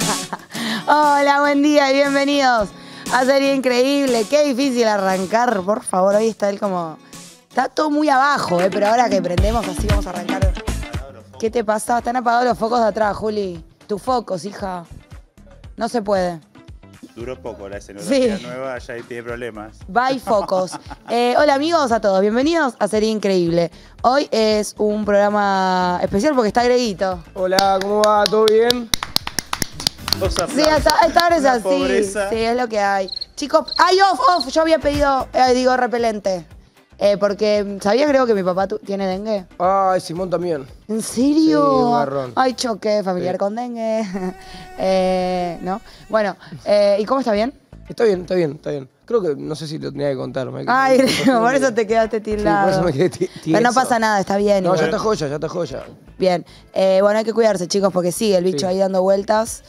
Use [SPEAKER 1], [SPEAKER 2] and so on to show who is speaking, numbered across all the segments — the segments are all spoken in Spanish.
[SPEAKER 1] Hola, buen día y bienvenidos a Sería Increíble. Qué difícil arrancar, por favor. Hoy está él como... Está todo muy abajo, ¿eh? pero ahora que prendemos así vamos a arrancar. ¿Qué te pasa? Están apagados los focos de atrás, Juli. Tus focos, hija. No se puede.
[SPEAKER 2] Duró poco la escenografía nueva, ya tiene problemas. Bye,
[SPEAKER 1] focos. Eh, hola amigos a todos, bienvenidos a Sería Increíble. Hoy es un programa especial porque está Greguito. Hola, ¿cómo va? ¿Todo bien? sí, está es así. Sí, es lo que hay. Chicos, ay, off, off. Yo había pedido, eh, digo, repelente. Eh, porque, ¿sabías creo que mi papá tiene dengue? Ay,
[SPEAKER 3] Simón también.
[SPEAKER 1] ¿En serio? Sí, Ay, choque, familiar con dengue. Eh, ¿No? Bueno, ¿y cómo está bien?
[SPEAKER 3] Está bien, está bien, está bien. Creo que, no sé si lo tenía que contar. Ay, por eso
[SPEAKER 1] te quedaste tildado. por eso me quedé Pero no pasa nada, está bien. No, ya está joya, ya está joya. Bien. bueno, hay que cuidarse, chicos, porque sigue el bicho ahí dando vueltas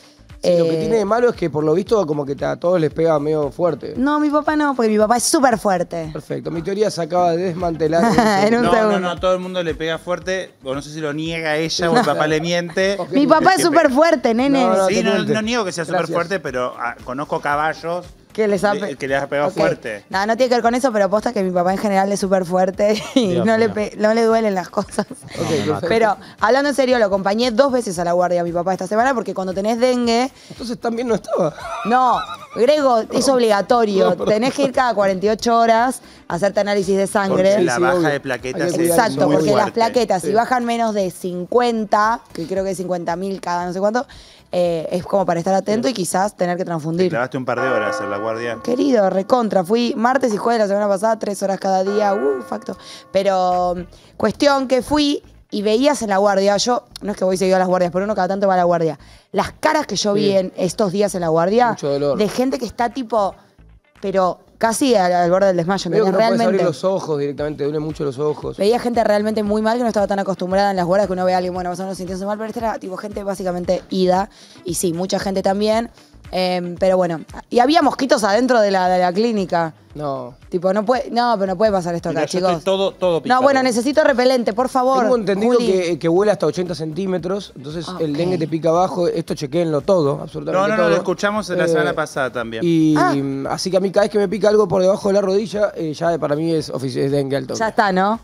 [SPEAKER 1] lo que eh, tiene de malo
[SPEAKER 3] es que por lo visto como que a todos les pega medio fuerte.
[SPEAKER 1] No, mi papá no, porque mi papá es súper fuerte.
[SPEAKER 3] Perfecto, mi teoría se acaba de desmantelar. No, no, no,
[SPEAKER 2] a todo el mundo le pega fuerte, o no sé si lo niega ella o el papá le miente. Mi papá es súper fuerte, nene. sí, no, niego que sea súper fuerte, pero ah, conozco caballos
[SPEAKER 1] que le ha, que
[SPEAKER 2] les ha pegado fuerte.
[SPEAKER 1] Nada, no tiene que ver con eso, pero aposta que mi papá en general es súper fuerte y no, le no le duelen las cosas. pero hablando en serio, lo acompañé dos veces a la guardia a mi papá esta semana porque cuando tenés dengue. Entonces también no estaba. No, Grego, es obligatorio. tenés que ir cada 48 horas a hacerte análisis de sangre. la baja de plaquetas Exacto, porque las plaquetas, si bajan menos de 50, que creo que es 50 mil cada no sé cuánto, eh, es como para estar atento y quizás tener
[SPEAKER 2] que transfundir. Te un par de horas en la guardia.
[SPEAKER 1] Querido, recontra. Fui martes y jueves la semana pasada, tres horas cada día, uh, Pero mm, cuestión que fui y veías en la guardia, yo, no es que voy seguido a las guardias, pero uno cada tanto va a la guardia. Las caras que yo vi en estos días en la guardia, de gente que está tipo, pero casi al, borde del desmayo. me no realmente. Abrir los
[SPEAKER 3] ojos directamente, duelen mucho los ojos. Veía
[SPEAKER 1] gente realmente muy mal que no estaba tan acostumbrada en las guardas que uno ve a alguien, bueno, más o menos mal, pero esta era tipo gente básicamente ida. Y sí, mucha gente también. Em, pero bueno, y había mosquitos adentro de la, clínica. No. Tipo, no puede, no, pero no puede pasar esto acá, chicos.
[SPEAKER 3] todo, todo picado. No, bueno, necesito
[SPEAKER 1] repelente, por favor. Tengo entendido que,
[SPEAKER 3] que vuela hasta 80 centímetros, entonces ah, el dengue te pica abajo. Esto chequéenlo todo, absolutamente No, no, no, lo escuchamos en la semana eh,
[SPEAKER 2] pasada también. Y ah.
[SPEAKER 3] así que a mí cada vez que me pica algo por debajo de la rodilla, eh, ya
[SPEAKER 2] para mí es, dengue alto. Ya
[SPEAKER 1] está, ¿no?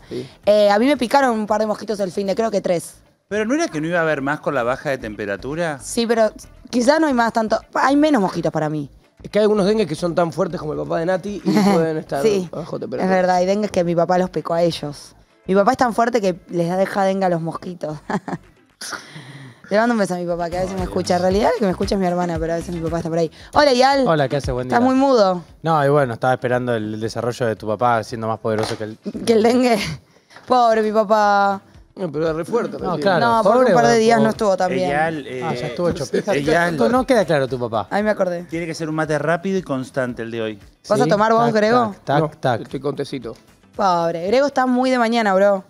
[SPEAKER 1] Eh, a mí me picaron un par de mosquitos el fin de, creo que tres.
[SPEAKER 2] Pero no era que no iba a haber más con la baja de temperatura.
[SPEAKER 1] Sí, pero Quizá no hay más tanto. Hay menos mosquitos para mí.
[SPEAKER 3] Es que hay algunos dengues que son tan fuertes como el papá de Nati y pueden estar sí, de temperatura. Es verdad,
[SPEAKER 1] hay dengues que mi papá los pecó a ellos. Mi papá es tan fuerte que les deja dengue a los mosquitos. Le mando un beso a mi papá, que a veces me escucha. En realidad, el que me escucha es mi hermana, pero a veces mi papá está por ahí. Hola, Yal. Hola,
[SPEAKER 4] ¿qué hace? Buen día. Estás muy mudo. No, y bueno, estaba esperando el desarrollo de tu papá siendo más poderoso que el.
[SPEAKER 1] Que el dengue. Pobre mi papá. Eh, pero re fuerte. No, claro. No, por un par de días no estuvo tan bien. Eh,
[SPEAKER 2] ah, ya estuvo hecho. no queda claro tu papá. Ahí me acordé. tiene que ser un mate rápido y constante el de hoy. ¿Vas a tomar vos, Grego? Tac, tac. No, Estoy contecito.
[SPEAKER 1] Pobre. Grego está muy de mañana, bro.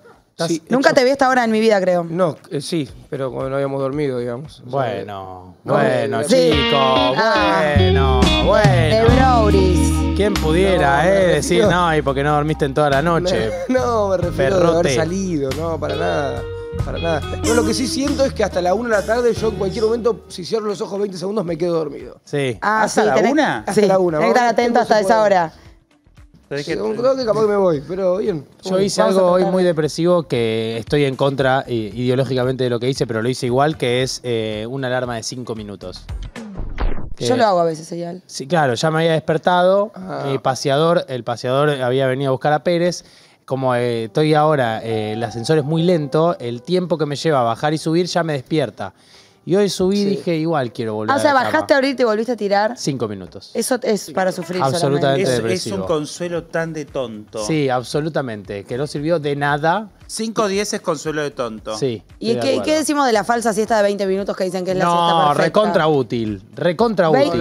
[SPEAKER 1] Nunca te vi hasta ahora en mi vida, creo. No,
[SPEAKER 3] eh, sí, pero cuando no habíamos dormido, digamos. bueno, bueno, chicos, ah. bueno, bueno.
[SPEAKER 1] De
[SPEAKER 3] ¿Quién pudiera, ¿eh? Decir, no, y
[SPEAKER 4] porque no dormiste en toda la noche. No, me refiero a haber
[SPEAKER 3] salido, no, para nada. Para nada. lo que sí siento es que hasta la una de la tarde, yo en cualquier momento, si cierro los ojos 20 segundos, me quedo dormido.
[SPEAKER 4] Sí.
[SPEAKER 1] Ah, ¿Hasta sí, la una? sí. la una. Tenés que estar atento hasta esa hora
[SPEAKER 3] voy, pero Yo hice algo hoy muy
[SPEAKER 4] depresivo que estoy en contra ideológicamente de lo que hice, pero lo hice igual, que es eh, una alarma de 5 minutos. Yo eh, lo
[SPEAKER 1] hago a veces, señal.
[SPEAKER 4] Sí, claro, ya me había despertado. Ah. paseador, el paseador había venido a buscar a Pérez. Como eh, estoy ahora, el ascensor es muy lento, el tiempo que me lleva a bajar y subir ya me despierta. Y hoy subí y dije, igual quiero volver. Ah, o sea, bajaste
[SPEAKER 1] a ahorita y volviste a tirar.
[SPEAKER 4] Cinco minutos.
[SPEAKER 1] Eso es para sufrir absolutamente
[SPEAKER 4] eso es, un
[SPEAKER 2] consuelo tan de tonto. Sí,
[SPEAKER 4] absolutamente. Que no sirvió de nada 5 10 es consuelo de tonto. Sí. ¿Y qué,
[SPEAKER 1] decimos de la falsa siesta de 20 minutos que dicen que es la siesta perfecta? No, recontra
[SPEAKER 4] útil. Recontra útil.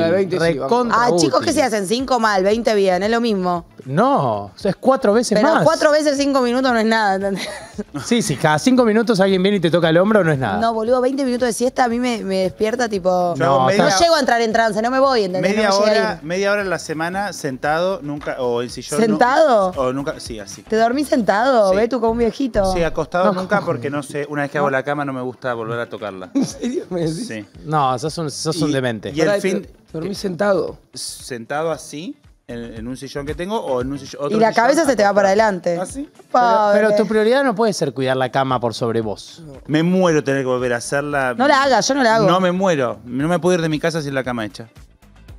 [SPEAKER 4] ah, chicos, que se
[SPEAKER 1] hacen? 5 mal, 20 bien, es lo mismo.
[SPEAKER 4] No, es 4 veces más. Pero cuatro
[SPEAKER 1] veces 5 minutos no es nada, ¿entendés?
[SPEAKER 4] Sí, sí, cada 5 minutos alguien viene y te toca el hombro, no es nada.
[SPEAKER 1] No, boludo, 20 minutos de siesta a mí me, despierta tipo... No, no, no, llego a entrar en trance, no me voy, ¿entendés? Media, hora,
[SPEAKER 2] media hora la semana sentado, nunca... O en ¿Sentado? o nunca... Sí, así. ¿Te
[SPEAKER 1] dormís sentado? Ve tú como un viejito. Sí,
[SPEAKER 2] acostado nunca porque no sé, una vez que hago la cama no me gusta volver a tocarla. ¿En serio? Sí. No, sos un, demente. Y el fin...
[SPEAKER 4] dormí sentado?
[SPEAKER 2] Sentado así, en, un sillón que tengo o en un sillón... y la cabeza se te
[SPEAKER 1] va para adelante. ¿Así? ¿Ah,
[SPEAKER 2] pero, pero, tu prioridad no puede ser cuidar la cama por sobre vos. Me muero tener que volver a hacerla. No la hagas, yo no la hago. No me muero. No me puedo ir de mi casa sin la cama hecha.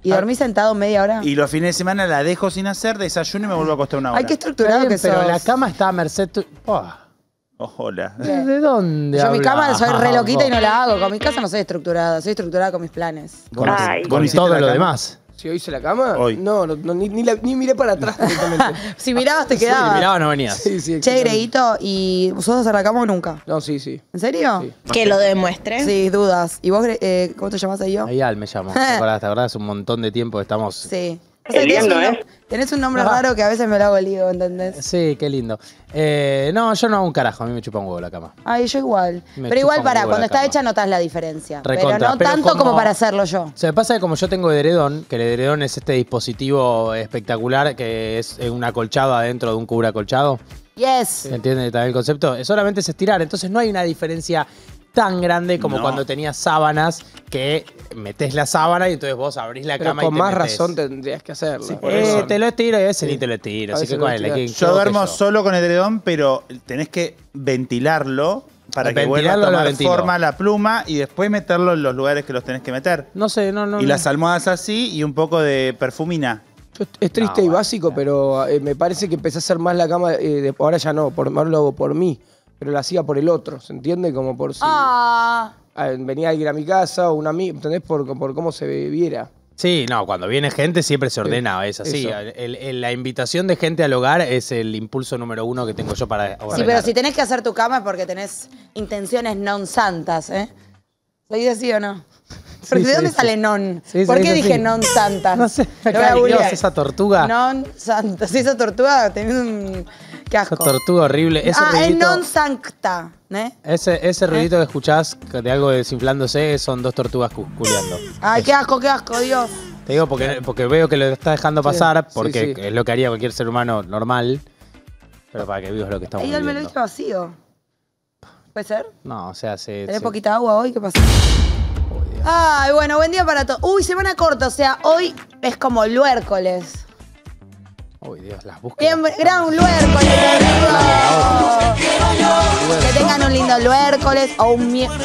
[SPEAKER 2] ¿Y ah. dormí
[SPEAKER 4] sentado media hora?
[SPEAKER 2] Y los fines de semana la dejo sin hacer, desayuno y me vuelvo a acostar una hora. Hay que estructurar Pero la
[SPEAKER 4] cama está a merced tu...
[SPEAKER 2] Hola. ¿De
[SPEAKER 4] dónde? Yo mi cama soy re loquita y no
[SPEAKER 1] la hago. Con mi casa no soy estructurada, soy estructurada con mis planes. Con,
[SPEAKER 3] todo lo demás. Si hoy hice la cama, Hoy. no, ni, ni, miré para atrás directamente.
[SPEAKER 1] Si mirabas,
[SPEAKER 3] te quedabas. mirabas no venías.
[SPEAKER 1] che, Greguito, ¿y vosotros hacer la cama nunca? No, sí, sí. ¿En serio? Que lo demuestre. Sí, dudas. ¿Y vos, eh, cómo te llamás ahí yo?
[SPEAKER 4] Ayal me llamo. ¿Te acordás? verdad Un montón de tiempo que estamos Sí.
[SPEAKER 1] O lindo, un, ¿eh? tenés un nombre raro que a veces me lo hago lío, ¿entendés?
[SPEAKER 4] Sí, qué lindo. Eh, no, yo no hago un carajo, a mí me chupa un huevo la cama.
[SPEAKER 1] Ay, yo igual. pero igual para, cuando está hecha notas la diferencia. pero no tanto como, para hacerlo yo.
[SPEAKER 4] se me pasa que como yo tengo edredón, que el edredón es este dispositivo espectacular que es un acolchado adentro de un cubre acolchado. Yes. ¿Entiende también el concepto? Solamente es estirar, entonces no hay una diferencia tan grande como cuando tenías sábanas que metes la sábana y entonces vos abrís la cama con y más razón tendrías que hacerlo. Eh, te lo estiro y a veces te lo tiro Así yo duermo
[SPEAKER 2] solo con el edredón, pero tenés que ventilarlo para que vuelva a tomar forma la pluma y después meterlo en los lugares que los tenés que meter. No sé, no, no. Y las almohadas así y un poco de perfumina.
[SPEAKER 3] Es triste ah, y básico, pero eh, me parece que empecé a hacer más la cama, eh, ahora ya no, por, lo por mí pero lo hacía por el otro, ¿se entiende? Como por si
[SPEAKER 5] Ah.
[SPEAKER 3] ah venía alguien a mi casa o un amigo, ¿entendés? Por, cómo se viviera.
[SPEAKER 4] Sí, no, cuando viene gente siempre se ordena, es así. la invitación de gente al hogar es el impulso número uno que tengo yo para Sí, pero si
[SPEAKER 1] tenés que hacer tu cama es porque tenés intenciones non santas, ¿eh? ¿Lo así o no?
[SPEAKER 4] ¿Pero ¿de dónde sale
[SPEAKER 1] non? ¿Por qué dije non santa? No sé, Dios, esa tortuga. Non santa. Sí, esa tortuga un... Qué asco. tortuga horrible. ah, es non sancta. ¿eh?
[SPEAKER 4] Ese, ¿Eh? ruidito que escuchás de algo desinflándose son dos tortugas culeando.
[SPEAKER 1] Ay, qué asco, qué asco, Dios.
[SPEAKER 4] Te digo porque, porque veo que lo está dejando pasar, porque es lo que haría cualquier ser humano normal. Pero para que vivas lo que estamos ¿Y el me
[SPEAKER 1] vacío. ¿Puede ser?
[SPEAKER 4] No, o sea, se... ¿Tenés
[SPEAKER 1] poquita agua hoy? ¿Qué pasa? Ay, bueno, buen día para todos. Uy, semana corta, o sea, hoy es como luércoles.
[SPEAKER 4] Uy, Dios, las buscas.
[SPEAKER 1] gran luércoles, Que tengan un lindo luércoles o un Miúles.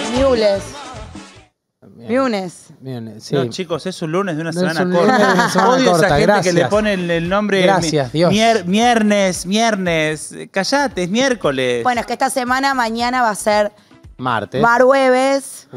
[SPEAKER 1] miules.
[SPEAKER 2] Miunes. sí. No, chicos, es un lunes de una semana corta. Odio esa gente que le pone el, nombre. Gracias, Dios. Miernes, miernes. Callate, es miércoles. Bueno,
[SPEAKER 1] es que esta semana, mañana va a ser
[SPEAKER 2] Martes. Mar
[SPEAKER 1] jueves,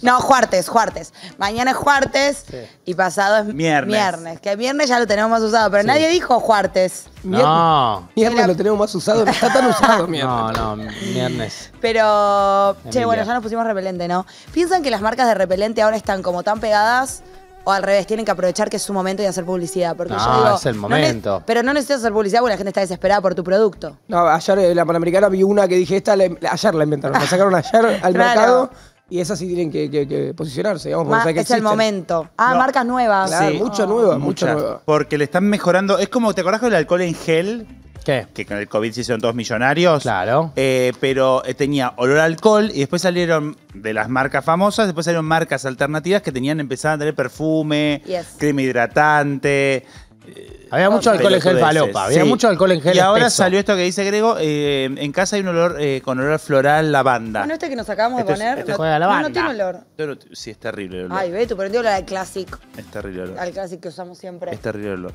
[SPEAKER 1] no, juartes, juartes. Mañana es juartes y pasado es viernes. Que viernes ya lo tenemos más usado, pero nadie dijo juartes. No.
[SPEAKER 3] Miernes lo tenemos más usado, no está tan usado miércoles.
[SPEAKER 4] No, no, viernes.
[SPEAKER 1] Pero, che, bueno, ya nos pusimos repelente, ¿no? ¿Piensan que las marcas de repelente ahora están como tan pegadas o al revés, tienen que aprovechar que es su momento y hacer publicidad. Porque no, es el momento. pero no necesitas hacer publicidad porque la gente está desesperada por tu producto.
[SPEAKER 3] No, ayer en eh, la Panamericana vi una que dije, esta em-", ayer la inventaron, la sacaron ayer al mercado. Y esas sí tienen que,
[SPEAKER 2] posicionarse, Es el momento.
[SPEAKER 1] Ah, marcas nuevas. Claro, sí. muchas
[SPEAKER 2] nuevas, Porque le están mejorando. Es como, ¿te acordás el alcohol en gel? Que con el COVID se hicieron todos millonarios. Claro. Eh, pero eh, tenía olor a alcohol y después salieron de las marcas famosas, después salieron marcas alternativas que tenían, empezaban a tener perfume, crema hidratante. Eh, había mucho alcohol en gel palopa, había mucho alcohol en gel. Y ahora salió esto que dice Grego, en casa hay un olor con olor floral lavanda. Bueno,
[SPEAKER 1] este que nos acabamos de poner. no, no, tiene olor.
[SPEAKER 2] sí, es terrible el olor. Ay,
[SPEAKER 1] Beto, pero olor al Classic.
[SPEAKER 2] Es terrible el olor. Al
[SPEAKER 1] clásico que usamos siempre. Es terrible el olor.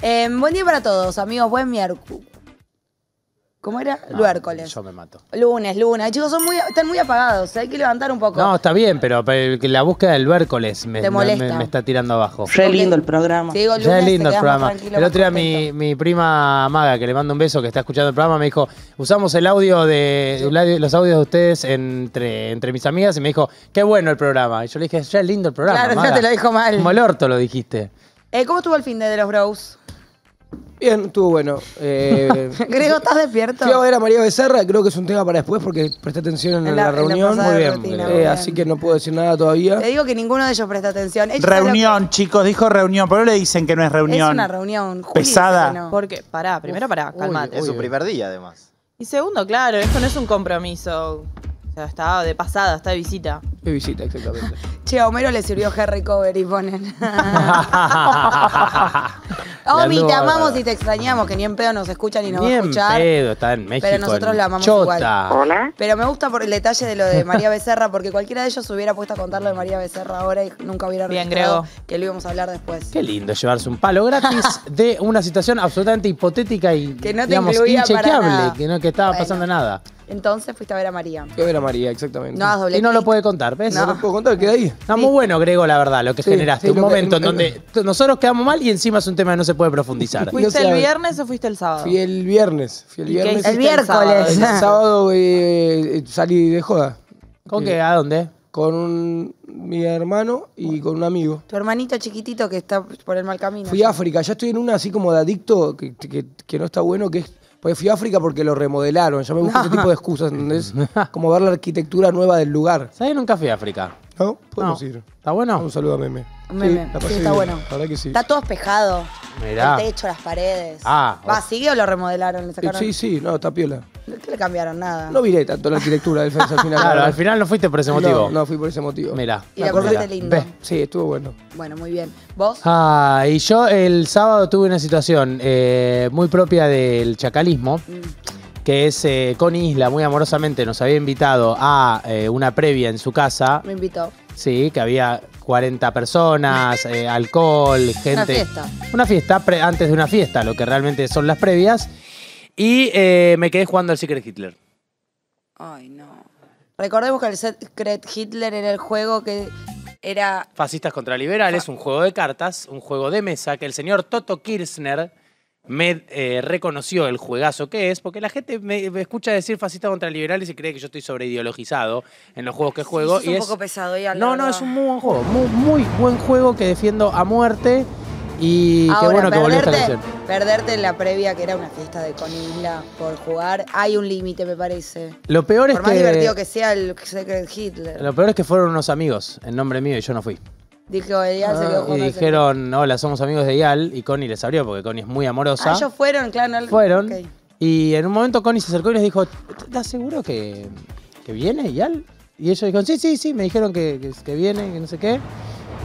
[SPEAKER 1] Em, buen día para todos, amigos. Buen miércoles. ¿Cómo era?
[SPEAKER 2] No, Yo me
[SPEAKER 4] mato.
[SPEAKER 1] Lunes, lunes. Chicos, son muy, están muy apagados, ¿eh? hay que levantar un poco. No,
[SPEAKER 4] está bien, pero la búsqueda del luércoles me, está tirando abajo. Re lindo el programa. ya es lindo el programa. El otro día mi, prima Maga, que le mando un beso, que está escuchando el programa, me dijo, usamos el audio de los audios de ustedes entre, entre mis amigas y me dijo, qué bueno el programa. Y yo le dije, es lindo el programa. Claro, ya te lo dijo mal. Como el orto lo dijiste.
[SPEAKER 1] Eh, ¿Cómo estuvo el fin de, de los Bros? Bien, estuvo bueno.
[SPEAKER 4] Eh,
[SPEAKER 1] Grego, ¿estás despierto? Fui ver a
[SPEAKER 3] María Becerra, creo que es un tema para después porque presta atención en, la, reunión. Eh, así que no puedo decir nada todavía. Te
[SPEAKER 1] digo que ninguno de ellos presta atención. reunión,
[SPEAKER 2] chicos, dijo reunión, pero le dicen que no es reunión. Es una reunión pesada.
[SPEAKER 4] Porque,
[SPEAKER 5] pará,
[SPEAKER 1] primero pará,
[SPEAKER 4] calmate. Es su primer
[SPEAKER 2] día, además.
[SPEAKER 5] Y segundo, claro, esto no es un compromiso Está estaba de pasada, está de visita.
[SPEAKER 4] De visita, exactamente.
[SPEAKER 5] che, a Homero le sirvió
[SPEAKER 1] Harry Cover y ponen.
[SPEAKER 4] Omi, te amamos
[SPEAKER 1] y te extrañamos, que ni en pedo nos escuchan ni nos va a escuchar.
[SPEAKER 4] pedo, está en México. Pero nosotros la amamos igual. Hola.
[SPEAKER 1] Pero me gusta por el detalle de lo de María Becerra, porque cualquiera de ellos hubiera puesto a contar lo de María Becerra ahora y nunca hubiera Bien, que lo íbamos a hablar después.
[SPEAKER 4] Qué lindo llevarse un palo gratis de una situación absolutamente hipotética y, que no te inchequeable, que no que estaba pasando nada.
[SPEAKER 1] Entonces fuiste a ver a María. Fui a
[SPEAKER 4] ver a María, exactamente. No Y no lo puede contar, ¿ves? No. lo puedo contar, queda ahí. Está muy bueno, Grego, la verdad, lo que generaste. un momento en donde nosotros quedamos mal y encima es un tema que no se puede profundizar. ¿Fuiste el
[SPEAKER 5] viernes o fuiste el sábado? Fui
[SPEAKER 4] el viernes. Fui el viernes. El miércoles. El sábado?
[SPEAKER 3] Eh, eh, salí de joda. ¿Con eh, qué? ¿A dónde? Con mi hermano y con un amigo.
[SPEAKER 1] Tu hermanito chiquitito que está por el mal camino. Fui
[SPEAKER 3] a África, ya estoy en una así como de adicto que, que- que no está bueno, que es pues fui a África porque lo remodelaron. Ya me gusta ese tipo de excusas, ¿entendés? Como ver la arquitectura nueva del lugar.
[SPEAKER 4] ¿Sabes? Nunca fui a África.
[SPEAKER 3] ¿No? Podemos ir. ¿Está bueno? Un saludo a Meme sí, está bueno. La verdad que sí. Está
[SPEAKER 1] todo espejado. Mirá. El techo, las paredes. Ah. ¿Va, siguió o lo remodelaron? ¿Le eh, sacaron? Sí,
[SPEAKER 3] sí, no, está piola.
[SPEAKER 1] no le cambiaron? Nada. No
[SPEAKER 3] miré tanto la arquitectura del al final. Claro, al final no fuiste por ese motivo. No, no fui por ese motivo. Mirá. Y la corriente linda, Sí, estuvo bueno.
[SPEAKER 1] Bueno, muy bien.
[SPEAKER 4] ¿Vos? Ah, y yo el sábado tuve una situación eh, muy propia del chacalismo. Mm. que es eh, con Isla, muy amorosamente nos había invitado a una previa en su casa. Me invitó. Sí, que había 40 personas, eh, alcohol, gente. Una fiesta. Una fiesta, antes de una fiesta, lo que realmente son las previas. Y eh, me quedé jugando al Secret Hitler. Ay,
[SPEAKER 1] no. Recordemos que el Secret Hitler era el juego que era...
[SPEAKER 4] Fascistas contra liberales, un juego de cartas, un juego de mesa que el señor Toto Kirchner me eh, reconoció el juegazo que es, porque la gente me, escucha decir fascista contra liberales y cree que yo estoy sobreideologizado en los juegos que juego. es un poco pesado ya. No, no, es un muy buen juego, muy, muy buen juego que defiendo a muerte. Y qué bueno que volvió esta
[SPEAKER 1] Perderte en la previa, que era una fiesta de Conilla por jugar, hay un límite, me parece.
[SPEAKER 4] Lo peor es que. más divertido que
[SPEAKER 1] sea el Secret Hitler.
[SPEAKER 4] Lo peor es que fueron unos amigos en nombre mío y yo no fui.
[SPEAKER 1] Dijo, Ial se ah, quedó Y dijeron,
[SPEAKER 4] hola, somos amigos de IAL Y Connie les abrió porque Connie es muy amorosa. Ah, ellos
[SPEAKER 1] fueron, claro. fueron.
[SPEAKER 4] Y en un momento Connie se acercó y les dijo, ¿estás seguro que, viene IAL? Y ellos dijeron, sí, sí, sí, me dijeron que, que, viene, que no sé qué.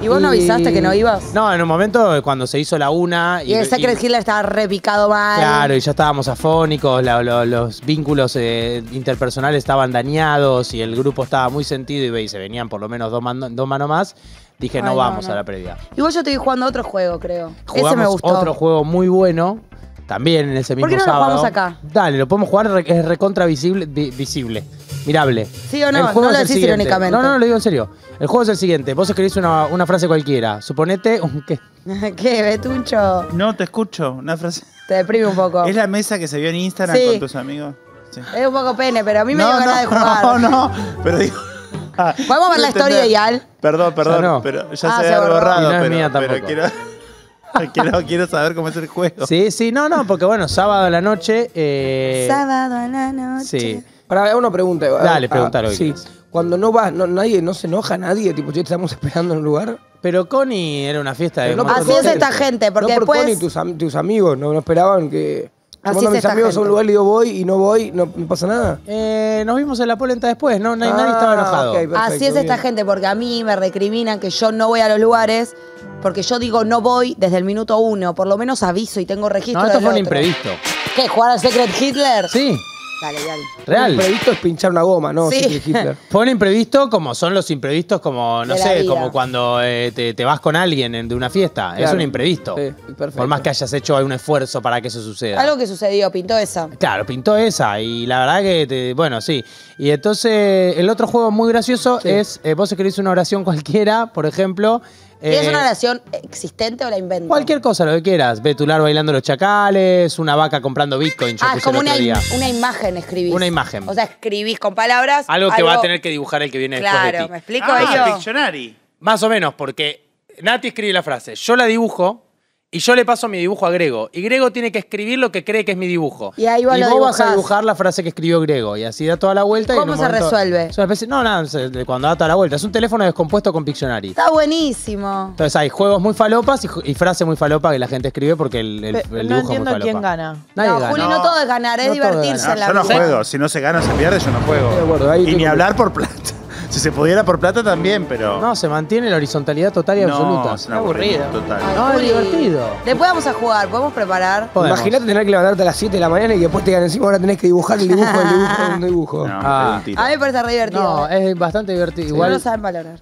[SPEAKER 4] ¿Y vos no avisaste que no ibas? No, en un momento cuando se hizo la una. Y, y el Sacred
[SPEAKER 1] estaba repicado mal. Claro,
[SPEAKER 4] y ya estábamos afónicos, los vínculos eh, interpersonales estaban dañados y el grupo estaba muy sentido y, se venían por lo menos dos, dos manos más. Dije, no, vamos a la previa.
[SPEAKER 1] Igual yo estoy jugando otro juego, creo. Ese me gustó. otro
[SPEAKER 4] juego muy bueno, también en ese mismo ¿Por qué no acá? Dale, lo podemos jugar, es recontra visible, visible, mirable. ¿Sí o no? no lo decís irónicamente. No, no, lo digo en serio. El juego es el siguiente. Vos
[SPEAKER 2] escribís una, frase cualquiera. Suponete un qué.
[SPEAKER 1] ¿Qué, Betuncho?
[SPEAKER 2] No, te escucho. Una frase. Te deprime un poco. ¿Es la mesa que se vio en Instagram con tus amigos?
[SPEAKER 1] Es un poco pene, pero a mí me dio ganas de jugar. No, no,
[SPEAKER 2] pero digo... Ah, a ver la historia de Yal? Perdón, perdón, pero ya ah, se ha había borrado, no es pero, mía quiero, quiero, saber cómo es el
[SPEAKER 4] juego. Sí, sí, no, no, porque bueno, sábado a la noche. Eh,
[SPEAKER 1] sábado a la noche.
[SPEAKER 4] sí. Para una pregunta.
[SPEAKER 3] a Dale, ah, preguntar hoy sí. Cuando no vas, nadie, no se enoja nadie, tipo, si estamos esperando en un lugar.
[SPEAKER 4] Pero Connie era una fiesta de. Así es esta gente, porque Connie, tus,
[SPEAKER 3] tus amigos no esperaban que. Así mis amigos a un lugar y digo voy y no voy, no pasa nada.
[SPEAKER 1] Eh, nos vimos en la polenta después, ¿no? Nadie, estaba ah, enojado. Así es esta gente, porque a mí me recriminan que yo no voy a los lugares, porque yo digo no voy desde el minuto uno. Por lo menos aviso y tengo registro.
[SPEAKER 3] No, esto fue un imprevisto.
[SPEAKER 1] ¿Qué? ¿Jugar al Secret Hitler? Sí.
[SPEAKER 4] Real. imprevisto
[SPEAKER 3] es pinchar una goma, ¿no? Sí.
[SPEAKER 4] imprevisto como son los imprevistos, como, no sé, como cuando eh, te, vas con alguien de una fiesta. Es un imprevisto. Sí, perfecto. Por más que hayas hecho un esfuerzo para que eso suceda.
[SPEAKER 1] Algo que sucedió, pintó esa.
[SPEAKER 4] Claro, pintó esa. Y la verdad que, bueno, sí. Y entonces, el otro juego muy gracioso es, eh, vos escribís una oración cualquiera, por ejemplo, ¿Es una nación eh, existente o la invento? Cualquier cosa, lo que quieras. Betular bailando los chacales, una vaca comprando bitcoin. Yo ah, como una, imagen
[SPEAKER 1] escribís. Una imagen. O sea, escribís con palabras. Algo que va a tener
[SPEAKER 4] que dibujar el que viene después de Claro, ¿me explico
[SPEAKER 1] Ah,
[SPEAKER 2] diccionario.
[SPEAKER 4] Más o menos, porque Nati escribe la frase, yo la dibujo, y yo le paso mi dibujo a Grego. Y Grego tiene que escribir lo que cree que es mi dibujo. Y ahí vos, vas a dibujar la frase que escribió Grego. Y así da toda la vuelta. ¿Cómo y se resuelve? no, nada, cuando da toda la vuelta. Es un teléfono descompuesto con Pictionary.
[SPEAKER 1] Está buenísimo.
[SPEAKER 4] Entonces hay juegos muy falopas y, frases muy falopa que la gente escribe porque el, no dibujo es muy
[SPEAKER 2] No entiendo quién
[SPEAKER 1] gana. Nadie no, Juli, no, todo es ganar, es divertirse. en la yo no juego.
[SPEAKER 2] Si no se gana, se pierde, yo no juego. y ni hablar por plata. Si se pudiera por plata también, pero. No, se mantiene
[SPEAKER 4] la horizontalidad total y no, absoluta. Es aburrido. Total.
[SPEAKER 2] no, es
[SPEAKER 1] divertido. Después vamos a jugar, podemos preparar.
[SPEAKER 3] Imagínate tener que levantarte a las 7 de la mañana y después te quedan encima ahora tenés que dibujar el dibujo, el dibujo, un
[SPEAKER 1] dibujo.
[SPEAKER 2] No, ah. A mí me
[SPEAKER 1] parece re divertido. No,
[SPEAKER 4] es bastante
[SPEAKER 1] divertido. Igual. No saben valorar.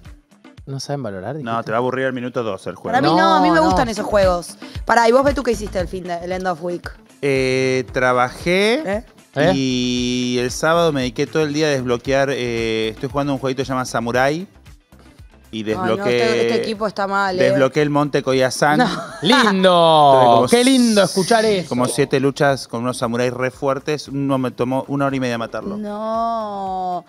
[SPEAKER 2] ¿No saben valorar? No, te va a aburrir el minuto 2 el juego. Para mí no, a mí me gustan
[SPEAKER 1] esos juegos. Pará, y vos, tú qué hiciste el fin de, el end of week.
[SPEAKER 2] Eh, trabajé. ¿Eh? ¿Eh? Y el sábado me dediqué todo el día a desbloquear. Eh, estoy jugando un jueguito que se llama Samurai. Y desbloqueé. Este, este,
[SPEAKER 1] equipo está mal. Eh.
[SPEAKER 2] el Monte Koyasan. ¡Lindo! Qué lindo escuchar eso. Como siete luchas con unos samuráis re fuertes. Uno me tomó una hora y media matarlo.
[SPEAKER 1] No.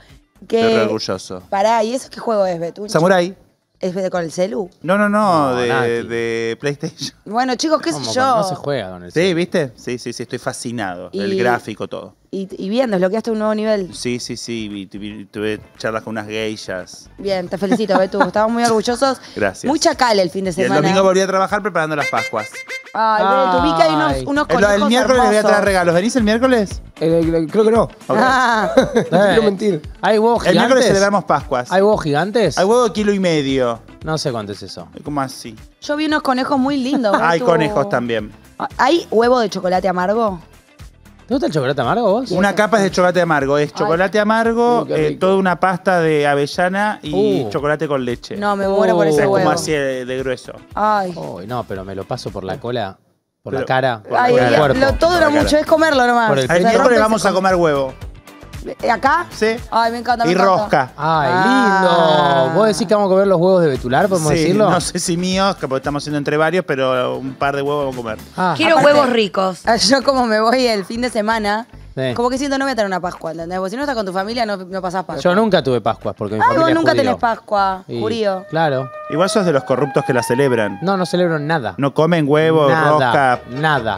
[SPEAKER 1] Qué re
[SPEAKER 2] orgulloso.
[SPEAKER 1] Pará, ¿y eso qué juego es, Betu. Samurai. ¿Es de con el celu?
[SPEAKER 2] No, no, no, de, PlayStation.
[SPEAKER 1] Bueno, chicos, qué sé yo. No se
[SPEAKER 2] juega con el Sí, ¿viste? Sí, sí, sí, estoy fascinado. El gráfico, todo
[SPEAKER 1] y, y bien, desbloqueaste un nuevo nivel.
[SPEAKER 2] Sí, sí, sí. tuve charlas con unas geishas.
[SPEAKER 1] Bien, te felicito, Betu. Estamos muy orgullosos. Gracias. Muy chacal el fin de Y el domingo
[SPEAKER 2] volví a trabajar preparando las Pascuas.
[SPEAKER 1] Ay, Betu,
[SPEAKER 2] vi que hay unos, conejos El, miércoles les voy a traer regalos. ¿Venís el miércoles? creo que no. Ah, eh. No quiero mentir. ¿Hay huevos gigantes? El miércoles celebramos Pascuas. ¿Hay huevos gigantes? Hay huevos de kilo y medio. No sé cuánto es eso. ¿Cómo así?
[SPEAKER 1] yo vi unos conejos muy lindos. Hay conejos también. ¿Hay huevo de chocolate amargo?
[SPEAKER 2] ¿Te gusta el chocolate amargo vos? Una capa es de chocolate amargo. Es chocolate amargo, eh, toda una pasta de avellana y uh. chocolate con leche. No, me muero por uh. ese o sea, como así de, grueso. Ay. no, pero me lo paso por la cola. Por la cara,
[SPEAKER 4] por, el cuerpo. Lo, todo por mucho, es
[SPEAKER 1] comerlo nomás.
[SPEAKER 4] Al le vamos a
[SPEAKER 2] comer huevo.
[SPEAKER 1] ¿Eh, ¿Acá? Sí. Ay, me encanta. y rosca.
[SPEAKER 2] Ay, ah. lindo. ¿Vos decís que vamos a comer los huevos de Betular, podemos sí, decirlo? No sé si míos, que estamos haciendo entre varios, pero un par de huevos vamos a comer. Ah, Quiero huevos
[SPEAKER 1] ricos. Ah, yo como me voy el fin de semana. Como que siento, no voy a tener una Pascua, ¿entendés? si no estás con tu familia, no, no pasás Pascua. Yo
[SPEAKER 2] nunca tuve Pascua, porque mi ah, vos nunca tenés
[SPEAKER 1] Pascua, y,
[SPEAKER 2] Claro. Igual sos de los corruptos que la celebran. No, no celebran nada. No comen huevos, nada, rosca. Nada.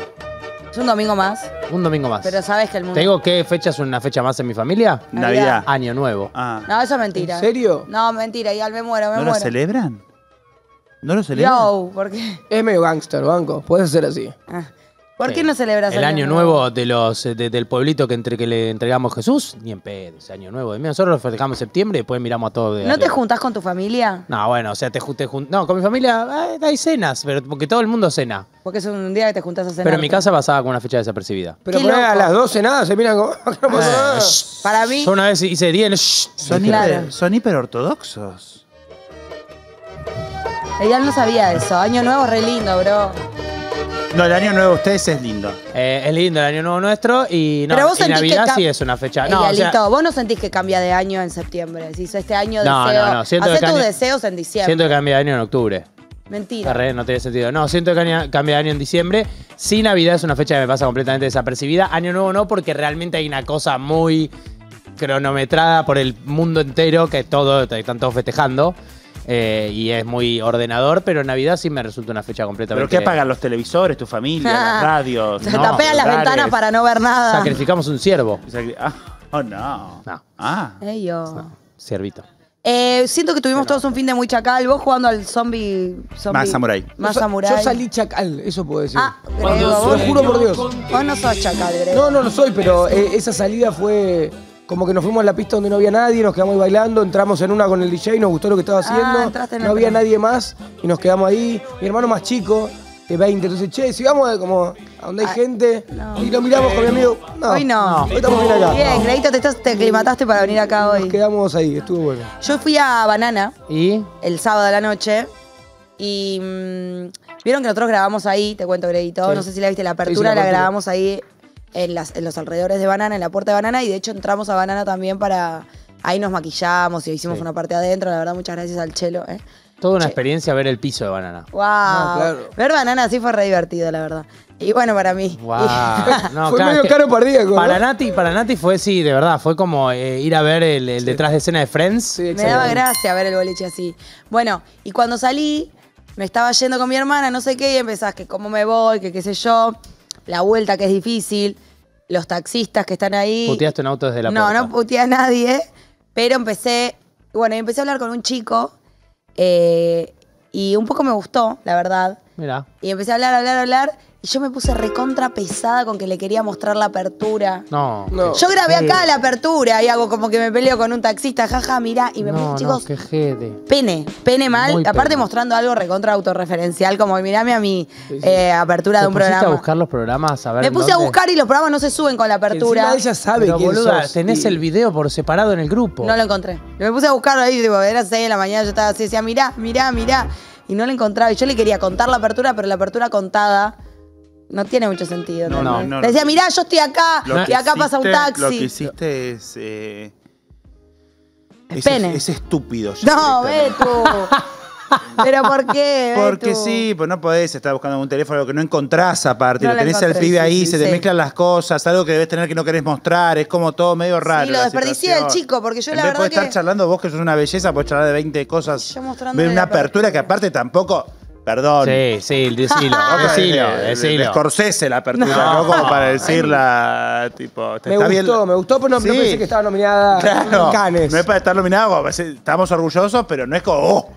[SPEAKER 1] Es un domingo más.
[SPEAKER 4] Un domingo más. Pero
[SPEAKER 1] sabes que el mundo. Tengo
[SPEAKER 4] qué fecha es una fecha más en mi familia? Navidad. Año Nuevo. Ah. No,
[SPEAKER 1] eso es mentira. ¿En serio? No, mentira, ya me muero, me muero. ¿No lo
[SPEAKER 4] celebran?
[SPEAKER 2] ¿No lo celebran?
[SPEAKER 3] No,
[SPEAKER 1] lo celebran no porque.
[SPEAKER 3] Es medio gangster, banco. Puede ser así. Ah. ¿Por qué no celebras el año
[SPEAKER 4] nuevo de los eh, del pueblito que entre que le entregamos Jesús? Ni en pedo, ese año nuevo. Nosotros lo festejamos en septiembre y después miramos a todos de ¿No te
[SPEAKER 1] juntás con tu familia?
[SPEAKER 4] No, bueno, o sea, te, junté No, con mi familia ah, hay cenas, pero porque todo el mundo cena.
[SPEAKER 1] Porque es un día que te juntás a cenar. Pero en mi
[SPEAKER 4] casa pasaba con una fecha desapercibida. Pero
[SPEAKER 1] a las 12 nada, se miran como. Eh, Para mí,
[SPEAKER 2] Yo una vez hice 10. Son, hiper, ortodoxos hiperortodoxos.
[SPEAKER 1] ella no sabía eso. Año nuevo re lindo, bro.
[SPEAKER 2] No, el año nuevo de ustedes es
[SPEAKER 4] lindo. Eh, es lindo el año nuevo nuestro y no, Pero vos Navidad sí es una fecha. Eh, no, o
[SPEAKER 1] vos no sentís que cambia de año en septiembre. si hizo este año No, deseo. no, no, tus deseos en diciembre. siento
[SPEAKER 4] que cambia de año en octubre. Mentira. no tiene sentido. No, siento que cambia de año en diciembre. Sí, Navidad es una fecha que me pasa completamente desapercibida. Año nuevo no, porque realmente hay una cosa muy cronometrada por el mundo entero que todo, están todos festejando. Eh, y es muy ordenador, pero Navidad sí me resulta una fecha completamente. ¿Pero qué apagan los televisores, tu familia, las radios? Se tapean las ventanas para
[SPEAKER 1] no ver nada.
[SPEAKER 4] Sacrificamos un ciervo. ah, oh, no. No. Ah. Ellos. ciervito.
[SPEAKER 1] Eh, siento que tuvimos todos un fin de muy chacal. Vos jugando al zombie. más samurai. Más samurai. Yo salí
[SPEAKER 3] chacal, eso puedo decir. Ah, Grego, juro por Dios.
[SPEAKER 1] Vos no sos chacal, Grego. No,
[SPEAKER 3] no lo soy, pero eh, esa salida fue como que nos fuimos a la pista donde no había nadie, nos quedamos ahí bailando, entramos en una con el DJ, nos gustó lo que estaba ah, haciendo, no había nadie más y nos quedamos ahí. Mi hermano más chico, de 20, entonces, che, si vamos a, como a donde hay ah, gente y lo miramos con mi amigo, no, hoy no, hoy estamos bien acá. Bien, Gradito,
[SPEAKER 1] te, aclimataste para venir acá hoy. Nos quedamos ahí, estuvo bueno. Yo fui a Banana ¿Y? el sábado de la noche y mm, vieron que nosotros grabamos ahí, te cuento, crédito. no sé si la viste, la apertura la grabamos ahí en, los alrededores de Banana, en la puerta de Banana, y de hecho entramos a Banana también para. Ahí nos maquillamos y hicimos una parte adentro. La verdad, muchas gracias al Chelo. ¿eh?
[SPEAKER 4] Toda una experiencia ver el piso de Banana.
[SPEAKER 1] ¡Wow! Ver Banana sí fue re divertido, la verdad. Y bueno, para mí.
[SPEAKER 4] fue medio caro por Para, ¿eh? para Nati fue, sí, de verdad, fue como eh, ir a ver el, detrás de escena de Friends. me daba
[SPEAKER 1] gracia ver el boliche así. Bueno, y cuando salí, me estaba yendo con mi hermana, no sé qué, y empezás que cómo me voy, que qué sé yo la vuelta que es difícil, los taxistas que están ahí. ¿Puteaste
[SPEAKER 4] un auto desde la No,
[SPEAKER 1] no puteé a nadie, pero empecé, bueno, empecé a hablar con un chico eh, y un poco me gustó, la verdad. Y empecé a hablar, hablar, hablar. Y yo me puse recontra pesada con que le quería mostrar la apertura.
[SPEAKER 4] No. Yo grabé acá
[SPEAKER 1] la apertura y hago como que me peleo con un taxista, jaja, mirá. Y me puse, chicos.
[SPEAKER 4] No,
[SPEAKER 1] Pene, pene mal. aparte mostrando algo recontra autorreferencial, como mirame a mi eh, apertura de un programa. Me puse a
[SPEAKER 4] buscar los programas a Me puse a buscar
[SPEAKER 1] y los programas no se suben con la apertura. ella sabe
[SPEAKER 4] tenés el video por separado en el grupo. No lo
[SPEAKER 1] encontré. Me puse a buscar ahí, era 6 de la mañana, yo estaba así, decía, mirá, mirá, mirá y no lo encontraba. Y yo le quería contar la apertura, pero la apertura contada no tiene mucho sentido. No, no, Decía, mirá, yo estoy acá y acá pasa un taxi. Lo que
[SPEAKER 2] hiciste es. Eh, es, estúpido. No, no,
[SPEAKER 1] tú. ¿Pero por qué? Porque sí,
[SPEAKER 2] pues no podés estar buscando un teléfono que no encontrás aparte. lo tenés al pibe ahí, se te mezclan las cosas, algo que debes tener que no querés mostrar. Es como todo medio raro. Sí, lo desperdicié el chico,
[SPEAKER 1] porque yo la verdad. que... estar
[SPEAKER 2] charlando vos, que sos una belleza, podés charlar de 20 cosas. Yo Una apertura que aparte tampoco. Perdón. Sí, sí, decilo. decilo, decilo. la apertura, ¿no? Como para decirla, tipo. me gustó, me gustó, pero no, pensé que estaba nominada en Canes. No es para estar nominada, estamos orgullosos, pero no es como. Oh,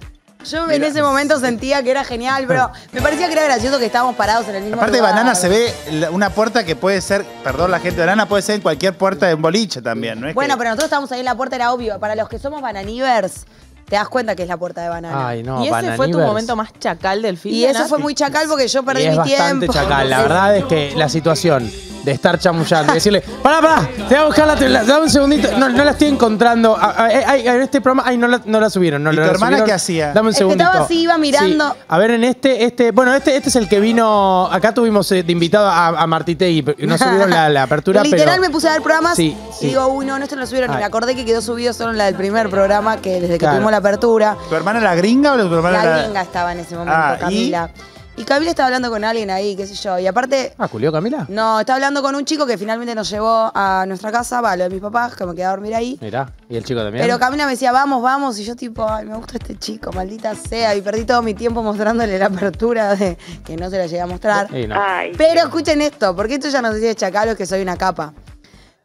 [SPEAKER 1] yo en ese momento sentía que era genial, pero me parecía que era gracioso que estábamos parados en el mismo Aparte, de Banana se
[SPEAKER 2] ve una puerta que puede ser, perdón la gente de Banana, puede ser cualquier puerta de un boliche también, ¿no? Es Bueno,
[SPEAKER 1] pero nosotros estábamos ahí la puerta, era obvia. Para los que somos bananivers, te das cuenta que es la puerta de banana. y ese fue tu momento más chacal del film. y eso fue muy chacal porque yo perdí es mi bastante tiempo. chacal. La
[SPEAKER 4] verdad es que la situación de estar chamullando y decirle, pará, pará, te voy a buscar la televisión, dame un segundito. No, no la estoy encontrando. Eh, en este programa, ay, no la, no la subieron. No, tu la hermana qué hacía? Dame un que estaba así, iba mirando. A ver, en este, este, bueno, este, este es el que vino, acá tuvimos eh, de invitado a, Martite y nos no subieron la, la apertura, Literal me puse
[SPEAKER 1] a ver programas Sí, y digo, uy, no, no, esto no lo subieron. me ah. acordé que quedó subido solo en la del primer programa, que desde que tuvimos la
[SPEAKER 2] apertura. ¿Tu hermana la gringa o tu hermana la... La gringa
[SPEAKER 1] estaba en ese momento, ah, Camila. Y Camila estaba hablando con alguien ahí, qué sé yo. Y aparte.
[SPEAKER 2] Ah, ¿culió
[SPEAKER 4] Camila?
[SPEAKER 1] No, estaba hablando con un chico que finalmente nos llevó a nuestra casa, va, lo de mis papás, que me quedé a dormir ahí.
[SPEAKER 4] Mirá, y el chico también. Pero
[SPEAKER 1] Camila me decía, vamos, vamos. Y yo, tipo, ay, me gusta este chico, maldita sea. Y perdí todo mi tiempo mostrándole la apertura de que no se la llegué a mostrar. Pero escuchen esto, porque esto ya no nos decía es que soy una capa.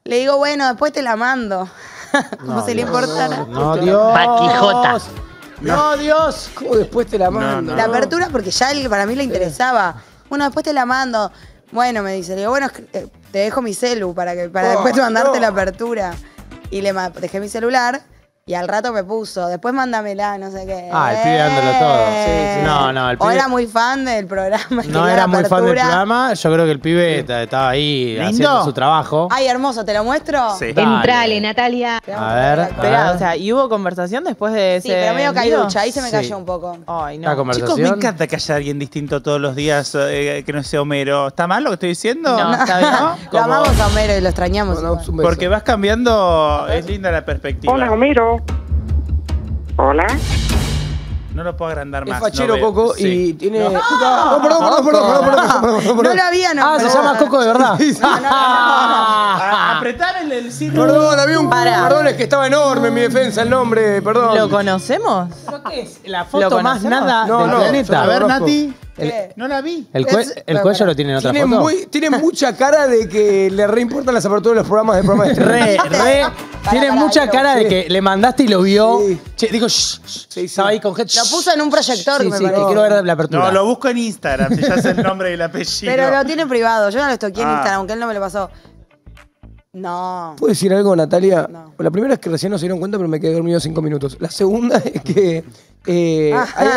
[SPEAKER 1] Le digo, bueno, después te la mando.
[SPEAKER 6] no, se le importa? No, Dios. Paquijotas. No,
[SPEAKER 1] Dios, después te la mando? La apertura, porque ya él, para mí le interesaba. Bueno, después te la mando. Bueno, me dice, le digo, bueno, eh, te dejo mi celu para, que, para oh, después mandarte la apertura. Y le dejé mi celular y al rato me puso, después mándamela, no sé qué. Ah, el pibe dándolo todo. Eh. Sí, No, no, el pibe. O era muy fan del programa. No era muy fan del
[SPEAKER 4] programa. Yo creo que el pibe estaba ahí ¿Lindo? haciendo su trabajo.
[SPEAKER 1] Ay, hermoso, ¿te lo muestro? Sí. Entrale, Natalia.
[SPEAKER 2] A
[SPEAKER 4] ver. o
[SPEAKER 7] sea, ¿y hubo conversación después de ese? Sí, pero medio caiducha, ahí se me cayó un poco. Ay,
[SPEAKER 2] no. Chicos, me encanta que haya alguien distinto todos los días eh, que no sea Homero. ¿Está mal lo que estoy diciendo? No, está ¿no? Lo amamos
[SPEAKER 1] a Homero y lo extrañamos. Porque
[SPEAKER 2] vas cambiando, es linda la perspectiva. Hola, Homero. Hola. No lo puedo agrandar más. Es fachero Coco y tiene. No. perdón, perdón, perdón, perdón,
[SPEAKER 3] No lo había, no. Ah, se llama Coco de verdad. Apretar el, círculo. Perdón, había un perdón, es que estaba enorme en mi defensa el nombre, perdón. ¿Lo conocemos?
[SPEAKER 4] ¿Qué es? La foto más nada del planeta. A ver, Nati. Eh,
[SPEAKER 2] no la vi. El, juez
[SPEAKER 4] ya cuello lo tiene en otra Tiene, foto.
[SPEAKER 3] tiene mucha cara de que le reimportan las aperturas de los programas de programa de Re, re. tiene mucha cara de
[SPEAKER 4] que le mandaste y lo vio. digo, shh, con gente. Lo puso en un proyector, sí, que quiero ver la apertura. No, lo
[SPEAKER 2] busco en Instagram, si ya sé el nombre y el apellido.
[SPEAKER 1] Pero lo tiene privado. Yo no lo estoqué en ah. Instagram, aunque él no me lo pasó. No.
[SPEAKER 3] ¿Puedo decir algo, Natalia? La primera es que recién no se dieron cuenta, pero me quedé dormido cinco minutos. La segunda es que eh, ah, hay,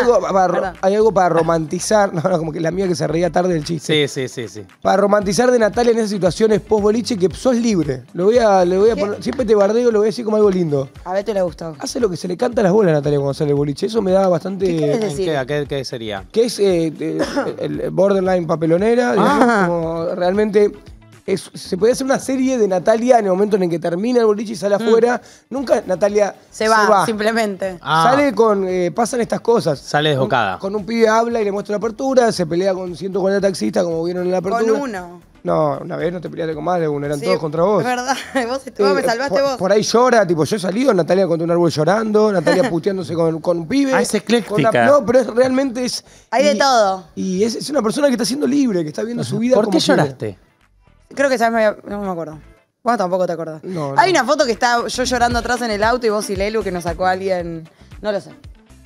[SPEAKER 3] algo para, romantizar. No, no, como que la mía que se reía tarde del chiste. Sí, sí, sí, sí. Para romantizar de Natalia en esas situaciones post-boliche que sos libre. Lo voy a, voy a siempre te bardeo, lo voy a decir como algo lindo. A ver te le gustó. Hace lo que se le canta a las bolas, Natalia, cuando sale el boliche. Eso me da bastante. ¿Qué ¿Qué, sería? Que es eh, el, borderline papelonera. Ah. como realmente se puede hacer una serie de Natalia en el momento en el que termina el boliche y sale mm. afuera. Nunca Natalia se, va,
[SPEAKER 1] simplemente. Ah. Sale
[SPEAKER 3] con. Eh, pasan estas cosas. Sale desbocada. con un pibe habla y le muestra la apertura, se pelea con 140 taxistas, como vieron en la apertura. Con uno. No, una vez no te peleaste con más eran todos contra vos. Es
[SPEAKER 1] verdad, vos me eh, salvaste vos. Por
[SPEAKER 3] ahí llora, tipo, yo he salido, Natalia contra un árbol llorando, Natalia puteándose con, con un pibe. Ah, es ecléctica. no, pero realmente es. Hay de todo. Y es, una persona que está siendo libre, que está viendo su vida. ¿Por qué lloraste?
[SPEAKER 1] Creo que sabes, No me acuerdo. Vos tampoco te acordás. Hay una foto que está yo llorando atrás en el auto y vos y Lelu que nos sacó alguien. No lo sé.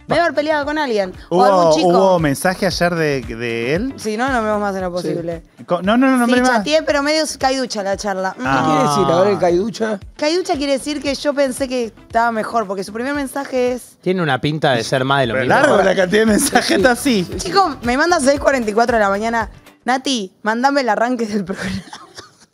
[SPEAKER 1] Me a haber peleado con alguien. o algún chico. hubo
[SPEAKER 2] mensaje ayer de, él. Si no,
[SPEAKER 1] no vemos más en lo posible. No, no, no, no, Sí, me pero medio caiducha la charla. Ah. ¿Qué
[SPEAKER 2] quiere decir? Ahora el caiducha.
[SPEAKER 1] Caiducha quiere decir que yo pensé que estaba mejor, porque su primer mensaje es.
[SPEAKER 4] Tiene una pinta de ser más de lo largo la cantidad de mensajes está así.
[SPEAKER 1] Chico, me manda 6.44 de la mañana. Nati, mandame el arranque del programa.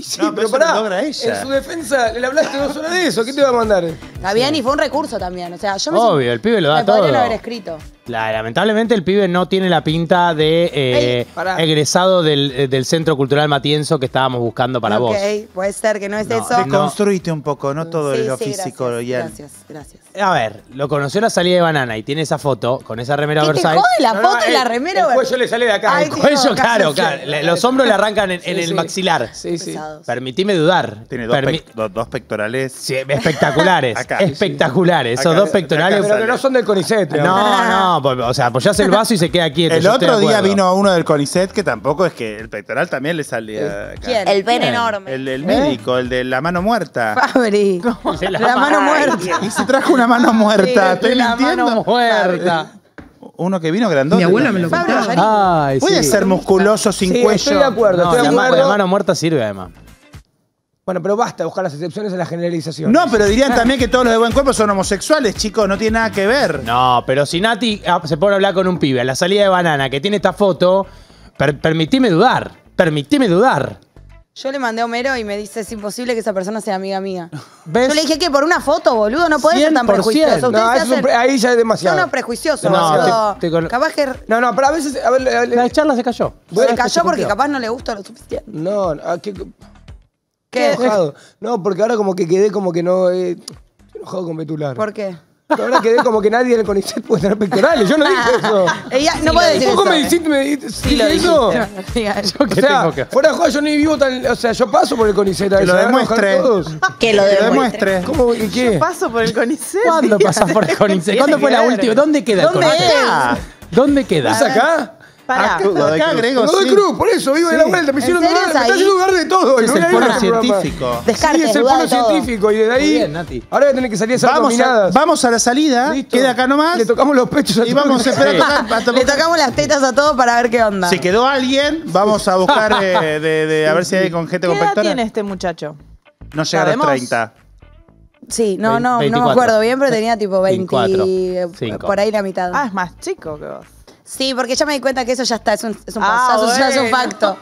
[SPEAKER 3] Sí, pero, logra ella. en su defensa le hablaste no horas de eso, ¿qué te va a mandar?
[SPEAKER 1] Está y fue un recurso también, o sea, yo me Obvio, el pibe lo da me todo. podrían haber escrito.
[SPEAKER 4] lamentablemente el pibe no tiene la pinta de eh, egresado del, eh, del Centro Cultural Matienzo que estábamos buscando para vos.
[SPEAKER 1] Ok, puede ser que no es eso. no.
[SPEAKER 2] un poco, no todo lo físico,
[SPEAKER 4] gracias, y Gracias, A ver, lo conoció la salida de banana y tiene esa foto con esa remera ¿Qué te
[SPEAKER 3] la foto y la remera? El cuello le sale de acá. El cuello, claro, claro.
[SPEAKER 4] Los hombros le arrancan en, el maxilar. Sí, sí. Permitime dudar. Tiene dos, pectorales. espectaculares. espectaculares. Esos dos pectorales. pero no
[SPEAKER 2] son del CONICET. No, no. Pues, o sea, apoyás el vaso y se queda quieto. El otro día vino uno del CONICET que tampoco es que el pectoral también le salía. ¿Quién?
[SPEAKER 1] El ven enorme.
[SPEAKER 2] El, del médico, el de la mano muerta. Fabri.
[SPEAKER 1] La,
[SPEAKER 2] la, mano muerta. Y se trajo una mano muerta. Sí, Estoy la Mano muerta uno que vino grandote. Mi abuelo me lo contó Puede sí. ser musculoso sin cuello. Estoy estoy de acuerdo. La, mano
[SPEAKER 4] muerta sirve además.
[SPEAKER 3] Bueno, pero basta buscar las excepciones a la generalización. No, pero dirían también
[SPEAKER 4] que
[SPEAKER 2] todos los de buen cuerpo son homosexuales, chicos, no tiene nada que ver.
[SPEAKER 4] No, pero si Nati ah, se pone a hablar con un pibe a la salida de banana que tiene esta foto, permitíme dudar, permitime dudar.
[SPEAKER 1] Yo le mandé a Homero y me dice, es imposible que esa persona sea amiga mía. Yo le dije que por una foto, boludo, no puede ser tan prejuicioso. No, ahí ya es demasiado. No, no, prejuicioso, No, Capaz que
[SPEAKER 3] No, no, pero a veces. A ver, La charla se cayó. se cayó porque capaz
[SPEAKER 1] no le gusta lo suficiente.
[SPEAKER 3] No, no, ah, no, porque ahora como que quedé como que no. eh, estoy enojado con Betular. ¿Por qué? Ahora quedé como que nadie en el CONICET puede tener pectorales. Yo no dije eso. Ella no puede decir ¿Cómo me ¿eh? ¿Me dijiste Sí, lo O sea, fuera de juego yo ni vivo tan. O sea, yo paso por el CONICET. Que lo demuestre. Que lo demuestre. ¿Cómo? ¿Y qué?
[SPEAKER 4] Paso por el CONICET. ¿Cuándo pasas por el Conicet? ¿Cuándo fue la última? ¿Dónde queda el ¿Dónde queda?
[SPEAKER 2] ¿Dónde queda? ¿Es acá? Ah, no, de Cruz, por eso, vivo de la vuelta. Me hicieron dudar, me un haciendo dudar de todo. Es el pueblo científico. Sí, es el polo científico. Y de ahí, ahora voy a tener que salir a hacer dominadas. Vamos a la salida, queda acá nomás. Le tocamos los pechos a Y vamos a
[SPEAKER 1] Le tocamos las tetas a todos para ver qué onda. Si quedó
[SPEAKER 2] alguien, vamos a buscar eh, de a ver si hay con gente con ¿Qué tiene
[SPEAKER 1] este muchacho?
[SPEAKER 2] No llega a los 30.
[SPEAKER 1] Sí, no, no, no me acuerdo bien, pero tenía tipo 20, eh, por ahí la mitad. Ah, es más chico que vos. Sí, porque ya me di cuenta que eso ya está, es un, es un ah, pasazo, ya es un facto.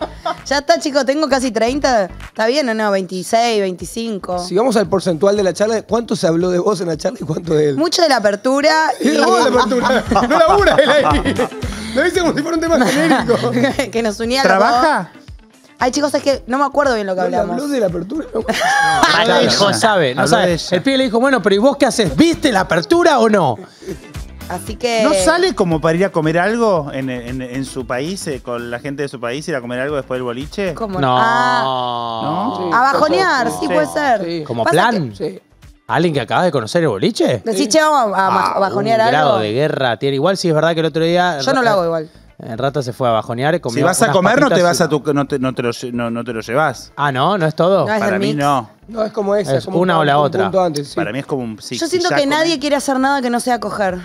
[SPEAKER 1] ya está, chicos, tengo casi 30, ¿está bien o no? 26, 25. Si
[SPEAKER 3] vamos al porcentual de la charla, ¿cuánto se habló de vos en la charla y cuánto de él?
[SPEAKER 1] Mucho de la apertura. Y... No, la apertura. no labura él ahí. Lo dice como si fuera un tema genérico. que nos unía ¿Trabaja? Ay, chicos, es que no me acuerdo bien lo que no hablamos. Habló de la apertura.
[SPEAKER 4] Ah, no, no, no sabe, no sabe. El pibe le dijo, bueno, pero ¿y vos qué haces? ¿Viste la apertura o no? ¿No sale como para ir a comer
[SPEAKER 2] algo en, su país, eh, con la gente de su país, ir a comer algo después del boliche? No. Ah.
[SPEAKER 4] ¿No? a bajonear, sí, puede ser. Como plan. Sí. ¿Alguien que acaba de conocer el boliche? Decís,
[SPEAKER 1] che, vamos a, ah, bajonear grado de
[SPEAKER 4] guerra tiene. Igual sí es verdad que el otro día. Yo no lo hago
[SPEAKER 1] igual.
[SPEAKER 2] El rato se fue a bajonear. comió Si vas a comer, no te vas a tu, no, te, no, te lo, llevas. Ah, no, no es todo. Para mí no.
[SPEAKER 1] No, es como
[SPEAKER 4] esa. una o la otra. Para mí es como un. sí, Yo siento que
[SPEAKER 1] nadie quiere hacer nada que no sea coger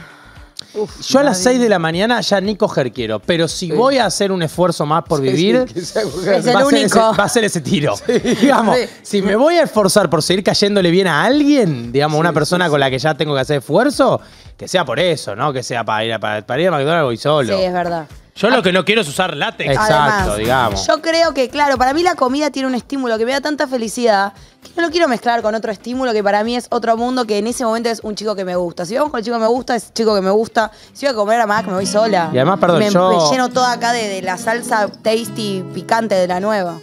[SPEAKER 4] yo a las 6 de la mañana ya ni coger quiero, pero si voy a hacer un esfuerzo más por vivir, va, A ser ese tiro. si me voy a esforzar por seguir cayéndole bien a alguien, digamos, una persona con la que ya tengo que hacer esfuerzo, que sea por eso, ¿no? Que sea para ir a, para ir a McDonald's y solo. Sí, es verdad. Yo lo que no quiero es usar látex. Exacto, digamos. Yo
[SPEAKER 1] creo que, claro, para mí la comida tiene un estímulo que me da tanta felicidad que no lo quiero mezclar con otro estímulo que para mí es otro mundo que en ese momento es un chico que me gusta. Si vamos con el chico que me gusta, es chico que me gusta. Si voy a comer a Mac, me voy sola. Y además, perdón, me lleno toda acá de, la salsa tasty picante de la nueva.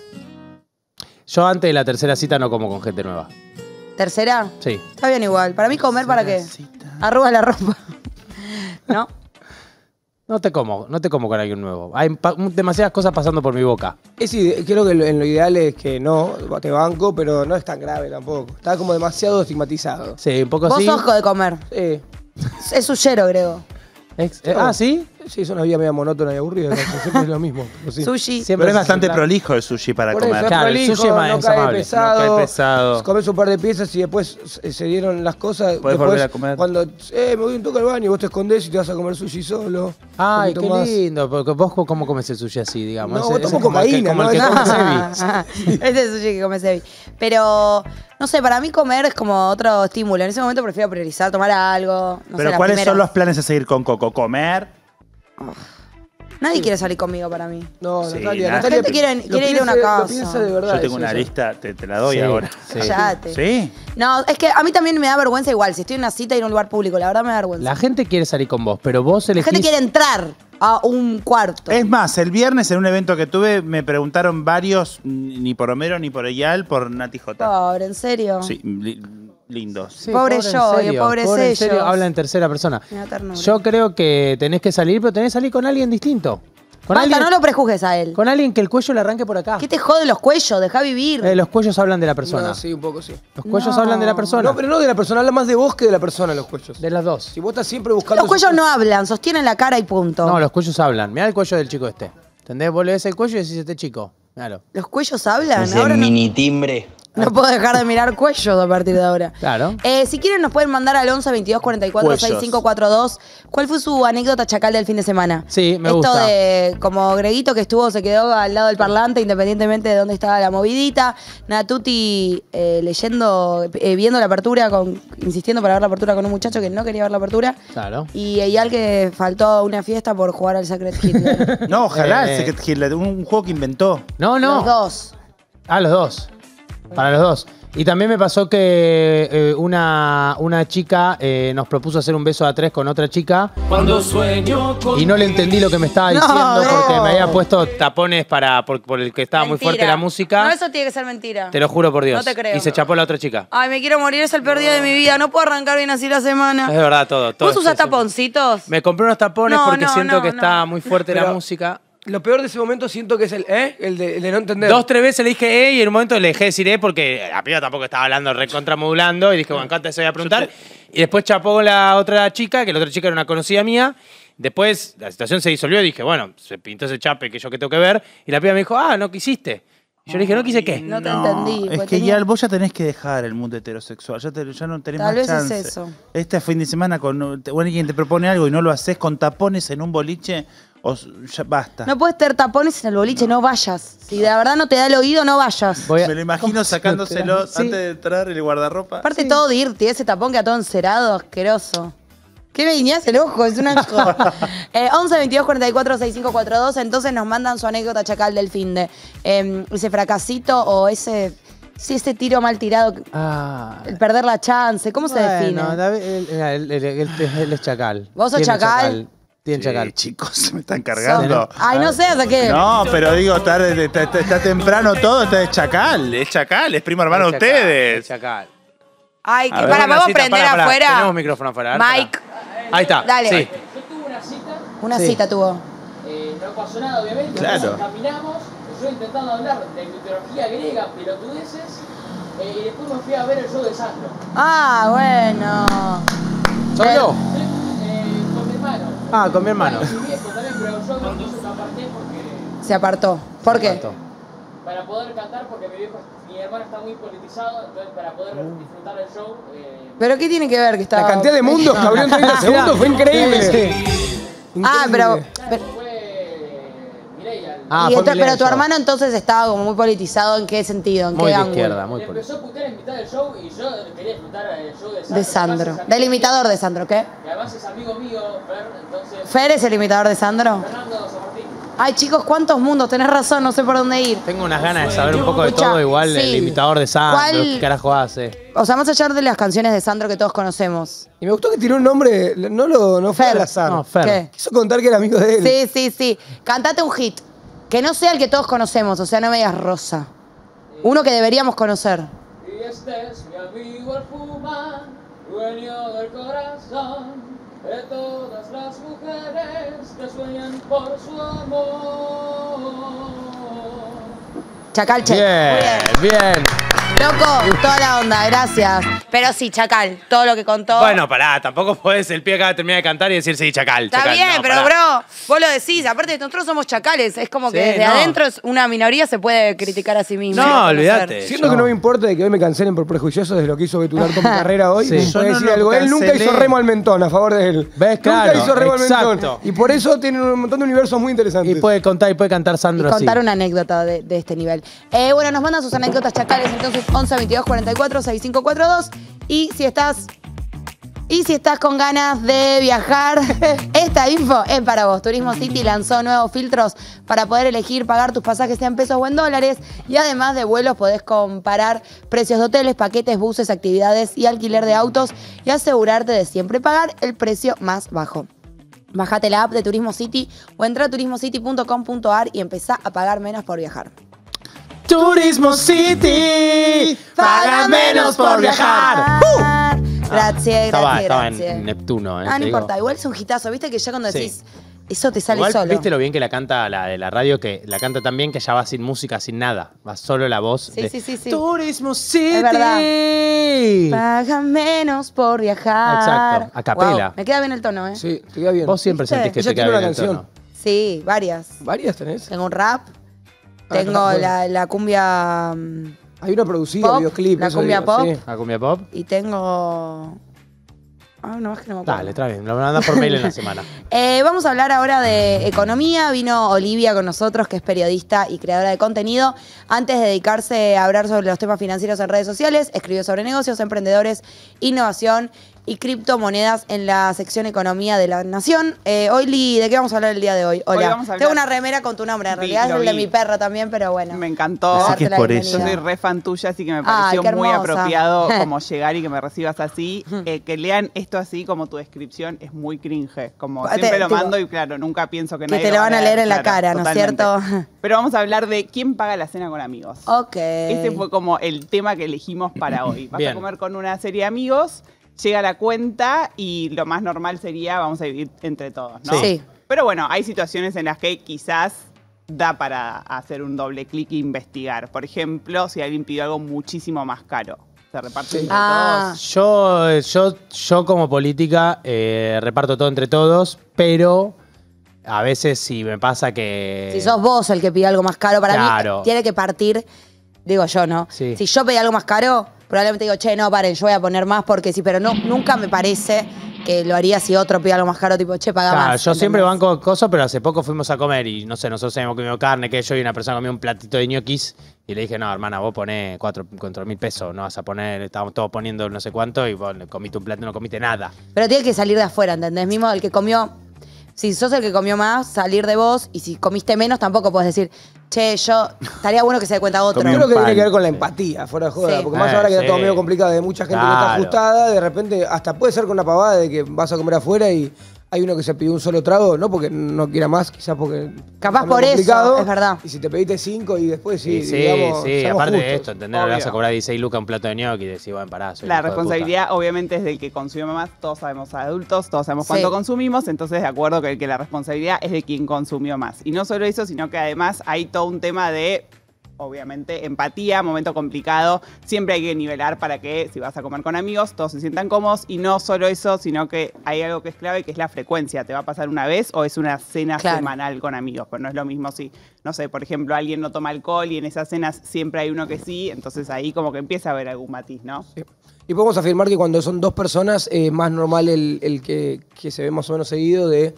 [SPEAKER 4] Yo antes de la tercera cita no como con gente nueva. ¿Tercera? Sí.
[SPEAKER 1] Está bien igual. Para mí comer, ¿para qué? Arruba la ropa. ¿No?
[SPEAKER 4] No te como, no te como con alguien nuevo. Hay demasiadas cosas pasando por mi boca. Es, creo que lo, en lo ideal
[SPEAKER 3] es que no, te banco, pero no es tan grave tampoco. Está como demasiado estigmatizado.
[SPEAKER 4] Sí, un poco así. Vos
[SPEAKER 1] de comer. Sí. Es su creo. Grego. Eh, ah, ¿sí? Sí, es una vida media monótona
[SPEAKER 3] y aburrida, siempre es lo mismo.
[SPEAKER 2] Sushi. Siempre pero es bastante prolijo el sushi para comer. claro, el sushi es más no pesado, no cae
[SPEAKER 3] Comes un par de piezas y después se eh, dieron las cosas. volver a comer. Cuando, eh, me voy un toque al baño, y vos te escondés y te vas a comer sushi solo. Ay,
[SPEAKER 4] qué lindo, porque vos cómo comes el sushi así, digamos. No, cocaína. Como, que, es
[SPEAKER 1] el sushi que come Sebi. Pero... No sé, para mí comer es como otro estímulo. En ese momento prefiero priorizar, tomar algo. Pero ¿cuáles son los
[SPEAKER 2] planes de seguir con Coco? ¿Comer?
[SPEAKER 1] Nadie quiere salir conmigo para mí. No, Natalia, La gente quiere- ir a una casa.
[SPEAKER 2] Yo tengo una lista, te, la doy ahora. sí. ¿Sí?
[SPEAKER 1] No, es que a mí también me da vergüenza igual. Si estoy en una cita y en un lugar público, la verdad me da vergüenza.
[SPEAKER 2] La gente quiere salir con vos, pero vos La gente quiere
[SPEAKER 1] entrar a un cuarto.
[SPEAKER 2] Es más, el viernes en un evento que tuve me preguntaron varios, ni por Homero ni por Eyal, por Nati J. Pobre, ¿en
[SPEAKER 1] serio? Sí, pobre, yo, pobre habla
[SPEAKER 4] en tercera persona. Yo creo que tenés que salir, pero tenés que salir con alguien distinto. Con no lo
[SPEAKER 1] prejuzgues a él. Con alguien que el cuello le arranque por acá. ¿Qué te jode los cuellos? Deja vivir.
[SPEAKER 4] Eh, los cuellos hablan de la persona. sí, un poco sí. Los cuellos hablan de la persona. No, pero no de la persona, habla más de vos que de la persona los cuellos. De las dos. Si vos estás siempre buscando... Los cuellos no
[SPEAKER 1] hablan, sostienen la cara y punto. No, los
[SPEAKER 4] cuellos hablan. Mira el cuello del chico este. ¿Entendés? Vos le el cuello y decís este chico. claro. ¿Los cuellos hablan?
[SPEAKER 1] no mini timbre. No puedo dejar de mirar cuellos a partir de ahora. Claro. Eh, si quieren, nos pueden mandar al 11 22 44 6542. ¿Cuál fue su anécdota chacal del fin de semana?
[SPEAKER 4] Sí, me Esto de
[SPEAKER 1] como Greguito que estuvo, se quedó al lado del parlante, independientemente de dónde estaba la movidita. Natuti eh, leyendo, eh, viendo la apertura, con, insistiendo para ver la apertura con un muchacho que no quería ver la apertura. Claro. Y Eyal que faltó una fiesta por jugar al Sacred Hitler.
[SPEAKER 2] No, ojalá el Secret Hitler, un juego que inventó. No,
[SPEAKER 1] no. Los dos.
[SPEAKER 4] Ah, los dos. Para los dos. Y también me pasó que eh, una, una chica eh, nos propuso hacer un beso a tres con otra chica. Cuando sueño con Y no le entendí lo que me estaba diciendo porque me había puesto tapones para, por, el que estaba muy fuerte la música. No, eso
[SPEAKER 1] tiene que ser mentira. Te lo
[SPEAKER 4] juro por Dios. No te creo. Y se chapó la otra chica.
[SPEAKER 1] Ay, me quiero morir, es el peor día de mi vida. No puedo arrancar bien así la semana.
[SPEAKER 4] Es verdad todo. todo ¿Vos
[SPEAKER 1] taponcitos?
[SPEAKER 4] Me compré unos tapones porque siento que está muy fuerte la
[SPEAKER 3] música lo peor de ese momento siento que es el, ¿eh? el, de, no entender. Dos, tres
[SPEAKER 4] veces le dije, eh, y en un momento le dejé decir, eh, porque la piba tampoco estaba hablando recontramodulando, y dije, bueno, encanta se voy a preguntar. Y después chapó la otra chica, que la otra chica era una conocida mía. Después la situación se disolvió y dije, bueno, se pintó ese chape que yo que tengo que ver. Y la piba me dijo, ah, no quisiste. yo le dije, no quise
[SPEAKER 2] qué. No te entendí. Es que ya vos ya tenés que dejar el mundo heterosexual. Ya, te, no tenés Tal vez es eso. Este fin de semana, con, alguien te propone algo y no lo haces con tapones en un boliche, o, ya, basta. No
[SPEAKER 1] puedes tener tapones en el boliche, no, vayas. Si de verdad no te da el oído, no vayas.
[SPEAKER 2] Me lo imagino sacándoselo antes de entrar el guardarropa. Aparte todo
[SPEAKER 1] irte, ese tapón que todo encerado, asqueroso. ¿Qué me guiñás el ojo? Es un asco. Eh, 11 22 44 65 42. Entonces nos mandan su anécdota chacal del fin de. Em, ese fracasito o ese. Si ese tiro mal tirado. Ah. El perder la chance. ¿Cómo se define? No,
[SPEAKER 2] él, es chacal. Vos sos chacal. Tienen se chacal. chicos, me están cargando. Ay, no sé hasta qué. No, pero digo, está, está, temprano todo, está de chacal. Es chacal, es primo hermano de ustedes. Es
[SPEAKER 4] chacal.
[SPEAKER 6] Ay,
[SPEAKER 2] que para, a prender
[SPEAKER 4] afuera? Tenemos micrófono afuera. Mike.
[SPEAKER 8] Ahí está. Dale. Yo tuve una cita. Una
[SPEAKER 2] cita
[SPEAKER 1] tuvo. Eh,
[SPEAKER 8] no pasó nada, obviamente. caminamos, yo intentando hablar de mitología
[SPEAKER 1] griega, pelotudeces, eh, y después me fui a ver el show de Sandro. Ah,
[SPEAKER 8] bueno. ¿Solo? Ah, con mi hermano.
[SPEAKER 1] Se apartó. ¿Por qué?
[SPEAKER 8] Para poder cantar, porque mi, mi hermano está muy politizado, entonces para poder uh. disfrutar el show. Eh...
[SPEAKER 1] ¿Pero qué tiene que ver que estaba.? La cantidad de mundos que abrió en 30 segundos fue increíble. Ah, pero
[SPEAKER 4] Ah, pero tu hermano
[SPEAKER 1] entonces estaba como muy politizado, ¿en qué sentido? ¿En muy qué de izquierda, muy
[SPEAKER 4] Empezó a putear en mitad del show y yo quería disfrutar el show de Sandro. De
[SPEAKER 1] Sandro. del imitador de Sandro, ¿qué?
[SPEAKER 6] Y además es amigo mío, Fer, entonces... ¿Fer es el imitador de Sandro? Fernando
[SPEAKER 1] Ay, chicos, cuántos mundos, tenés razón, no sé por dónde ir.
[SPEAKER 4] Tengo unas ganas de saber un poco de todo, igual el imitador de Sandro, qué carajo hace.
[SPEAKER 1] O sea, más allá de las canciones de Sandro que todos conocemos. Y me gustó que tiró un nombre, no lo no fue
[SPEAKER 3] Fer.
[SPEAKER 4] No, Fer.
[SPEAKER 1] Quiso contar que era amigo de él. Sí, sí, sí. Cantate un hit. Que no sea el que todos conocemos, o sea, no me digas Rosa. Uno que deberíamos conocer.
[SPEAKER 6] Y este es mi amigo el Puma,
[SPEAKER 3] dueño del corazón de todas las mujeres que
[SPEAKER 1] sueñan por su amor. Chacalche. bien. bien. bien. Loco, toda la onda, gracias. Pero sí, Chacal, todo lo que contó. Bueno,
[SPEAKER 4] pará, tampoco puedes el pie acá de de cantar y decir sí, Chacal. Está bien, pero bro,
[SPEAKER 1] vos lo decís, aparte de nosotros somos chacales, es como que de desde adentro una minoría se puede criticar a sí misma.
[SPEAKER 4] No,
[SPEAKER 3] olvídate. Siento que no me importa de que hoy me cancelen por prejuiciosos de lo que hizo Betular con carrera hoy, sí. Él nunca hizo remo al mentón a favor de él. ¿Ves? Claro, nunca hizo remo al mentón. Y por eso tiene un montón
[SPEAKER 4] de universos muy interesantes. Y puede contar y puede cantar Sandro contar una
[SPEAKER 1] anécdota de, este nivel. Eh, bueno, nos mandan sus anécdotas chacales, entonces 11 22 44 6542. Y si estás y si estás con ganas de viajar, esta info es para vos. Turismo City lanzó nuevos filtros para poder elegir pagar tus pasajes en pesos o en dólares. Y además de vuelos, podés comparar precios de hoteles, paquetes, buses, actividades y alquiler de autos y asegurarte de siempre pagar el precio más bajo. Bájate la app de Turismo City o entra a turismocity.com.ar y empezá a pagar menos por viajar.
[SPEAKER 4] Turismo City. Paga menos por viajar. ¡Uh! Gracias,
[SPEAKER 1] gracias, ah, estaba en
[SPEAKER 4] Neptuno, ¿eh? Ah, no importa,
[SPEAKER 1] igual es un hitazo. ¿Viste que ya cuando decís eso te sale solo? ¿viste
[SPEAKER 4] lo bien que la canta la de la radio? Que la canta tan bien que ya va sin música, sin nada. Va solo la voz. Sí, sí,
[SPEAKER 1] sí, sí. Turismo City. Paga menos por viajar. Exacto, a capela. me queda bien el tono, ¿eh?
[SPEAKER 4] Sí, te queda bien. Vos siempre sentís que te queda una canción.
[SPEAKER 1] Sí, varias. ¿Varias tenés? Tengo un rap, Ah, tengo la, la cumbia. Mm, Hay una producida,
[SPEAKER 4] pop, videoclip. La cumbia pop. La cumbia pop. Y tengo.
[SPEAKER 1] Ah, no, que no me acuerdo. Dale, está
[SPEAKER 4] bien. Lo por mail en la semana.
[SPEAKER 1] Eh, vamos a hablar ahora de economía. Vino Olivia con nosotros, que es periodista y creadora de contenido. Antes de dedicarse a hablar sobre los temas financieros en redes sociales, escribió sobre negocios, emprendedores, innovación y criptomonedas en la sección economía de la nación. Eh, hoy, ¿de qué vamos a hablar el día de hoy?
[SPEAKER 7] Hola. Tengo
[SPEAKER 1] una remera con tu nombre, en realidad es el de mi perra también, pero bueno. Me
[SPEAKER 7] encantó. que por eso. Yo soy re fan tuya, así que me pareció muy apropiado como llegar y que me recibas así. Eh, que lean esto así como tu descripción es muy cringe. Como siempre lo mando y claro, nunca pienso que que Y te lo van a leer en la cara, ¿no es cierto? Pero vamos a hablar de quién paga la cena con amigos. Ok. Este fue como el tema que elegimos para hoy. Vas a comer con una serie de amigos llega la cuenta y lo más normal sería vamos a vivir entre todos, ¿no? Sí. Pero bueno, hay situaciones en las que quizás da para hacer un doble clic e investigar. Por ejemplo, si alguien pidió algo muchísimo más caro. Se reparte entre ah.
[SPEAKER 4] todos. Yo, yo, yo como política eh, reparto todo entre todos, pero a veces si me pasa que... Si sos
[SPEAKER 1] vos el que pide algo más caro, para mí tiene que partir, digo yo, ¿no? Si yo pedí algo más caro, probablemente digo, che, no, paren, yo voy a poner más porque sí, pero no, nunca me parece que lo haría si otro pide algo más caro, tipo, che, paga más. Yo siempre
[SPEAKER 4] banco cosas, pero hace poco fuimos a comer y no sé, nosotros habíamos comido carne, que yo y una persona comió un platito de ñoquis y le dije, no, hermana, vos ponés cuatro, mil pesos, no vas a poner, estábamos todos poniendo no sé cuánto y vos comiste un plato y no comiste nada.
[SPEAKER 1] Pero tiene que salir de afuera, ¿entendés? Mismo el que comió si sos el que comió más, salir de vos. Y si comiste menos, tampoco puedes decir, che, yo, estaría bueno que se dé cuenta otro. Yo creo que tiene que ver
[SPEAKER 3] con la empatía, fuera de joda, porque más ahora que todo medio complicado, de mucha gente que está
[SPEAKER 1] ajustada, de repente hasta
[SPEAKER 3] puede ser con una pavada de que vas a comer afuera y hay uno que se pidió un solo trago, no porque no quiera más, quizás porque. Capaz por eso, es verdad. Y si te pediste cinco y después sí. Sí, digamos, sí, aparte
[SPEAKER 4] de esto, ¿entendés? vas a cobrar 16 lucas un plato de ñoqui y decís, bueno, pará. eso". la responsabilidad,
[SPEAKER 7] obviamente, es del que consume más. Todos sabemos adultos, todos sabemos cuánto consumimos, entonces, de acuerdo que la responsabilidad es de quien consumió más. Y no solo eso, sino que además hay todo un tema de obviamente empatía, momento complicado, siempre hay que nivelar para que si vas a comer con amigos todos se sientan cómodos y no solo eso, sino que hay algo que es clave que es la frecuencia, te va a pasar una vez o es una cena semanal con amigos, pero no es lo mismo si, no sé, por ejemplo, alguien no toma alcohol y en esas cenas siempre hay uno que sí, entonces ahí como que empieza a haber algún matiz, ¿no?
[SPEAKER 3] Y podemos afirmar que cuando son dos personas es más normal el, que, que se ve más o menos seguido de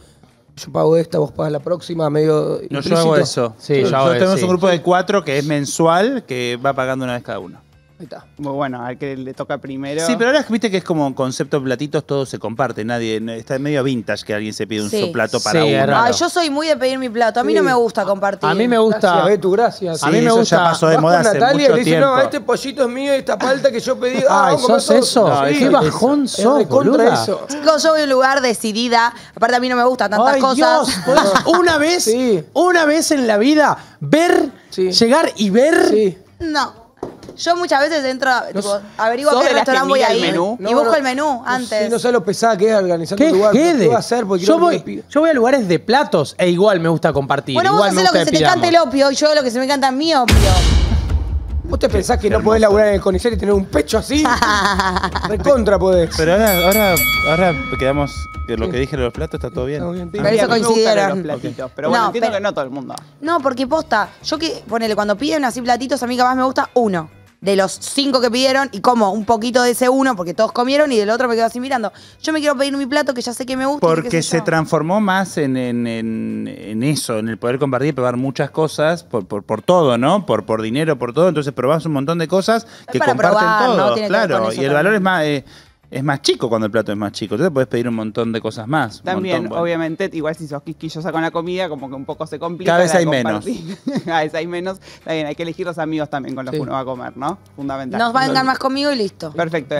[SPEAKER 3] yo pago esta, vos pagas la
[SPEAKER 7] próxima, medio. No, yo hago eso. Sí, yo, tenemos un grupo
[SPEAKER 2] de cuatro que es mensual, que va pagando una vez cada uno.
[SPEAKER 7] Ahí está. Muy bueno, al que le toca primero. Sí, pero
[SPEAKER 2] ahora viste que es como concepto de platitos, todo se comparte. Nadie, está medio vintage que alguien se pide un plato para Sí, uno. yo
[SPEAKER 7] soy muy de
[SPEAKER 1] pedir mi plato.
[SPEAKER 2] A mí no me
[SPEAKER 4] gusta compartir. A mí me gusta. ver tú, gracias. A mí me gusta. ya pasó de moda Natalia le dice, no, este
[SPEAKER 3] pollito es mío, y esta palta que yo pedí. ah, Ay, sos eso. Qué bajón eso. yo voy
[SPEAKER 1] a un lugar decidida. Aparte, a mí no me gustan tantas cosas.
[SPEAKER 4] una vez, una vez en la vida, ver, llegar y ver.
[SPEAKER 1] No. Yo muchas veces entro, averiguo qué restaurante voy a ir y busco el menú antes.
[SPEAKER 4] Sí, no sé lo pesada que es organizar un lugar. ¿Qué, de? hacer? Porque yo, voy, yo voy a lugares de platos e igual me gusta compartir. Bueno, igual vos me lo que se te cante el
[SPEAKER 1] opio y yo lo que se me canta mi opio.
[SPEAKER 3] ¿Vos te pensás que no podés laburar en el Conicet y tener un pecho así? De contra podés.
[SPEAKER 2] Pero ahora, ahora, ahora quedamos lo que dije de los platos está todo bien. pero eso coincidieron. Los platitos,
[SPEAKER 1] Pero bueno, no, entiendo que no todo el mundo. No, porque posta, yo que, ponele, cuando piden así platitos, a mí capaz me gusta uno de los cinco que pidieron y como un poquito de ese uno porque todos comieron y del otro me quedo así mirando. Yo me quiero pedir mi plato que ya sé que me gusta. Porque se
[SPEAKER 2] transformó más en, en, eso, en el poder compartir y probar muchas cosas por, por, por, todo, ¿no? Por, por dinero, por todo. Entonces probás un montón de cosas que comparten todos. todo. Claro, y el valor es más... Eh, es más chico cuando el plato es más chico. Entonces puedes pedir un montón de cosas más. También,
[SPEAKER 7] obviamente, igual si sos quisquillosa con la comida, como que un poco se complica. Cada vez hay menos. Cada vez hay menos. También hay que elegir los amigos también con los que uno va a comer, ¿no? Fundamental. Nos van a más conmigo y listo. Perfecto.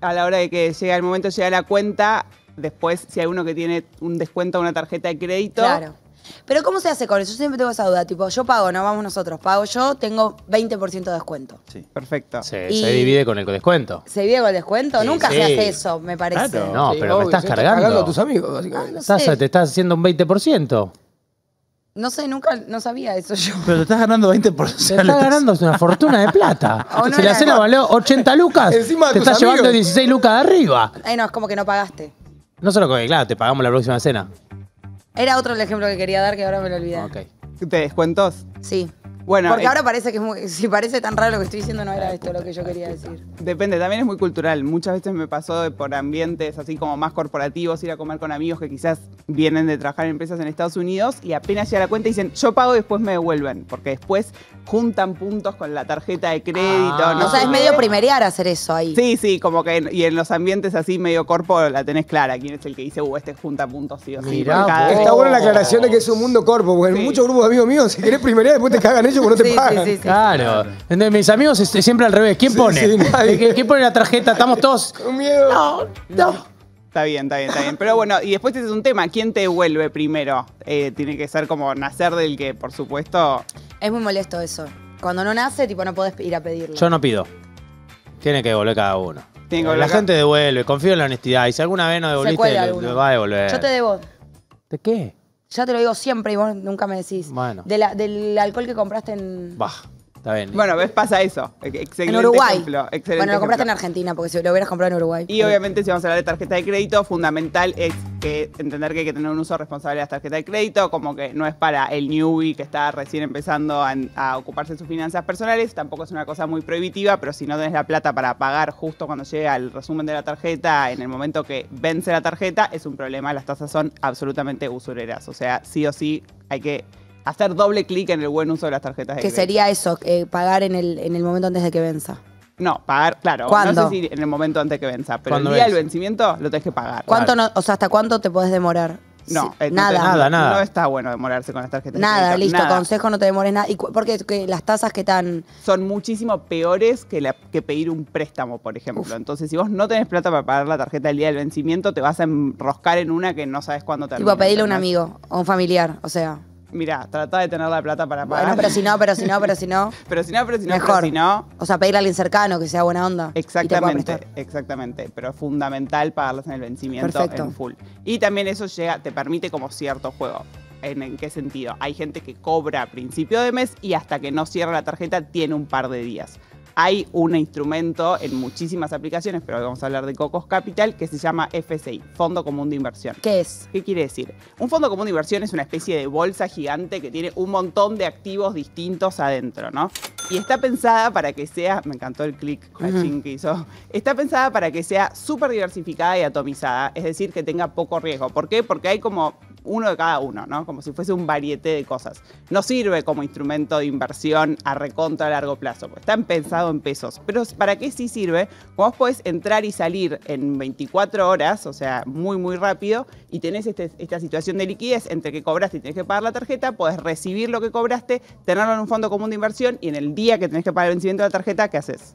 [SPEAKER 7] A la, hora, de que llega el momento, llega la cuenta, después si hay uno que tiene un descuento a una tarjeta de crédito, claro.
[SPEAKER 1] Pero ¿cómo se hace con eso? Yo siempre tengo esa duda, tipo, yo pago, no vamos nosotros, pago yo, tengo 20% de descuento.
[SPEAKER 4] Sí, perfecto. Se, divide con el descuento.
[SPEAKER 1] ¿Se divide con el descuento? Nunca se hace eso, me
[SPEAKER 4] parece. No, pero me estás cargando a tus amigos, ah, te estás haciendo un 20%.
[SPEAKER 1] No sé, nunca, no sabía eso yo.
[SPEAKER 2] Pero te estás ganando 20%. Te estás ganando una fortuna de plata. si la cena valió
[SPEAKER 4] 80 lucas, te estás llevando
[SPEAKER 2] 16 lucas de
[SPEAKER 4] arriba.
[SPEAKER 1] Ay, no, es como que no pagaste.
[SPEAKER 4] No solo con, claro, te pagamos la próxima cena.
[SPEAKER 1] Era otro el ejemplo que quería dar que ahora me lo olvidé. Ok.
[SPEAKER 7] ¿Te descuentos? Sí. Porque eh, ahora
[SPEAKER 1] parece que si parece tan raro lo que estoy diciendo, no era esto lo que yo quería decir.
[SPEAKER 7] Depende, también es muy cultural. Muchas veces me pasó por ambientes así como más corporativos, ir a comer con amigos que quizás vienen de trabajar en empresas en Estados Unidos y apenas llega la cuenta y dicen, yo pago y después me devuelven, porque después juntan puntos con la tarjeta de crédito. Ah. no o sea, es medio primerear hacer eso ahí. Sí, sí, como que y en los ambientes así medio corpo la tenés clara, quién es el que dice, uh, este junta puntos sí o sí. Está buena la
[SPEAKER 3] aclaración de que es un mundo corpo, porque en muchos grupos de amigos míos, si querés primerear, después te cagan te sí,
[SPEAKER 4] claro. Entonces, mis amigos siempre al revés. ¿Quién pone? ¿Quién, pone la tarjeta? Estamos todos.
[SPEAKER 7] Con miedo. No, no. Está bien, está bien, está bien. Pero bueno, y después es un tema, ¿quién te devuelve primero? Eh, tiene que ser como nacer del que, por supuesto...
[SPEAKER 1] Es muy molesto eso. Cuando no nace, tipo, no podés ir a pedirlo. Yo
[SPEAKER 4] no pido. Tiene que devolver cada uno. la gente devuelve, confío en la honestidad. Y si alguna vez no devolviste, va a devolver. Yo te debo. ¿De qué?
[SPEAKER 1] Ya te lo digo siempre y vos nunca me decís. Bueno. del alcohol que compraste en.
[SPEAKER 7] Baja. Está bien. Bueno, ves, pasa eso. E-, e-, en Uruguay. bueno, lo compraste
[SPEAKER 1] en Argentina, porque si lo hubieras comprado en Uruguay. Y obviamente,
[SPEAKER 7] si vamos a hablar de tarjeta de crédito, fundamental es entender que hay que tener un uso responsable de las tarjetas de crédito, como que no es para el newbie que está recién empezando a, a ocuparse de sus finanzas personales, tampoco es una cosa muy prohibitiva, pero si no tenés la plata para pagar justo cuando llega el resumen de la tarjeta, en el momento que vence la tarjeta, es un problema. Las tasas son absolutamente usureras. O sea, sí o sí hay que hacer doble clic en el buen uso de las tarjetas de que crédito. sería
[SPEAKER 1] eso, eh, pagar en el, en el momento antes de que venza.
[SPEAKER 7] No, pagar, claro. ¿Cuándo? No sé si en el momento antes que venza, pero el día vencimiento lo tenés que pagar. ¿Cuánto
[SPEAKER 1] o sea, ¿hasta cuánto te podés demorar?
[SPEAKER 7] No, nada. nada, No está bueno demorarse con las tarjetas. Nada, de listo, nada.
[SPEAKER 1] consejo, no te demores nada. porque las tasas que están...?
[SPEAKER 7] Son muchísimo peores que, que pedir un préstamo, por ejemplo. Entonces, si vos no tenés plata para pagar la tarjeta el día del vencimiento, te vas a enroscar en una que no sabes cuándo termina. a pedirle a un amigo
[SPEAKER 1] o un familiar, o sea
[SPEAKER 7] mira, trata de tener la plata para pagar. pero si no, pero si no, pero si no. pero si no, pero si no, si no.
[SPEAKER 1] O sea, pedirle a alguien cercano que sea buena onda. Exactamente,
[SPEAKER 7] exactamente. Pero es fundamental pagarlos en el vencimiento en full. Y también eso llega, te permite como cierto juego. ¿En, qué sentido? Hay gente que cobra a principio de mes y hasta que no cierra la tarjeta tiene un par de días hay un instrumento en muchísimas aplicaciones, pero vamos a hablar de Cocos Capital, que se llama FCI, Fondo Común de Inversión. ¿Qué es? ¿Qué quiere decir? Un fondo común de inversión es una especie de bolsa gigante que tiene un montón de activos distintos adentro, ¿no? Y está pensada para que sea, me encantó el clic uh -huh. que hizo, está pensada para que sea súper diversificada y atomizada, es decir, que tenga poco riesgo. ¿Por qué? Porque hay como uno de cada uno, ¿no? Como si fuese un varieté de cosas. No sirve como instrumento de inversión a reconto a largo plazo, porque están pensado en pesos. Pero ¿para qué sí sirve? Como vos podés entrar y salir en 24 horas, o sea, muy, muy rápido, y tenés este, esta situación de liquidez entre que cobraste y tenés que pagar la tarjeta, podés recibir lo que cobraste, tenerlo en un fondo común de inversión y en el día que tenés que pagar el vencimiento de la tarjeta, ¿qué haces?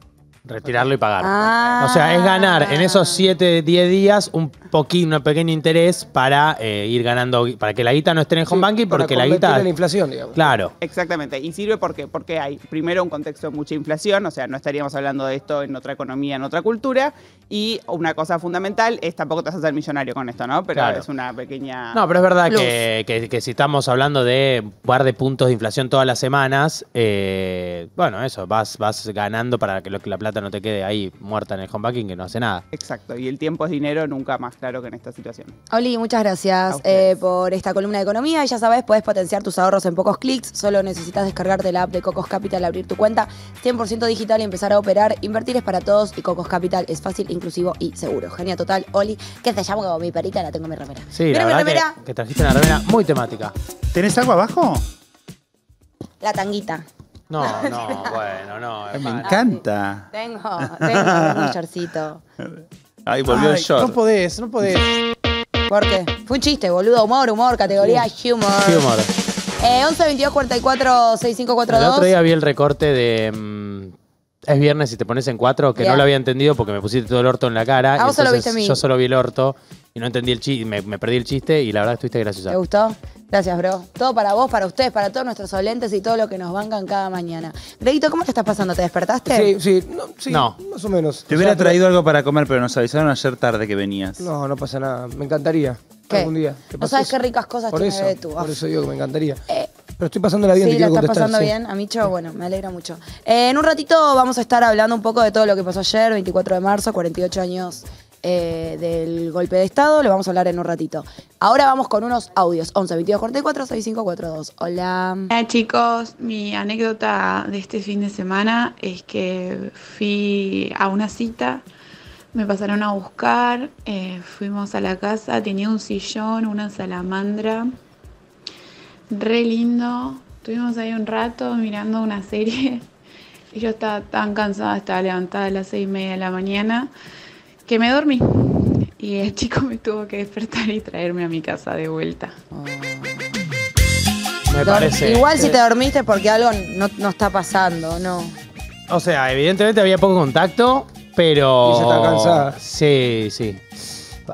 [SPEAKER 4] Retirarlo y pagar.
[SPEAKER 7] Ah. O sea, es
[SPEAKER 4] ganar en esos 7, 10 días un poquito, un pequeño interés para eh, ir ganando, para que la guita no esté en el home banking, porque la guita. En la inflación, digamos. Claro.
[SPEAKER 7] Exactamente. Y sirve porque, porque hay primero un contexto de mucha inflación, o sea, no estaríamos hablando de esto en otra economía, en otra cultura. Y una cosa fundamental es tampoco te vas a hacer millonario con esto, ¿no? Pero es una pequeña. No, pero es verdad
[SPEAKER 4] que, si estamos hablando de un par de puntos de inflación todas las semanas, eh, bueno, eso, vas, vas
[SPEAKER 7] ganando para que, lo, que la plata no te quede ahí muerta en el homebacking que no hace nada. Exacto, y el tiempo es dinero, nunca más claro que en esta situación.
[SPEAKER 1] Oli, muchas gracias eh, por esta columna de economía. Y ya sabes, puedes potenciar tus ahorros en pocos clics. Solo necesitas descargarte la app de Cocos Capital, abrir tu cuenta 100% digital y empezar a operar. Invertir es para todos y Cocos Capital es fácil, inclusivo y seguro. Genial, total, Oli. ¿Qué te llamo? mi perita, la tengo en mi remera. Sí, la mi Que,
[SPEAKER 4] que trajiste una remera muy temática. ¿Tenés
[SPEAKER 2] algo abajo?
[SPEAKER 1] La tanguita.
[SPEAKER 2] No, no, bueno, no. Me encanta. Tengo, tengo un shortcito. Ahí volvió el short. No
[SPEAKER 4] podés,
[SPEAKER 1] no podés. ¿Por qué? Fue un chiste, boludo. Humor, humor, categoría humor. Humor. Eh, 11 22 44 6542. El otro día
[SPEAKER 4] vi el recorte de. Mm, es viernes y te pones en cuatro, que no lo había entendido porque me pusiste todo el orto en la cara. Ah, vos solo viste a Yo solo vi el orto y no entendí el chiste, me, perdí el chiste y la verdad estuviste graciosa. ¿Te
[SPEAKER 1] gustó? Gracias, bro. Todo para vos, para ustedes, para todos nuestros oyentes y todo lo que nos bancan cada mañana. Greito, ¿cómo te estás pasando? ¿Te despertaste? Sí, sí. No,
[SPEAKER 3] sí, más o menos. Te hubiera traído
[SPEAKER 2] algo para comer, pero nos avisaron ayer tarde que venías.
[SPEAKER 3] No, no pasa nada. Me encantaría. ¿Qué? día. no sabes
[SPEAKER 1] qué ricas cosas por de tú. Por eso
[SPEAKER 3] digo que me encantaría. Eh, pero estoy pasando la bien. Sí, la estás pasando bien.
[SPEAKER 1] A Micho, bueno, me alegra mucho. Eh, en un ratito vamos a estar hablando un poco de todo lo que pasó ayer, 24 de marzo, 48 años eh, del golpe de Estado, le vamos a hablar en un ratito. Ahora vamos con unos audios. 11 22 Hola.
[SPEAKER 7] Hola chicos, mi anécdota de este fin de semana es
[SPEAKER 5] que fui a una cita, me pasaron a buscar, eh, fuimos a la casa, tenía un sillón, una salamandra,
[SPEAKER 7] re lindo. Estuvimos ahí un rato mirando una serie y yo estaba tan cansada, estaba levantada a las seis y media de la mañana que me dormí. Y el chico me tuvo que despertar y traerme a mi casa de vuelta. Oh. Me parece. Igual si te
[SPEAKER 1] dormiste porque algo no, está pasando, ¿no?
[SPEAKER 7] O
[SPEAKER 4] sea, evidentemente había poco contacto, pero. Y está cansada. Sí, sí.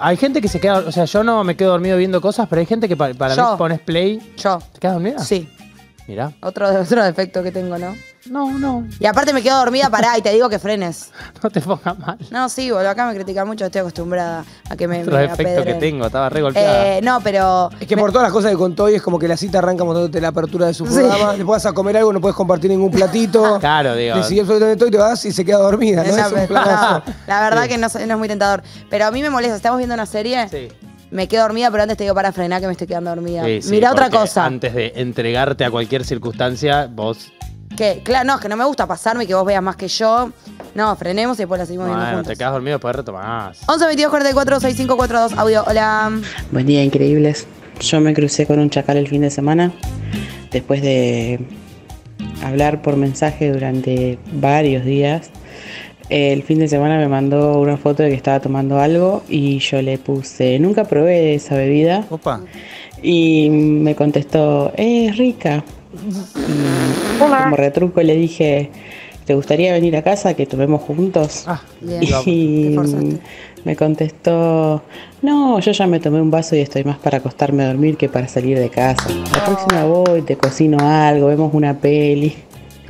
[SPEAKER 4] Hay gente que se queda. O sea, yo no me quedo dormido viendo cosas, pero hay gente que para, para pones play. Yo. ¿Te
[SPEAKER 1] quedas dormida? Sí. mira Otro, otro defecto que tengo, ¿no? No, no. Y aparte me quedo dormida, pará, y te digo que frenes. No te pongas mal. No, sí, boludo, acá me critican mucho, estoy acostumbrada a que me.
[SPEAKER 3] Otro que
[SPEAKER 4] tengo, estaba re eh,
[SPEAKER 1] no, pero. Es que por
[SPEAKER 3] todas las cosas que contó hoy es como que la cita arranca montándote la apertura de su programa. vas a comer algo, no puedes compartir ningún platito. claro, digo. Decidí absolutamente todo y te vas y se queda dormida, ¿no?
[SPEAKER 1] la verdad que no, es muy tentador. Pero a mí me molesta, estamos viendo una serie. Sí me quedo dormida, pero antes te digo para frenar que me estoy quedando dormida. Mira otra cosa.
[SPEAKER 4] Antes de entregarte a cualquier circunstancia, vos
[SPEAKER 1] que, claro, no, es que no me gusta pasarme y que vos veas más que yo. No, frenemos y después la seguimos viendo juntos.
[SPEAKER 4] te quedas dormido, después retomás.
[SPEAKER 1] 11 22 44 6542 audio, hola.
[SPEAKER 7] Buen día, increíbles. Yo me crucé con un chacal el fin de semana. Después de hablar por mensaje durante varios días, el fin de semana me mandó una foto de que estaba tomando algo y yo le puse, nunca probé esa bebida. Opa. Y me contestó, es rica. Como retruco le dije, ¿te gustaría venir a casa que tomemos juntos? Ah, y me contestó, no, yo ya me tomé un vaso y estoy más para acostarme a dormir que para salir de casa. La próxima oh. voy, te cocino algo, vemos una peli.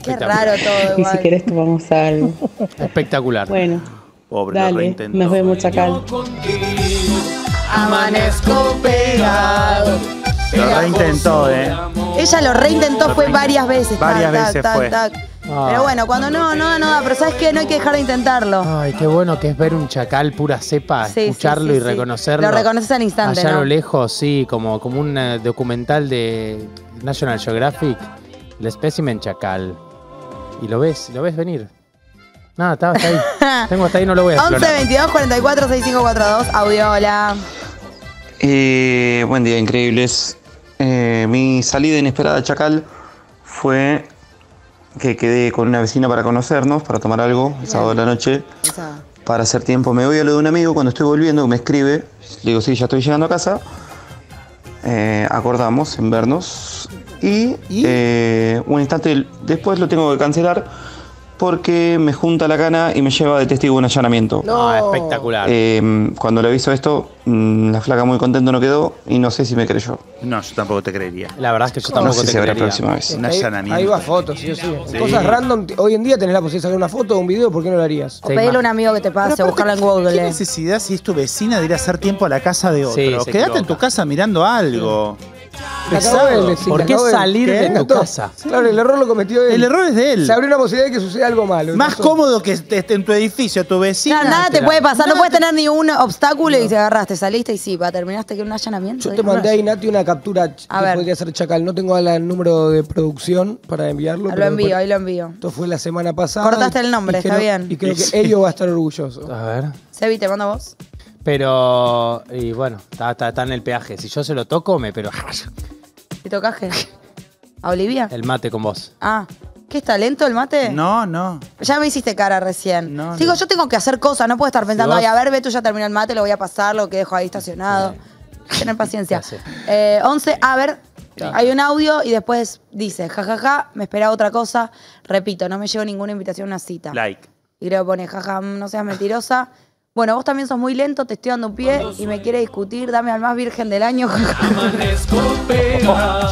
[SPEAKER 7] Qué raro todo. Y si querés tomamos algo.
[SPEAKER 4] Espectacular. Bueno. dale, nos vemos chacal.
[SPEAKER 2] amanezco pegado
[SPEAKER 4] lo reintentó, ¿eh? Ella lo reintentó, fue varias veces. Varias veces fue.
[SPEAKER 1] Pero bueno, ah. cuando no, no, no,
[SPEAKER 4] da. pero ¿sabes qué? No hay que dejar de intentarlo. Ay, qué bueno que es ver un chacal pura cepa, escucharlo y reconocerlo. Lo reconoces al instante. Allá lo lejos, sí, como, como un eh, documental de National Geographic, el espécimen chacal. Y lo ves, lo ves venir. no, estaba hasta ahí. Tengo hasta ahí, no lo voy
[SPEAKER 2] a 11
[SPEAKER 1] 22 44 6542, audio, hola.
[SPEAKER 2] Eh, buen día, increíbles. Eh, mi salida inesperada a Chacal fue que quedé con una vecina para conocernos, para tomar algo el sábado de la noche, para hacer tiempo. Me voy a lo de un amigo, cuando estoy volviendo me escribe, le digo, sí, ya estoy llegando a casa. Eh, acordamos en vernos y, eh, un instante después lo tengo que cancelar porque me junta la cana y me lleva de testigo un allanamiento. No, ah, espectacular. Eh, cuando le aviso esto, mm, la flaca muy contento no quedó y no sé si me creyó. No, yo tampoco te creería. La verdad es que yo tampoco no sé te si creería. la próxima vez. Un
[SPEAKER 3] allanamiento. Ahí va fotos, sí, sí. Cosas random. Hoy en día tenés la posibilidad de sacar una
[SPEAKER 2] foto o un video, ¿por qué no lo harías? O pedirle a un
[SPEAKER 1] amigo que te pase, buscarla en Google. ¿Qué eh.
[SPEAKER 2] necesidad si es tu vecina de ir a hacer tiempo a la casa de otro? Quédate en tu casa mirando algo. ¿Por qué salir de, tu casa? Claro,
[SPEAKER 3] el error lo cometió él. El error es de él. Se abrió una posibilidad de que suceda algo malo. Más cómodo que esté en tu edificio, tu vecino. nada te puede pasar, no puedes
[SPEAKER 1] tener ni un obstáculo y te agarraste, saliste y sí, va, terminaste que un allanamiento. Yo te mandé ahí,
[SPEAKER 3] Nati, una captura que podría ser Chacal. No tengo el número de producción para enviarlo. Lo envío, ahí
[SPEAKER 1] lo envío. Esto
[SPEAKER 3] fue la semana pasada. Cortaste el nombre, está bien. Y creo que ello va a estar orgulloso. A ver.
[SPEAKER 1] Sebi, te mando a vos.
[SPEAKER 4] Pero, y bueno, está, en el peaje. Si yo se lo toco, me pero.
[SPEAKER 1] ¿Qué tocaje? ¿A Olivia?
[SPEAKER 4] El mate con vos.
[SPEAKER 1] Ah. ¿Qué talento el mate?
[SPEAKER 4] No, no.
[SPEAKER 1] Ya me hiciste cara recién. No, Digo, yo tengo que hacer cosas, no puedo estar pensando, ay, a ver, ve tú ya terminó el mate, lo voy a pasar, lo que dejo ahí estacionado. Tener paciencia. 11, eh, a ver, hay un audio y después dice, jajaja, ja, ja, me esperaba otra cosa. Repito, no me llevo ninguna invitación a una cita. Like. Y creo pone, jaja, ja, no seas mentirosa. Bueno, vos también sos muy lento, te estoy dando un pie y me quiere discutir, dame al más virgen del año.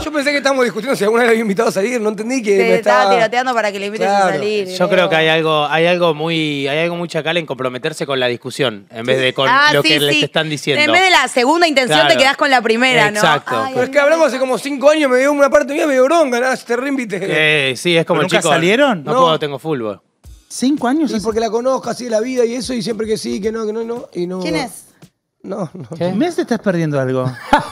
[SPEAKER 3] Yo pensé que estábamos discutiendo si alguna vez había invitado a salir, no entendí que. Te me estaba... estaba tiroteando
[SPEAKER 1] para que le invites a salir.
[SPEAKER 4] Yo creo. que hay algo, hay algo muy, hay algo muy chacal en comprometerse con la discusión, en vez de con ah, lo que les están diciendo. En vez de
[SPEAKER 3] la segunda intención te quedás con la primera, ¿no? Exacto. Pero es que hablamos hace como cinco años, me dio una parte mía medio bronca, nada, te reinvité. Eh, sí, es
[SPEAKER 4] como el nunca salieron? No, no, puedo, tengo fútbol.
[SPEAKER 3] Cinco años. Y porque la conozco así de la vida y eso, y siempre que sí, que no, que no, no. Y no ¿Quién es? No, no.
[SPEAKER 2] ¿Qué? Me estás perdiendo algo.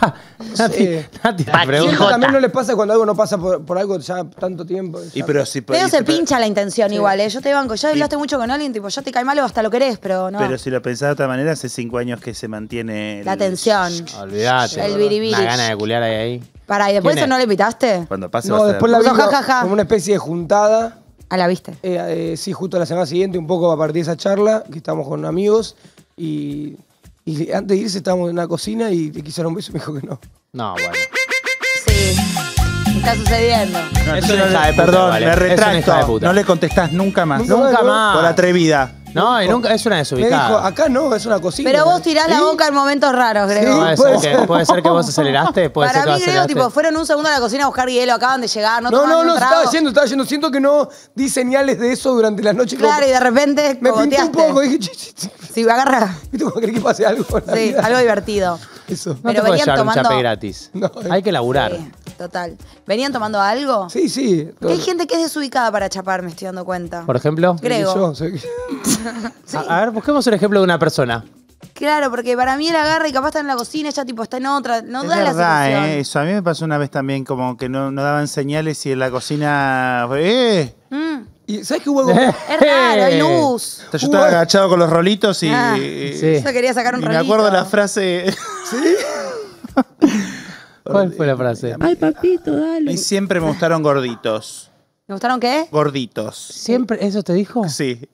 [SPEAKER 2] Nati, sé. también
[SPEAKER 3] no les pasa cuando algo no pasa por, algo ya tanto tiempo.
[SPEAKER 2] Y pero si se
[SPEAKER 1] pincha la intención igual, ¿eh? Yo te banco. Ya hablaste mucho con alguien, tipo, ya te cae mal o hasta lo querés, pero no. Pero
[SPEAKER 2] si lo pensás de otra manera, hace cinco años que se mantiene. La tensión. Olvídate. El biribiri. Una gana de culiar ahí. ahí.
[SPEAKER 4] Para, ¿y después no le
[SPEAKER 1] invitaste?
[SPEAKER 4] Cuando
[SPEAKER 2] pase No, después la vi
[SPEAKER 3] como una especie de juntada a ah, la vista. Eh, eh, sí, justo la semana siguiente, un poco a partir de esa charla, que estamos con amigos y, antes de irse estábamos en una cocina y le quisieron un beso y me dijo que no.
[SPEAKER 4] No, bueno.
[SPEAKER 1] Sí está sucediendo. ¿eh?
[SPEAKER 4] eso no sabe, perdón, me retracto. No
[SPEAKER 2] le contestás nunca más. Nunca más. Por atrevida. No, y nunca, es una desubicada. Me dijo,
[SPEAKER 3] acá no, es una cocina. Pero vos tirás la
[SPEAKER 1] boca en momentos raros, creo. Sí, ¿Puede,
[SPEAKER 4] ser que, puede, ser que, vos aceleraste. Para mí, creo, tipo,
[SPEAKER 1] fueron un segundo a la cocina a buscar hielo, acaban de llegar, no No, no, no, estaba
[SPEAKER 3] yendo, estaba yendo. Siento que no di señales de eso durante las noches. Claro, y de repente.
[SPEAKER 1] Me pinté un poco, dije, Sí, agarra. ¿Viste cómo crees que pase algo? Sí, algo divertido. No Pero te venían un chape gratis.
[SPEAKER 4] Hay que laburar.
[SPEAKER 1] total. ¿Venían tomando algo?
[SPEAKER 4] Sí, sí. Hay gente
[SPEAKER 1] que es desubicada para chapar, me estoy dando cuenta. Por ejemplo, Creo.
[SPEAKER 2] a, ver, busquemos el ejemplo de una persona.
[SPEAKER 1] Claro, porque para mí el agarra y capaz está en la cocina, ya tipo está en otra, no da la sensación. ¿eh?
[SPEAKER 2] eso. A mí me pasó una vez también, como que no, daban señales y en la cocina. ¡Eh!
[SPEAKER 1] Mm. Y, ¿Sabes qué hubo? es raro, hay luz.
[SPEAKER 2] yo estaba agachado con los rolitos y. Ah, yo quería sacar un y me acuerdo la frase. ¿Sí? ¿Cuál fue la frase? Ay, papito, dale. Y siempre me gustaron gorditos. ¿Me gustaron qué? Gorditos. Siempre, ¿eso te dijo? Sí.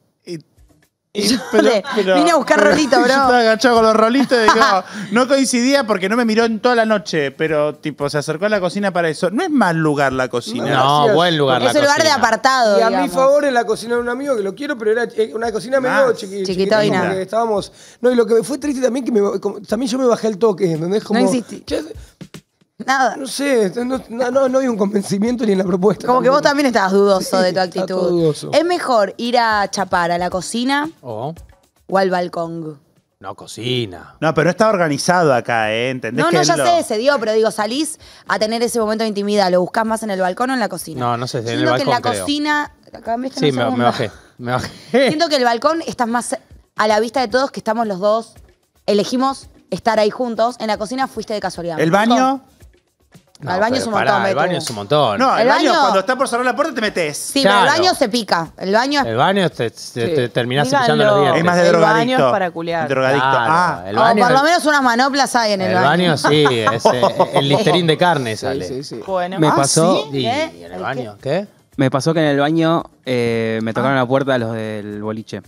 [SPEAKER 2] Vine a buscar bro. estaba agachado con los rolitos y no coincidía porque no me miró en toda la noche, pero tipo, se acercó a la cocina para eso. No es mal lugar la cocina. No, buen lugar Es un lugar de
[SPEAKER 1] apartado. Y
[SPEAKER 3] a mi favor en la cocina de un amigo que lo quiero, pero era eh, una cocina menor medio chiquita chiquito y nada. Estábamos. No, y lo que me fue triste también que me, también yo me bajé el toque, ¿entendés? no Nada. No sé, no, hay un
[SPEAKER 4] convencimiento ni en la propuesta. Como que vos
[SPEAKER 1] también estabas dudoso de tu actitud. ¿Es mejor ir a chapar a la cocina oh. o al balcón?
[SPEAKER 2] No, cocina. No, pero está organizado acá, ¿eh? ¿Entendés no, no, ya sé,
[SPEAKER 1] se dio, pero digo, salís a tener ese momento de intimidad. ¿Lo buscas más en el balcón o en la cocina?
[SPEAKER 2] No, no sé, en el balcón, que en la cocina...
[SPEAKER 1] sí, me, bajé, me bajé. Siento que el balcón estás más a la vista de todos, que estamos los dos, elegimos estar ahí juntos. En la cocina fuiste de casualidad. ¿El baño? el al baño es un montón. baño
[SPEAKER 4] No, el, baño,
[SPEAKER 2] cuando está por cerrar la puerta te metes. Sí, pero el baño
[SPEAKER 1] se pica. El baño El
[SPEAKER 4] baño te, terminás los dientes. Es más de El baño es para culiar. Drogadicto. ah, el baño, por lo
[SPEAKER 1] menos unas manoplas hay en el, baño el baño. sí, eh,
[SPEAKER 7] el listerín de carne sale. Sí,
[SPEAKER 4] sí, sí.
[SPEAKER 1] Bueno. Me ah,
[SPEAKER 7] pasó,
[SPEAKER 4] ¿Eh? en el baño, ¿qué?
[SPEAKER 7] me pasó que en el baño eh, me tocaron ah. la puerta los del boliche.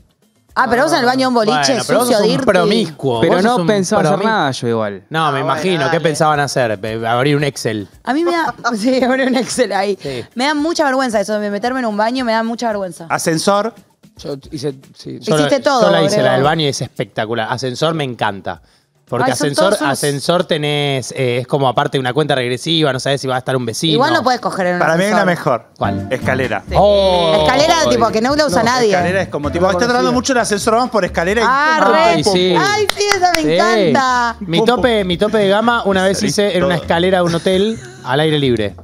[SPEAKER 4] Ah, pero vos en el baño de un boliche, pero vos sos un promiscuo. Pero no pensó pensaba hacer nada yo igual. No, me ah, imagino. ¿Qué pensaban hacer? Abrir un Excel.
[SPEAKER 1] A mí me da. Sí, abrí un Excel ahí. Me da mucha vergüenza eso de meterme en un baño, me da mucha vergüenza.
[SPEAKER 4] Ascensor. Yo hice, sí. Hiciste todo, Yo la hice, la del baño y es espectacular. Ascensor me encanta. Porque ascensor, ascensor tenés, eh, es como aparte de una cuenta regresiva, no sabes si va a estar un vecino. Igual no puedes
[SPEAKER 2] coger en un Para mí es una mejor. ¿Cuál? Escalera. Oh. escalera, tipo, que no la usa nadie. Escalera es como, tipo, no está tratando mucho el ascensor, vamos por escalera y... Ah, Ay, sí. Ay,
[SPEAKER 1] sí, esa me encanta. Mi
[SPEAKER 4] tope, mi tope de gama, una vez hice en una escalera de un hotel al aire libre.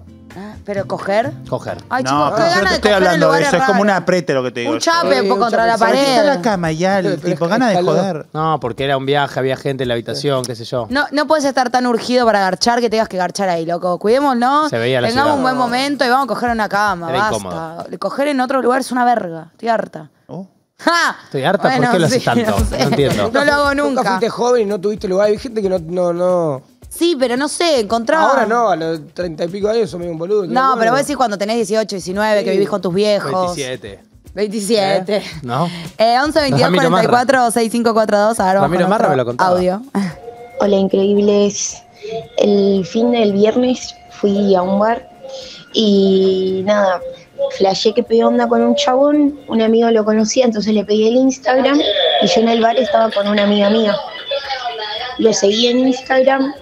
[SPEAKER 1] ¿Pero coger?
[SPEAKER 4] Coger. Ay, chicos, no, pero te estoy hablando de eso. Es como un aprete lo que te digo. Un chape
[SPEAKER 2] contra la pared está la cama ya, el tipo, ganas de joder.
[SPEAKER 4] No, porque era un viaje, había gente en la habitación, qué sé yo. No,
[SPEAKER 1] no puedes estar tan urgido para garchar que tengas que garchar ahí, loco. Cuidémonos. Se veía la Tengamos un buen momento y vamos a coger una cama. basta. incómodo. Coger en otro lugar es una verga. Estoy harta. Oh.
[SPEAKER 4] ¡Ja! Estoy harta, ¿por qué lo haces tanto? No, entiendo. No lo hago
[SPEAKER 3] nunca. fuiste joven y no tuviste lugar. Hay
[SPEAKER 1] gente que no, no, no, Sí, pero no sé, encontraba. Ahora no, a
[SPEAKER 3] los treinta y pico años soy medio un boludo. No, pero vos decís
[SPEAKER 1] cuando tenés 18, 19, que vivís con tus viejos. 27. 27. ¿Eh? ¿No? Eh, 11 22 seis, 44 Marra. 6542. Ahora Ramiro Marra me lo contaba. Audio. Hola, increíbles. El fin del viernes fui a un bar y nada, flashé que pedí onda con un chabón, un amigo lo conocía, entonces le pedí el Instagram y yo en el bar estaba con una amiga mía. Lo seguí en Instagram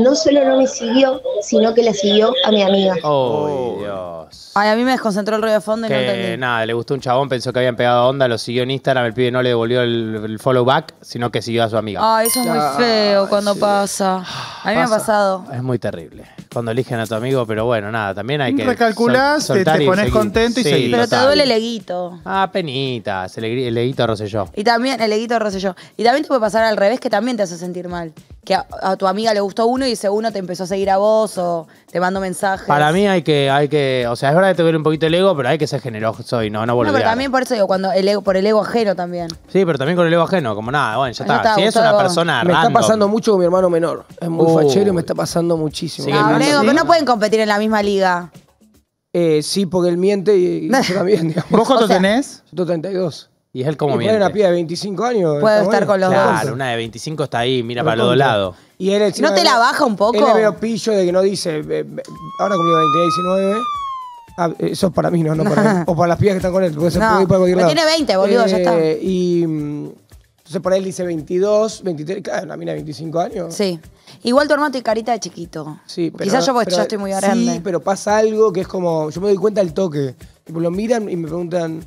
[SPEAKER 1] no solo no me siguió, sino que la siguió a mi amiga.
[SPEAKER 4] Oh, Dios.
[SPEAKER 1] Ay, a mí me desconcentró el ruido de fondo y no entendí.
[SPEAKER 4] Nada, le gustó un chabón, pensó que habían pegado onda, lo siguió en Instagram, el pibe no le devolvió el, follow back, sino que siguió a su amiga.
[SPEAKER 1] Ay, eso es muy ah, feo cuando
[SPEAKER 4] pasa. A mí me ha ah, pasado. Es muy terrible. Cuando eligen a tu amigo, pero bueno, nada, también hay que. Recalculás, te- pones contento y Sí, seguís. Pero te duele el eguito. Ah, penitas, el, el Y
[SPEAKER 1] también, el eguito roselló. Y también te puede pasar al revés, que también te hace sentir mal. Que a, tu amiga le gustó uno y ese uno te empezó a seguir a vos o te mandó mensajes. Para
[SPEAKER 4] mí hay que, hay que, o sea, de tener un poquito el ego, pero hay que ser generoso y no, no No, pero también
[SPEAKER 1] por eso digo, cuando el ego, por el ego ajeno también.
[SPEAKER 4] Sí, pero también con el ego ajeno, como nada, bueno, ya, está. si es una persona Me está pasando mucho con
[SPEAKER 3] mi hermano menor. Es muy uh. fachero me está pasando muchísimo. Sí, no, pero
[SPEAKER 1] no pueden competir en la misma liga.
[SPEAKER 3] Eh, sí, porque él miente y, yo también, digamos. ¿Vos cuánto tenés? Yo
[SPEAKER 4] Y es él como miente. una
[SPEAKER 3] pía de 25 años. Puede estar con los dos. Claro,
[SPEAKER 4] una de 25 está ahí, mira para los dos lados.
[SPEAKER 3] Y él, ¿No te la baja un poco? Él pillo de que no dice, eh, eh, ahora cumplió 29. Ah, eh, eso es para mí, no, no para él. O para las pibas que están con él, porque eso no, para cualquier tiene 20, boludo, ya está. Eh, y mm, entonces para él dice 22, 23, claro, una mina de 25 años. Sí.
[SPEAKER 1] Igual tu hermano tiene carita de chiquito.
[SPEAKER 3] Sí, pero, Quizás yo, estoy muy grande. Sí, pero pasa algo que es como, yo me doy cuenta del toque. Tipo, lo miran y me preguntan,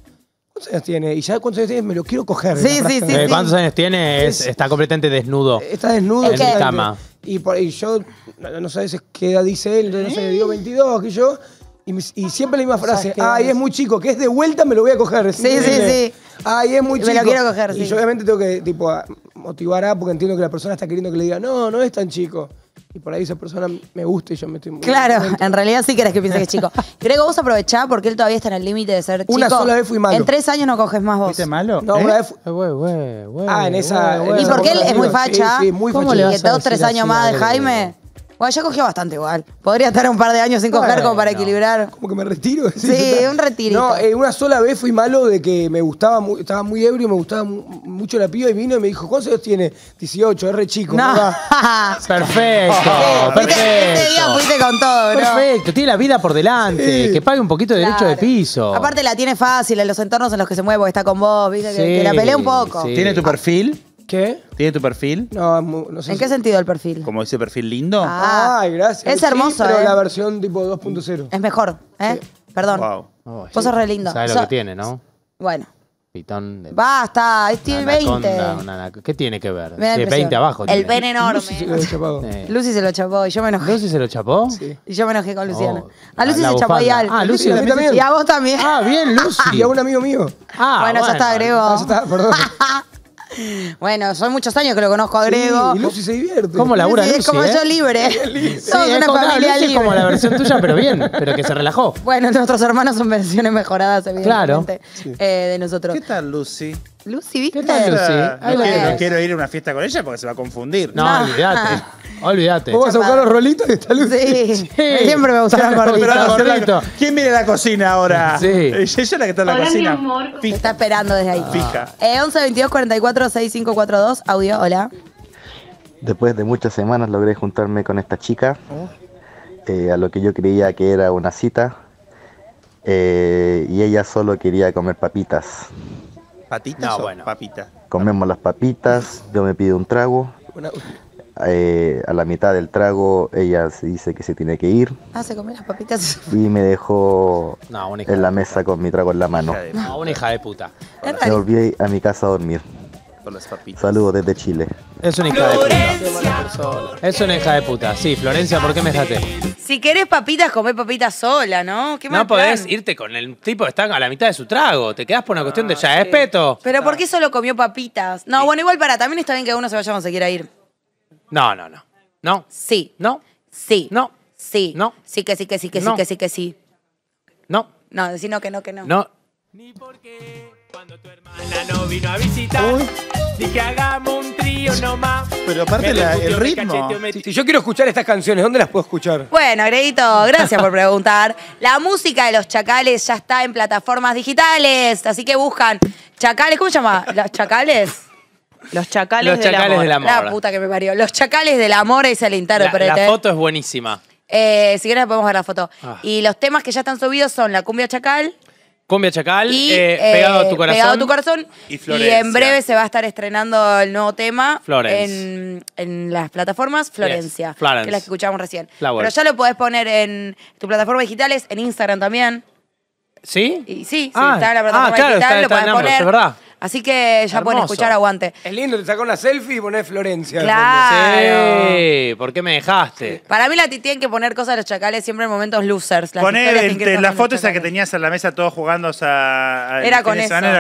[SPEAKER 3] ¿Cuántos años tiene? Y ya cuántos años tiene, me lo quiero coger. Sí, sí, eh, sí, ¿Cuántos años
[SPEAKER 4] tiene? está completamente desnudo. Está desnudo. en cama.
[SPEAKER 3] Y, yo, no, no sé qué edad dice él, no sé, digo 22, que yo. Y, siempre la misma frase, ay, es muy chico, que es de vuelta me lo voy a coger. Sí, sí, sí. sí.
[SPEAKER 1] Ay, es muy chico. Me lo quiero coger, sí. Y yo
[SPEAKER 3] obviamente tengo que, tipo, motivar a, porque entiendo que la persona está queriendo que le diga, no, no es tan chico. Y por ahí esa persona me gusta y yo me estoy muy Claro, en realidad sí querés que piense que es chico.
[SPEAKER 1] Creo que vos aprovechá porque él todavía está en el límite de ser chico. Una sola vez fui malo. En tres años no coges más vos. ¿Fuiste
[SPEAKER 4] malo? No, una ¿Eh? vez fui... ah, ah en esa... y porque él es muy facha. Sí, muy facha. ¿Cómo le tres años más de Jaime...
[SPEAKER 1] Bueno, ya cogió bastante igual. Podría estar un par de años sin coger como para equilibrar. Como que me retiro. Sí, un retiro.
[SPEAKER 3] No, una sola vez fui malo de que me gustaba, estaba muy ebrio, me gustaba mucho la piba y vino y me dijo, ¿cuántos años tiene? 18, es re chico. No.
[SPEAKER 4] Perfecto, Este día fuiste con todo, Perfecto, tiene la vida por delante. Que pague un poquito de derecho de piso. Aparte
[SPEAKER 1] la tiene fácil en los entornos en los que se mueve porque está con vos, ¿viste? Que, la pelea un poco. Tiene
[SPEAKER 2] tu perfil ¿Qué? ¿Tiene tu perfil? No, no sé. ¿En qué sentido el perfil? Como ese perfil lindo. Ah, Ay, gracias.
[SPEAKER 1] Es hermoso. pero ¿eh? la
[SPEAKER 2] versión tipo 2.0. Es
[SPEAKER 1] mejor, ¿eh?
[SPEAKER 2] Perdón. Wow. Vos sos re lindo. Sabes lo que tiene, ¿no? Bueno. Pitón.
[SPEAKER 4] De...
[SPEAKER 1] Basta, tiene 20.
[SPEAKER 4] ¿Qué tiene que ver? De 20 abajo. El pene enorme. Lucy se lo chapó.
[SPEAKER 1] Lucy se lo chapó y yo me enojé. ¿Lucy se lo chapó? Sí. Y yo me enojé con Luciana. Oh, a Lucy se chapó y al. Ah, Lucy, a mí también. Y a vos también. Ah, bien, Lucy. y a un amigo mío.
[SPEAKER 3] Ah, bueno, ya está, Grego. Ah, ya
[SPEAKER 1] está, perdón. bueno, son muchos años que lo conozco a Grego. y Lucy se divierte. ¿Cómo labura Lucy? es como eh? yo libre. Sí, Somos una familia Lucy Es como la versión tuya,
[SPEAKER 4] pero bien, pero que se
[SPEAKER 2] relajó.
[SPEAKER 1] Bueno, nuestros hermanos son versiones mejoradas, evidentemente, claro. Eh, de nosotros. ¿Qué tal, Lucy? Lucy, ¿viste? ¿Qué tal, No,
[SPEAKER 2] quiero, ir a una fiesta con ella porque se va a confundir. No, olvídate. Olvídate. Vos vas a buscar los rolitos y está Lucy. Sí. Siempre me gusta los rolitos. ¿Quién viene a la cocina ahora? Sí. Ella es la que está en la cocina.
[SPEAKER 1] Está esperando desde ahí. Fija. Eh, 11 22 44 6542. Audio, hola.
[SPEAKER 4] Después de muchas semanas logré juntarme con esta chica. Eh, a lo que yo creía que era una cita. Eh, y ella solo quería comer papitas.
[SPEAKER 2] ¿Patitas papitas?
[SPEAKER 4] Comemos las papitas, yo me pido un trago. Eh, a la mitad del trago ella se dice que se tiene que ir. Ah, se las papitas. Y me dejó en la mesa con mi trago en la mano. una hija de puta. Me volví a mi casa a dormir con las papitas. Saludos desde Chile. Es una hija de puta. Es una hija de puta. Sí, Florencia, ¿por qué me dejaste?
[SPEAKER 1] Si querés papitas, comé papitas sola, ¿no? no podés irte
[SPEAKER 4] con el tipo que está a la mitad de su trago. Te quedás por una cuestión de ya respeto. Ah, Pero
[SPEAKER 1] ¿por qué solo comió papitas? No, bueno, igual para, también está bien que uno se vaya cuando se quiera ir. No, no, no. No. Sí. No. Sí. No. Sí. No. Sí que sí, que sí, que sí, que sí, que sí. No. No, decir no, que no, que no.
[SPEAKER 4] No. Ni porque.
[SPEAKER 1] Cuando tu hermana
[SPEAKER 4] no vino a visitar, Uy. que hagamos un trío nomás. Pero aparte el ritmo.
[SPEAKER 3] Si yo quiero escuchar estas canciones, ¿dónde las puedo escuchar?
[SPEAKER 1] Bueno, Agredito, gracias por preguntar. La música de los chacales ya está en plataformas digitales, así que buscan chacales, ¿cómo se llama? ¿Los chacales? Los chacales, los chacales del, amor. La puta que me parió. Los chacales del amor es el intérprete. La, foto
[SPEAKER 4] es buenísima.
[SPEAKER 1] Eh, si quieres podemos ver la foto. Ah. Y los temas que ya están subidos son La Cumbia Chacal,
[SPEAKER 4] Cumbia Chacal, y, eh, eh, pegado, a tu
[SPEAKER 1] corazón,
[SPEAKER 2] Y, en breve
[SPEAKER 1] se va a estar estrenando el nuevo tema en, en, las plataformas Florencia, Florence. que las que escuchamos recién. Pero ya lo puedes poner en tu plataforma es en Instagram también.
[SPEAKER 4] ¿Sí? Y, sí, sí, ah, está la ah, plataforma ah, claro, digital, está Es verdad.
[SPEAKER 1] Así que ya Hermoso. pueden escuchar Aguante.
[SPEAKER 3] Es lindo, te sacó una selfie y ponés Florencia.
[SPEAKER 1] Claro.
[SPEAKER 2] Sí, ¿por qué me dejaste?
[SPEAKER 1] Para mí la tienen que poner cosas de los chacales siempre en momentos losers. Las
[SPEAKER 2] Poner la foto esa que tenías en la mesa todos jugando a. Era con Es este tema.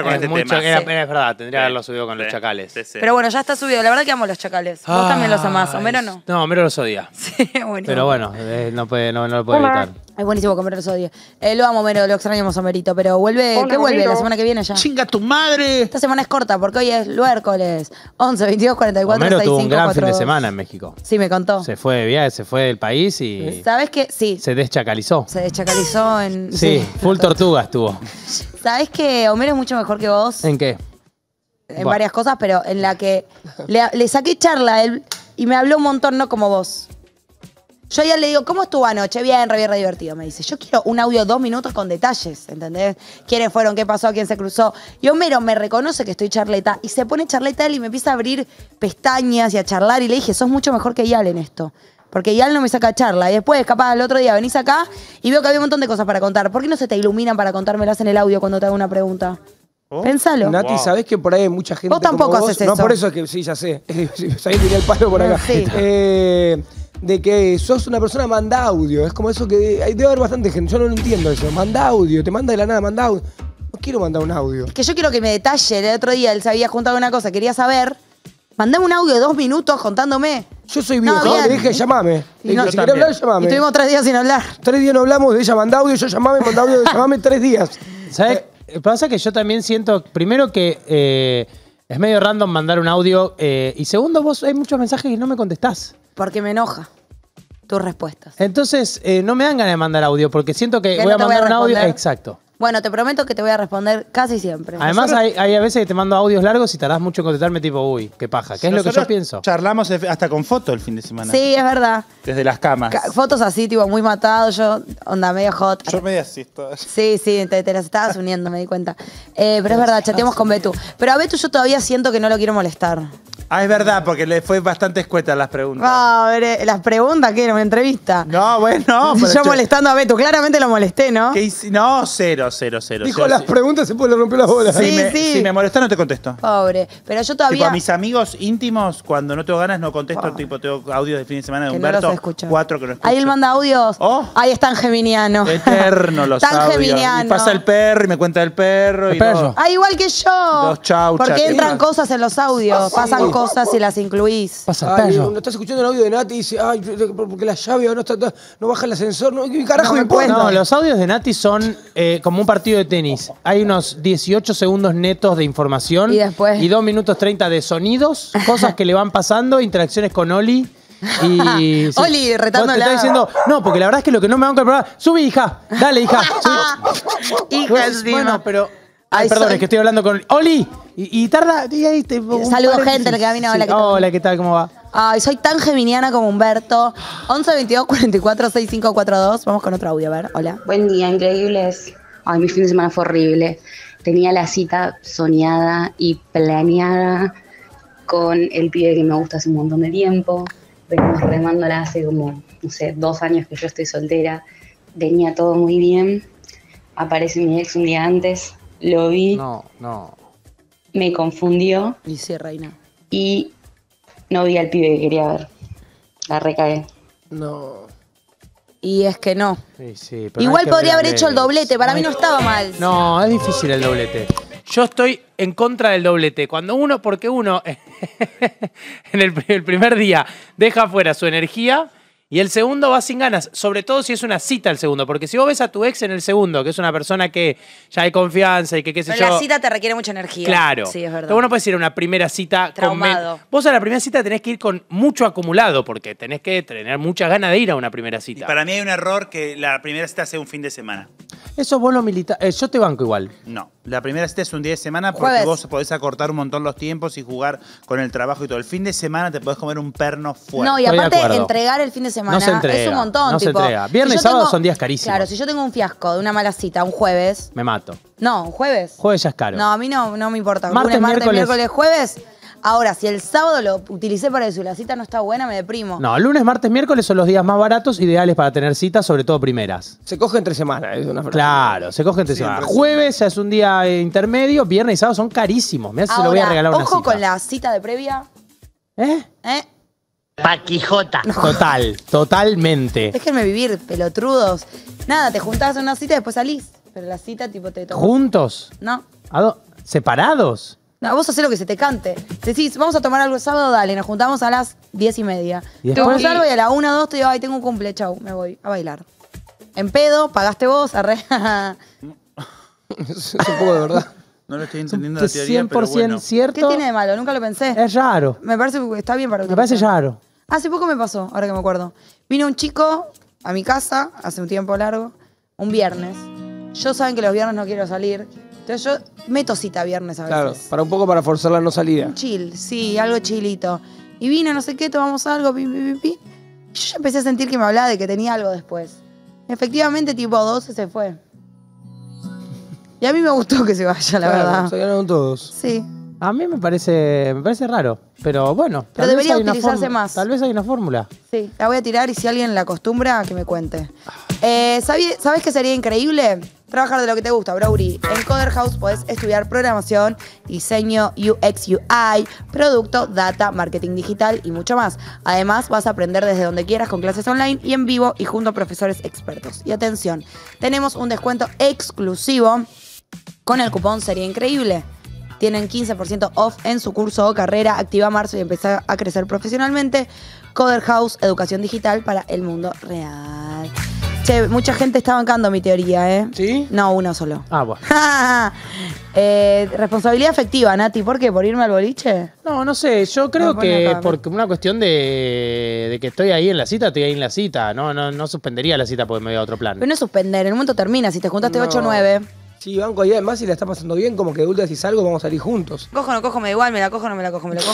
[SPEAKER 4] verdad, tendría que haberlo subido con los chacales. Pero
[SPEAKER 1] bueno, ya está subido. La verdad que amo los chacales. Vos también los amás, Homero
[SPEAKER 4] no. No, Homero los odia. Sí, bueno. Pero bueno, eh, no, puede, no, no lo puedo evitar.
[SPEAKER 1] Es buenísimo comer sodio. Eh, lo amo, lo extrañamos a pero vuelve, vuelve? La semana que viene ya. Chinga tu madre. Esta semana es corta porque hoy es miércoles. 11, 22, 44, Homero tuvo un gran fin de semana en México. Sí, me contó. Se
[SPEAKER 4] fue de viaje, se fue del país y...
[SPEAKER 1] ¿Sabes qué? Sí.
[SPEAKER 4] Se deschacalizó. Se deschacalizó
[SPEAKER 1] en... Sí, full
[SPEAKER 4] tortuga estuvo.
[SPEAKER 1] ¿Sabes que Homero es mucho mejor que vos?
[SPEAKER 4] ¿En qué? En varias
[SPEAKER 1] cosas, pero en la que le, saqué charla él y me habló un montón, no como vos. Yo ya le digo, ¿cómo estuvo anoche? Bien, re divertido. Me dice, yo quiero un audio dos minutos con detalles, ¿entendés? ¿Quiénes fueron? ¿Qué pasó? ¿Quién se cruzó? Y Homero me reconoce que estoy charleta y se pone charleta él y me empieza a abrir pestañas y a charlar. Y le dije, sos mucho mejor que Yal en esto. Porque Yal no me saca charla. Y después, capaz, el otro día venís acá y veo que había un montón de cosas para contar. ¿Por qué no se te iluminan para contármelas en el audio cuando te hago una pregunta? ¿Oh? Pensalo. Nati,
[SPEAKER 3] ¿sabés que por ahí hay mucha gente. Vos tampoco haces eso. No, por eso es que sí, ya sé. Ahí tiré el palo por acá de que sos una persona manda audio. Es como eso que hay debe haber bastante gente. Yo no lo entiendo eso. Manda audio, te manda de la nada, manda audio. No quiero mandar un audio. Es
[SPEAKER 1] que yo quiero que me detalle. El otro día él se había juntado una cosa, quería saber. Mandame un audio de dos minutos contándome. Yo soy
[SPEAKER 3] viejo, le dije
[SPEAKER 4] llamame. Le no, si querés hablar, llamame. Y estuvimos
[SPEAKER 3] tres
[SPEAKER 1] días sin hablar. Tres días no hablamos, de ella manda audio,
[SPEAKER 3] yo llamame, manda audio, llamame tres días. ¿Sabes?
[SPEAKER 4] Pasa que yo también siento, primero que eh, es medio random mandar un audio, eh, y segundo, vos hay muchos mensajes y no me contestás. Porque me enoja tus respuestas. Entonces, eh, no me dan ganas de mandar audio, porque siento que, voy a mandar un audio.
[SPEAKER 2] Exacto.
[SPEAKER 1] Bueno, te prometo que te voy a responder casi siempre. Además, hay,
[SPEAKER 4] a veces que te mando audios largos y tardás mucho en contestarme, tipo, uy, qué paja, ¿qué es lo que yo pienso?
[SPEAKER 2] Charlamos hasta con foto el fin de semana. Sí, es verdad. Desde las camas.
[SPEAKER 1] Fotos así, tipo, muy matado, yo, onda medio hot. Yo medio asisto. Sí, sí, te, las estabas uniendo, me di cuenta. Eh, pero es verdad, chateamos con Betu. Pero a Betu yo todavía siento que no lo quiero molestar.
[SPEAKER 2] Ah, es verdad, porque le fue bastante escueta las preguntas.
[SPEAKER 1] Pobre, ah, eh, las preguntas que era una entrevista. No, bueno. Y Yo
[SPEAKER 4] molestando a Beto, claramente lo molesté,
[SPEAKER 2] ¿no? ¿Qué hice? No, cero, cero, cero. Dijo las
[SPEAKER 4] preguntas, se puede le rompió las bolas.
[SPEAKER 2] Sí, sí. Si me
[SPEAKER 4] molesta, no
[SPEAKER 3] te
[SPEAKER 2] contesto.
[SPEAKER 1] Pobre. Pero yo todavía. Tipo, a mis
[SPEAKER 2] amigos íntimos, cuando no tengo ganas, no contesto. Tipo, tengo audios de fin de semana de que Humberto. No los escucho. Cuatro que no escucho.
[SPEAKER 1] Ahí él manda audios. Oh. Ahí están tan geminiano. Eterno los tan audios. Geminiano. Y pasa
[SPEAKER 2] el perro y me cuenta del perro. El perro.
[SPEAKER 1] Ah, igual que yo. Los chau, Porque entran cosas en los audios. pasan cosas y las incluís. Pasa, No estás escuchando el
[SPEAKER 3] audio de Nati y dice, ay, porque la llave no, baja el ascensor. No, ¿Qué carajo no me No, los
[SPEAKER 4] audios de Nati son eh, como un partido de tenis. Hay unos 18 segundos netos de información. Y después. 2 minutos 30 de sonidos, cosas que le van pasando, interacciones con Oli. Y, Oli, retándola. está diciendo, no, porque la verdad es que lo que no me van a comprar, sube hija, dale hija. Hija hija, bueno, pero Ay, perdón, es que estoy hablando con Oli. Y, tarda. Saludo gente camino. Hola, ¿qué tal? Hola, ¿qué tal? ¿Cómo va?
[SPEAKER 1] Ay, soy tan geminiana como Humberto. 11 22 44 6542. Vamos con otro audio, a ver. Hola. Buen día, increíbles. Ay, mi fin de semana fue horrible. Tenía la cita soñada
[SPEAKER 5] y planeada con el pibe que me gusta hace un montón de tiempo. Venimos remándola hace como, no sé, dos años que yo estoy soltera. Venía todo muy bien. Aparece mi ex un día antes, lo vi. No,
[SPEAKER 6] no.
[SPEAKER 1] Me confundió. Dice Reina. Y no vi al pibe que quería ver. La recagué. No. Y es que no.
[SPEAKER 4] Igual podría haber hecho el doblete, para mí no estaba mal. No, es difícil el doblete. Yo estoy en contra del doblete. Cuando uno, porque uno en el, el primer día deja fuera su energía, y el segundo va sin ganas, sobre todo si es una cita el segundo, porque si vos ves a tu ex en el segundo, que es una persona que ya hay confianza y que qué sé Pero La cita
[SPEAKER 1] te requiere mucha energía. Claro. Sí,
[SPEAKER 4] es verdad. Pero vos no puedes ir a una primera cita Traumado. Con Vos a la primera cita tenés que ir con mucho acumulado,
[SPEAKER 2] porque tenés que tener muchas ganas de ir a una primera cita. Y para mí hay un error que la primera cita sea un fin de semana.
[SPEAKER 4] Eso vos lo militar. Eh, yo te banco igual.
[SPEAKER 2] No. La primera cita es un día de semana porque vos podés acortar un montón los tiempos y jugar con el trabajo y todo. El fin de semana te podés comer un perno fuerte. No, y aparte entregar
[SPEAKER 1] el fin de semana es un montón. no se entrega. Viernes y sábado son días carísimos. Claro, si yo tengo un fiasco de una mala cita, un jueves. Me mato. No, un jueves.
[SPEAKER 4] Jueves ya es caro. No, a
[SPEAKER 1] mí no, no me importa. Martes, martes, miércoles, jueves. Ahora, si el sábado lo utilicé para eso y la cita no está buena, me deprimo.
[SPEAKER 4] No, lunes, martes, miércoles son los días más baratos, ideales para tener citas, sobre todo primeras. Se coge entre semanas, es una Claro, se coge entre semanas. Jueves ya es un día eh, intermedio, viernes y sábado son carísimos. Me lo voy a regalar una ojo
[SPEAKER 1] con la cita de previa. ¿Eh? ¿eh?
[SPEAKER 4] Paquijota. Total, totalmente.
[SPEAKER 1] Déjenme vivir, pelotrudos. Nada, te juntás a una cita y después salís. Pero la cita, tipo, te toca.
[SPEAKER 4] ¿Juntos? No. ¿Separados?
[SPEAKER 1] vos hacés lo que se te cante. Decís, vamos a tomar algo el sábado, dale, nos juntamos a las diez y media. y a la una, dos te digo, ay, tengo un cumple, chau, me voy a bailar. En pedo, pagaste vos,
[SPEAKER 2] arre. es un de verdad. No lo estoy entendiendo la teoría, 100% cierto.
[SPEAKER 1] ¿Qué tiene de malo? Nunca lo pensé. Es raro. Me parece que está bien para Me parece raro. Hace poco me pasó, ahora que me acuerdo. Vino un chico a mi casa, hace un tiempo largo, un viernes. Yo saben que los viernes no quiero salir. Entonces yo meto cita viernes a veces. Claro,
[SPEAKER 3] para un poco para forzar la no salida. Un
[SPEAKER 1] chill, sí, algo chilito. Y vino, no sé qué, tomamos algo, pi, pi, pi, pi. yo ya empecé a sentir que me hablaba de que tenía algo después. Efectivamente, tipo 12 se fue. Y a mí me gustó que se vaya, la verdad. Se
[SPEAKER 4] ganaron todos. Sí. A mí me parece, me parece raro, pero bueno. Pero debería utilizarse más. Tal vez hay una fórmula.
[SPEAKER 1] Sí, la voy a tirar y si alguien la acostumbra, que me cuente. Eh, ¿Sabes qué sería increíble? trabajar de lo que te gusta, Brauri. En Coder House estudiar programación, diseño, UX, UI, producto, data, marketing digital y mucho más. Además, vas a aprender desde donde quieras con clases online y en vivo y junto a profesores expertos. Y atención, tenemos un descuento exclusivo con el cupón Sería Increíble. Tienen 15% off en su curso o carrera. Activa marzo y empieza a crecer profesionalmente. Coder House, educación digital para el mundo real mucha gente está bancando mi teoría, ¿eh? ¿Sí? No, uno solo. Ah, bueno. Eh, responsabilidad afectiva, Nati. ¿Por qué? ¿Por irme al boliche? No,
[SPEAKER 4] no sé. Yo creo que porque una cuestión de, que estoy ahí en la cita, estoy ahí en la cita. No, no, suspendería la cita porque me voy a otro plan. Pero no
[SPEAKER 1] suspender, en un momento termina. Si te juntaste
[SPEAKER 3] 8 o 9. Sí, banco, y además si la está pasando bien, como que de última si salgo vamos a salir juntos.
[SPEAKER 1] Cojo, no cojo, me da igual, me la cojo, no me la cojo, me la cojo.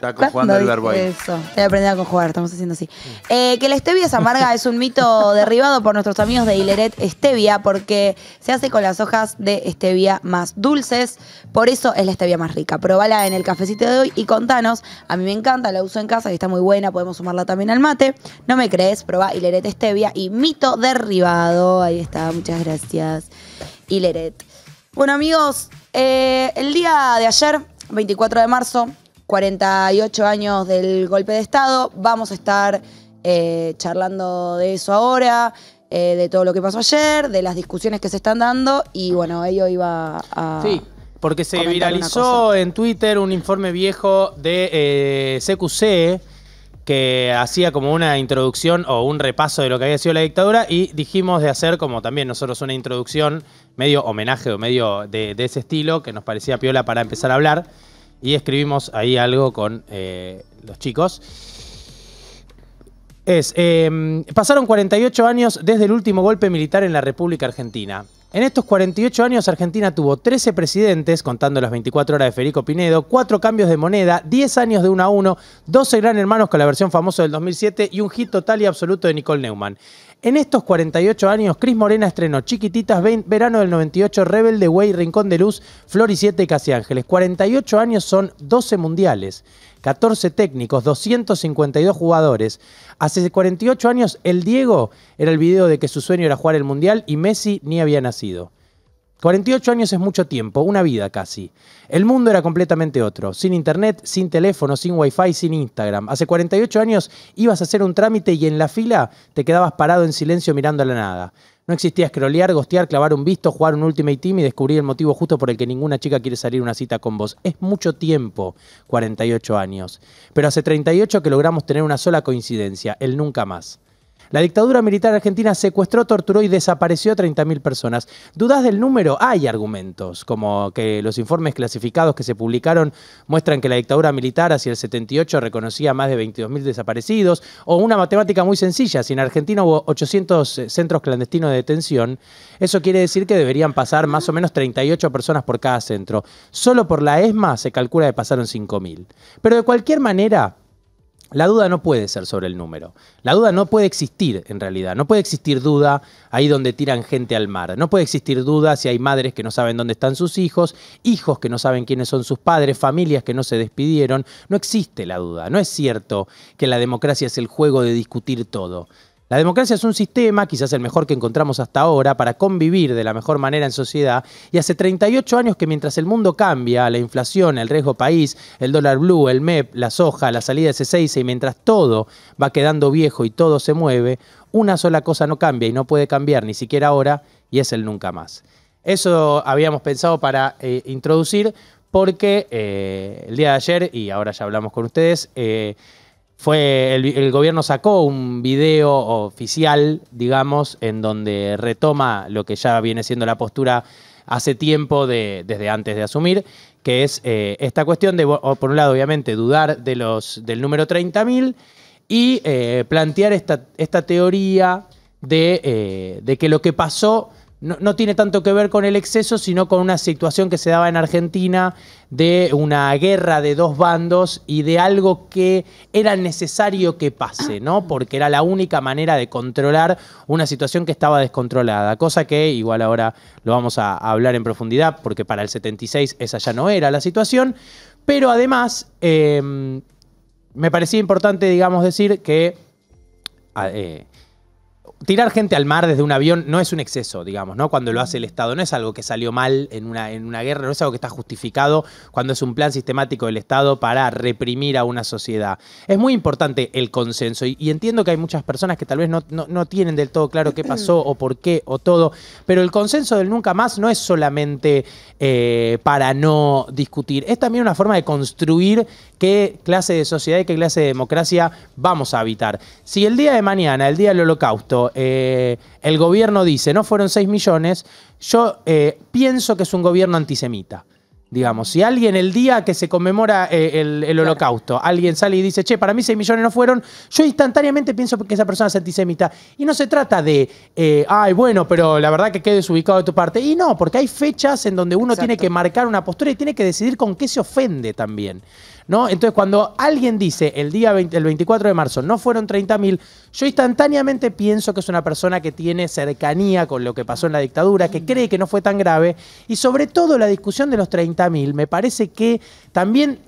[SPEAKER 4] Está conjugando el verbo ahí.
[SPEAKER 3] Eso,
[SPEAKER 1] voy a a conjugar, estamos haciendo así. Eh, que la stevia es amarga es un mito derribado por nuestros amigos de Hileret Stevia porque se hace con las hojas de stevia más dulces, por eso es la stevia más rica. Probala en el cafecito de hoy y contanos, a mí me encanta, la uso en casa y está muy buena, podemos sumarla también al mate. No me crees, probá Hileret Stevia y mito derribado. Ahí está, muchas gracias. Hileret. Bueno amigos, eh, el día de ayer, 24 de marzo, 48 años del golpe de Estado. Vamos a estar eh, charlando de eso ahora. Eh, de todo lo que pasó ayer, de las discusiones que se están dando y bueno, ello iba a... Sí,
[SPEAKER 4] porque se viralizó en Twitter un informe viejo de eh, CQC que hacía como una introducción o un repaso de lo que había sido la dictadura y dijimos de hacer como también nosotros una introducción medio homenaje o medio de ese estilo que nos parecía piola para empezar a hablar y escribimos ahí algo con eh, los chicos. Es, em, pasaron 48 años desde el último golpe militar en la República Argentina. En estos 48 años Argentina tuvo 13 presidentes, contando las 24 horas de Federico Pinedo, 4 cambios de moneda, 10 años de 1 a 1, 12 gran hermanos con la versión famosa del 2007 y un hit total y absoluto de Nicole Neumann. En estos 48 años, Cris Morena estrenó Chiquititas, Verano del 98, Rebelde, Way, Rincón de Luz, Flor y Siete y Casi Ángeles. 48 años son 12 mundiales, 14 técnicos, 252 jugadores. Hace 48 años, el Diego era el video de que su sueño era jugar el mundial y Messi ni había nacido. 48 años es mucho tiempo, una vida casi. El mundo era completamente otro, sin internet, sin teléfono, sin wifi, sin Instagram. Hace 48 años ibas a hacer un trámite y en la fila te quedabas parado en silencio mirando a la nada. No existía scrollear, gostear, clavar un visto, jugar un Ultimate Team y descubrir el motivo justo por el que ninguna chica quiere salir una cita con vos. Es mucho tiempo, 48 años. Pero hace 38 que logramos tener una sola coincidencia, el nunca más. La dictadura militar argentina secuestró, torturó y desapareció a 30.000 personas. ¿Dudas del número? Hay argumentos, como que los informes clasificados que se publicaron muestran que la dictadura militar hacia el 78 reconocía más de 22.000 desaparecidos, o una matemática muy sencilla, si en Argentina hubo 800 centros clandestinos de detención, eso quiere decir que deberían pasar más o menos 38 personas por cada centro. Solo por la ESMA se calcula que pasaron 5.000. Pero de cualquier manera, la duda no puede ser sobre el número. La duda no puede existir en realidad. No puede existir duda ahí donde tiran gente al mar. No puede existir duda si hay madres que no saben dónde están sus hijos, hijos que no saben quiénes son sus padres, familias que no se despidieron. No existe la duda. No es cierto que la democracia es el juego de discutir todo. La democracia es un sistema, quizás el mejor que encontramos hasta ahora, para convivir de la mejor manera en sociedad, y hace 38 años que mientras el mundo cambia, la inflación, el riesgo país, el dólar blue, el MEP, la soja, la salida de C6, y mientras todo va quedando viejo y todo se mueve, una sola cosa no cambia y no puede cambiar ni siquiera ahora, y es el nunca más. Eso habíamos pensado para eh, introducir, porque eh, el día de ayer, y ahora ya hablamos con ustedes, eh, fue el, gobierno sacó un video oficial, digamos, en donde retoma lo que ya viene siendo la postura hace tiempo, desde antes de asumir, que es eh, esta cuestión de, por un lado, obviamente, dudar de los, del número 30.000 y eh, plantear esta, esta teoría de, eh, de que lo que pasó no, tiene tanto que ver con el exceso, sino con una situación que se daba en Argentina de una guerra de dos bandos y de algo que era necesario que pase, ¿no? Porque era la única manera de controlar una situación que estaba descontrolada, cosa que igual ahora lo vamos a, hablar en profundidad, porque para el 76 esa ya no era la situación, pero además eh, me parecía importante, digamos, decir que... Ah, eh, tirar gente al mar desde un avión no es un exceso, digamos, ¿no? Cuando lo hace el Estado, no es algo que salió mal en una, en una guerra, no es algo que está justificado cuando es un plan sistemático del Estado para reprimir a una sociedad. Es muy importante el consenso y, entiendo que hay muchas personas que tal vez no, no, tienen del todo claro qué pasó o por qué o todo, pero el consenso del nunca más no es solamente eh, para no discutir, es también una forma de construir qué clase de sociedad y qué clase de democracia vamos a habitar. Si el día de mañana, el día del holocausto, eh, el gobierno dice, no fueron 6 millones, yo eh, pienso que es un gobierno antisemita. Digamos, si alguien el día que se conmemora eh, el, holocausto, alguien sale y dice, che, para mí 6 millones no fueron, yo instantáneamente pienso que esa persona es antisemita. Y no se trata de, ay, bueno, pero la verdad que quedes ubicado de tu parte. Y no, porque hay fechas en donde uno tiene que marcar una postura y tiene que decidir con qué se ofende también. ¿no? Entonces, cuando alguien dice el día el 24 de marzo no fueron 30.000, yo instantáneamente pienso que es una persona que tiene cercanía con lo que pasó en la dictadura, que cree que no fue tan grave, y sobre todo la discusión de los 30.000 me parece que también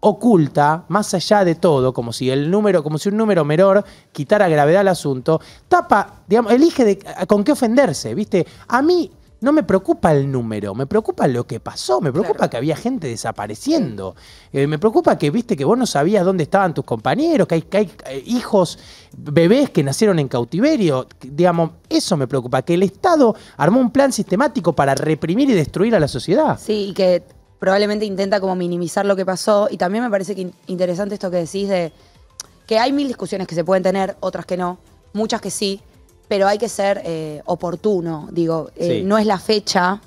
[SPEAKER 4] oculta, más allá de todo, como si el número, como si un número menor quitara gravedad al asunto, tapa, digamos, elige con qué ofenderse, ¿viste? A mí no me preocupa el número, me preocupa lo que pasó, me preocupa que había gente desapareciendo, eh, me preocupa que viste que vos no sabías dónde estaban tus compañeros, que hay, hay eh, hijos, bebés que nacieron en cautiverio, digamos, eso me preocupa, que el Estado armó un plan sistemático para reprimir y destruir a la sociedad. Sí, y que probablemente
[SPEAKER 1] intenta como minimizar lo que pasó, y también me parece que interesante esto que decís de que hay mil discusiones que se pueden tener, otras que no, muchas que sí, pero hay que ser eh, oportuno, digo, eh, no es la fecha,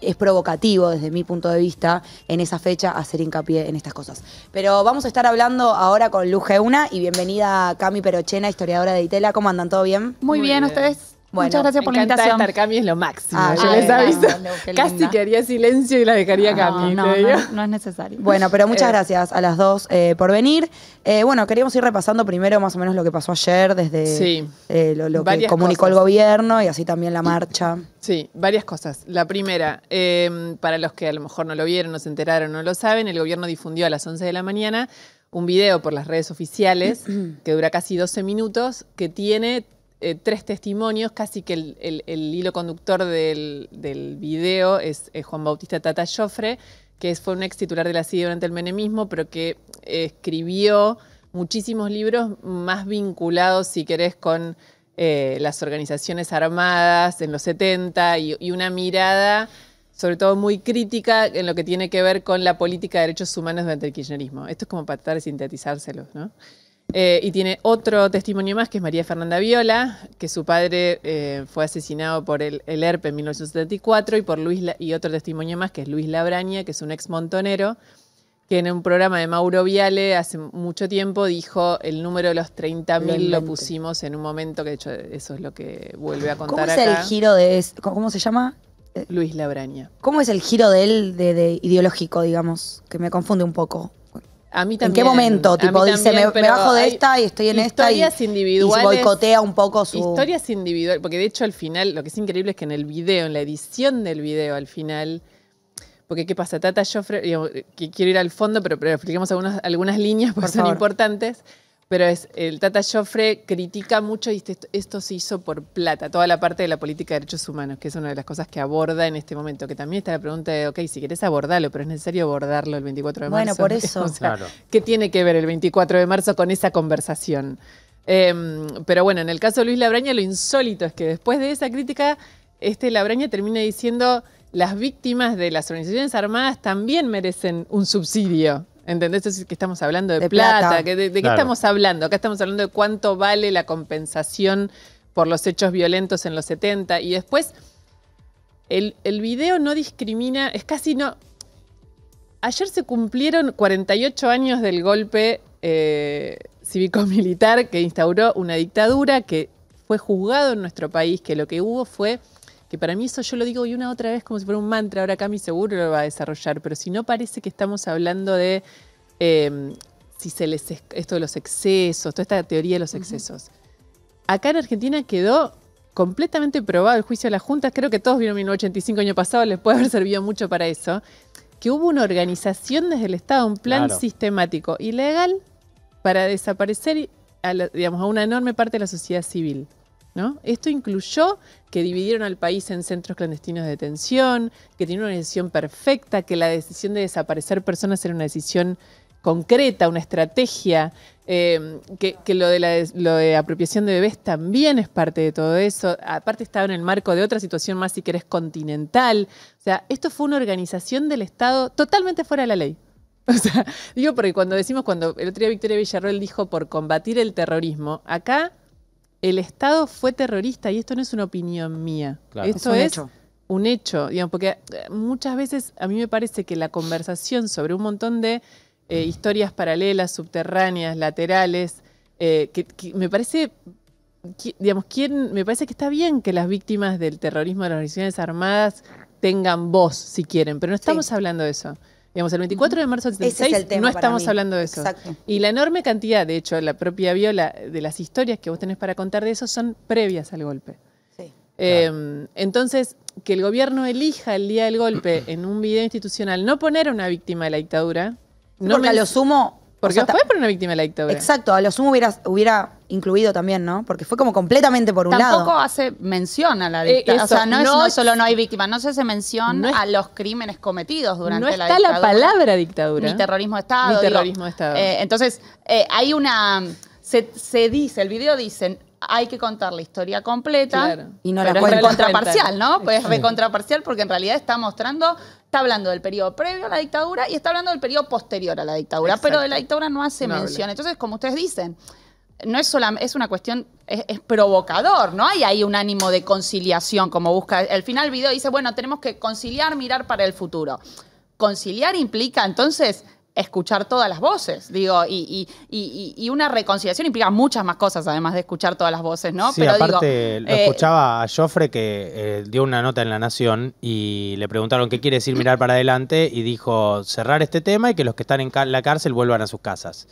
[SPEAKER 1] es provocativo desde mi punto de vista en esa fecha hacer hincapié en estas cosas. Pero vamos a estar hablando ahora con Luz Una y bienvenida Cami Perochena, historiadora de Itela. ¿Cómo andan? ¿Todo bien? Muy, bien, ¿ustedes? Muchas gracias por la invitación. estar
[SPEAKER 8] Cami es lo máximo. Ah, yo les aviso. Casi quería silencio y la dejaría no, Cami. No, no, es necesario. Bueno, pero muchas eh.
[SPEAKER 1] gracias a las dos eh, por venir. Eh, bueno, queríamos ir repasando primero más o menos lo que pasó ayer, desde lo, que comunicó el gobierno y así también la
[SPEAKER 8] marcha. Sí, varias cosas. La primera, em, para los que a lo mejor no lo vieron, no se enteraron, no lo saben, el gobierno difundió a las 11 de la mañana un video por las redes oficiales que dura casi 12 minutos que tiene eh, tres testimonios, casi que el, hilo conductor del, video es Juan Bautista Tata Joffre, que fue un ex titular de la CIA durante el menemismo, pero que eh, escribió muchísimos libros más vinculados, si querés, con eh, las organizaciones armadas en los 70 y, y, una mirada sobre todo muy crítica en lo que tiene que ver con la política de derechos humanos durante el kirchnerismo. Esto es como para tratar de sintetizárselos, ¿no? Eh, y tiene otro testimonio más, que es María Fernanda Viola, que su padre eh, fue asesinado por el, ERP en 1974, y por Luis y otro testimonio más, que es Luis Labraña, que es un ex montonero, que en un programa de Mauro Viale hace mucho tiempo dijo el número de los 30.000 lo pusimos en un momento, que de hecho eso es lo que vuelve a contar ¿Cómo es el
[SPEAKER 1] giro de... ¿Cómo se llama?
[SPEAKER 8] Luis Labraña.
[SPEAKER 1] ¿Cómo es el giro de él de ideológico, digamos? Que me confunde un poco. A
[SPEAKER 8] mí ¿En qué momento? Tipo, dice, me, bajo de esta y estoy en esta. Y, individuales, y boicotea
[SPEAKER 1] un poco su. Historias
[SPEAKER 8] individuales. Porque de hecho, al final, lo que es increíble es que en el video, en la edición del video, al final. Porque, ¿qué pasa? Tata Yo quiero ir al fondo, pero, pero expliquemos algunas, algunas líneas porque son importantes. Pero es, el Tata Joffre critica mucho, y esto, se hizo por plata, toda la parte de la política de derechos humanos, que es una de las cosas que aborda en este momento, que también está la pregunta de, ok, si querés abordarlo, pero es necesario abordarlo el 24 de marzo. Bueno, por eso. ¿Qué tiene que ver el 24 de marzo con esa conversación? Em, pero bueno, en el caso de Luis Labraña, lo insólito es que después de esa crítica, este Labraña termina diciendo, las víctimas de las organizaciones armadas también merecen un subsidio. ¿Entendés? Es que estamos hablando de, plata. ¿De, qué estamos hablando? Acá estamos hablando de cuánto vale la compensación por los hechos violentos en los 70. Y después, el, video no discrimina, es casi no... Ayer se cumplieron 48 años del golpe eh, cívico-militar que instauró una dictadura que fue juzgado en nuestro país, que lo que hubo fue que para mí eso yo lo digo y una otra vez como si fuera un mantra, ahora Cami seguro lo va a desarrollar, pero si no parece que estamos hablando de em, si se les esto de los excesos, toda esta teoría de los excesos. Acá en Argentina quedó completamente probado el juicio de las juntas, creo que todos vieron 1985 año pasado, les puede haber servido mucho para eso, que hubo una organización desde el Estado, un plan sistemático ilegal para desaparecer digamos, a una enorme parte de la sociedad civil. ¿No? Esto incluyó que dividieron al país en centros clandestinos de detención, que tiene una decisión perfecta, que la decisión de desaparecer personas era una decisión concreta, una estrategia, eh, que, lo, de la, lo de apropiación de bebés también es parte de todo eso. Aparte estaba en el marco de otra situación más, si querés, continental. O sea, esto fue una organización del Estado totalmente fuera de la ley. O sea, digo porque cuando decimos, cuando el otro día Victoria Villarroel dijo por combatir el terrorismo, acá el Estado fue terrorista y esto no es una opinión mía. Esto es, un, hecho. digamos, porque eh, muchas veces a mí me parece que la conversación sobre un montón de eh, historias paralelas, subterráneas, laterales, eh, que, me parece... Que, digamos, ¿quién? me parece que está bien que las víctimas del terrorismo de las organizaciones armadas tengan voz si quieren, pero no estamos hablando de eso. Digamos, el 24 de marzo del 76 no estamos hablando de eso. Y la enorme cantidad, de hecho, la propia Viola, de las historias que vos tenés para contar de eso son previas al golpe. Em, entonces, que el gobierno elija el día del golpe en un video institucional no poner a una víctima de la dictadura. no porque a lo sumo. Porque vos podés poner una víctima de la dictadura. Exacto,
[SPEAKER 1] a lo sumo hubiera incluido también, ¿no? Porque fue como completamente por un lado. Tampoco
[SPEAKER 5] hace mención a la dictadura. Eh, o sea, no, solo no hay víctimas, no se hace mención a los crímenes cometidos durante la dictadura. No está la palabra
[SPEAKER 8] dictadura. Ni terrorismo
[SPEAKER 5] de Estado. terrorismo Estado. Eh, entonces, eh, hay una... Se, dice, el video dice, hay que contar la historia completa y no pero la es contraparcial, ¿no? Pues es recontraparcial porque en realidad está mostrando, está hablando del periodo previo a la dictadura y está hablando del periodo posterior a la dictadura, pero de la dictadura no hace mención. Entonces, como ustedes dicen, no es es una cuestión, es, provocador, ¿no? Hay ahí un ánimo de conciliación, como busca. Al final el video dice, bueno, tenemos que conciliar, mirar para el futuro. Conciliar implica entonces escuchar todas las voces, digo, y, una reconciliación implica muchas más cosas, además de escuchar todas las voces, ¿no? Sí, Pero aparte, digo, eh,
[SPEAKER 4] escuchaba a Jofre que eh, dio una nota en La Nación y le preguntaron qué quiere decir mirar para adelante y dijo cerrar este tema y que los que están en la cárcel vuelvan a sus casas.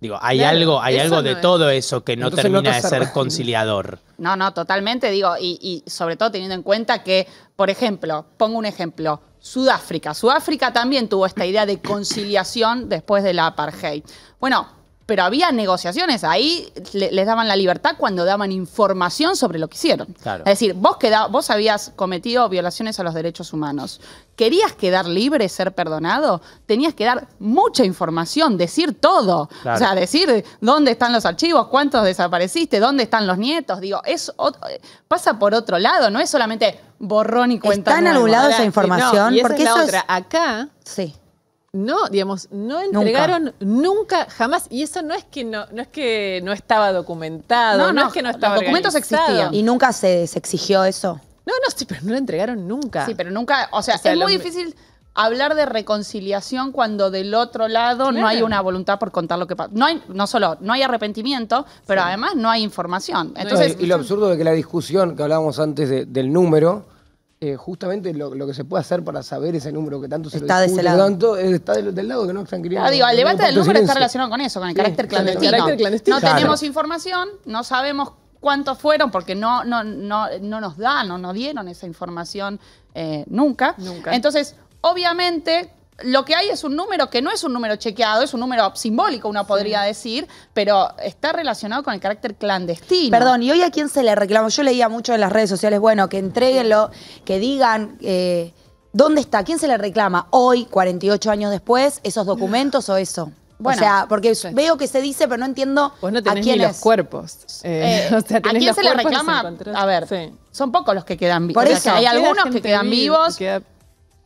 [SPEAKER 4] Digo, hay algo, hay algo de todo eso que no termina de ser conciliador.
[SPEAKER 5] No, no, totalmente, digo, y, sobre todo teniendo en cuenta que, por ejemplo, pongo un ejemplo, Sudáfrica. Sudáfrica también tuvo esta idea de conciliación después de la apartheid. Bueno, pero había negociaciones. Ahí les daban la libertad cuando daban información sobre lo que hicieron. Es decir, vos, queda, vos habías cometido violaciones a los derechos humanos. ¿Querías quedar libre, ser perdonado? Tenías que dar mucha información, decir todo. O sea, decir dónde están los archivos, cuántos desapareciste, dónde están los nietos. Digo, es pasa por otro lado, no es solamente
[SPEAKER 8] borrón y cuenta. ¿Están anulados esa información. Eh, porque es la otra. Acá. Sí no, digamos, no entregaron nunca. jamás, y eso no es que no, no es que no estaba documentado, no, no, es que no estaba Los documentos existían. ¿Y
[SPEAKER 1] nunca se, exigió eso?
[SPEAKER 8] No, no, pero no lo entregaron nunca. Sí,
[SPEAKER 5] pero nunca, o sea, es muy difícil hablar de reconciliación cuando del otro lado no hay una voluntad por contar lo que pasa. No, hay, no solo no hay arrepentimiento, pero además no hay información. Entonces, y, lo
[SPEAKER 3] absurdo de que la discusión que hablábamos antes del número eh, justamente lo, que se puede hacer para saber ese número que tanto se está lo discute, de ese lado. Eh, está del lado que no están queriendo... digo, el debate del número está relacionado con eso, con el carácter clandestino. No tenemos
[SPEAKER 5] información, no sabemos cuántos fueron, porque no, no, no, nos dan, no nos dieron esa información eh, nunca. Nunca. Entonces, obviamente, lo que hay es un número que no es un número chequeado, es un número simbólico, uno podría decir, pero está relacionado con el carácter clandestino. Perdón,
[SPEAKER 1] ¿y hoy a quién se le reclama? Yo leía mucho en las redes sociales, bueno, que entreguenlo, que digan... Eh, ¿Dónde está? ¿Quién se le reclama hoy, 48 años después, esos documentos o eso? Bueno, o sea, porque veo que se dice, pero no entiendo a quién
[SPEAKER 5] los cuerpos. Eh, eh, ¿A quién se le reclama? A ver, son pocos los que quedan vivos. Por eso. hay algunos que quedan vivos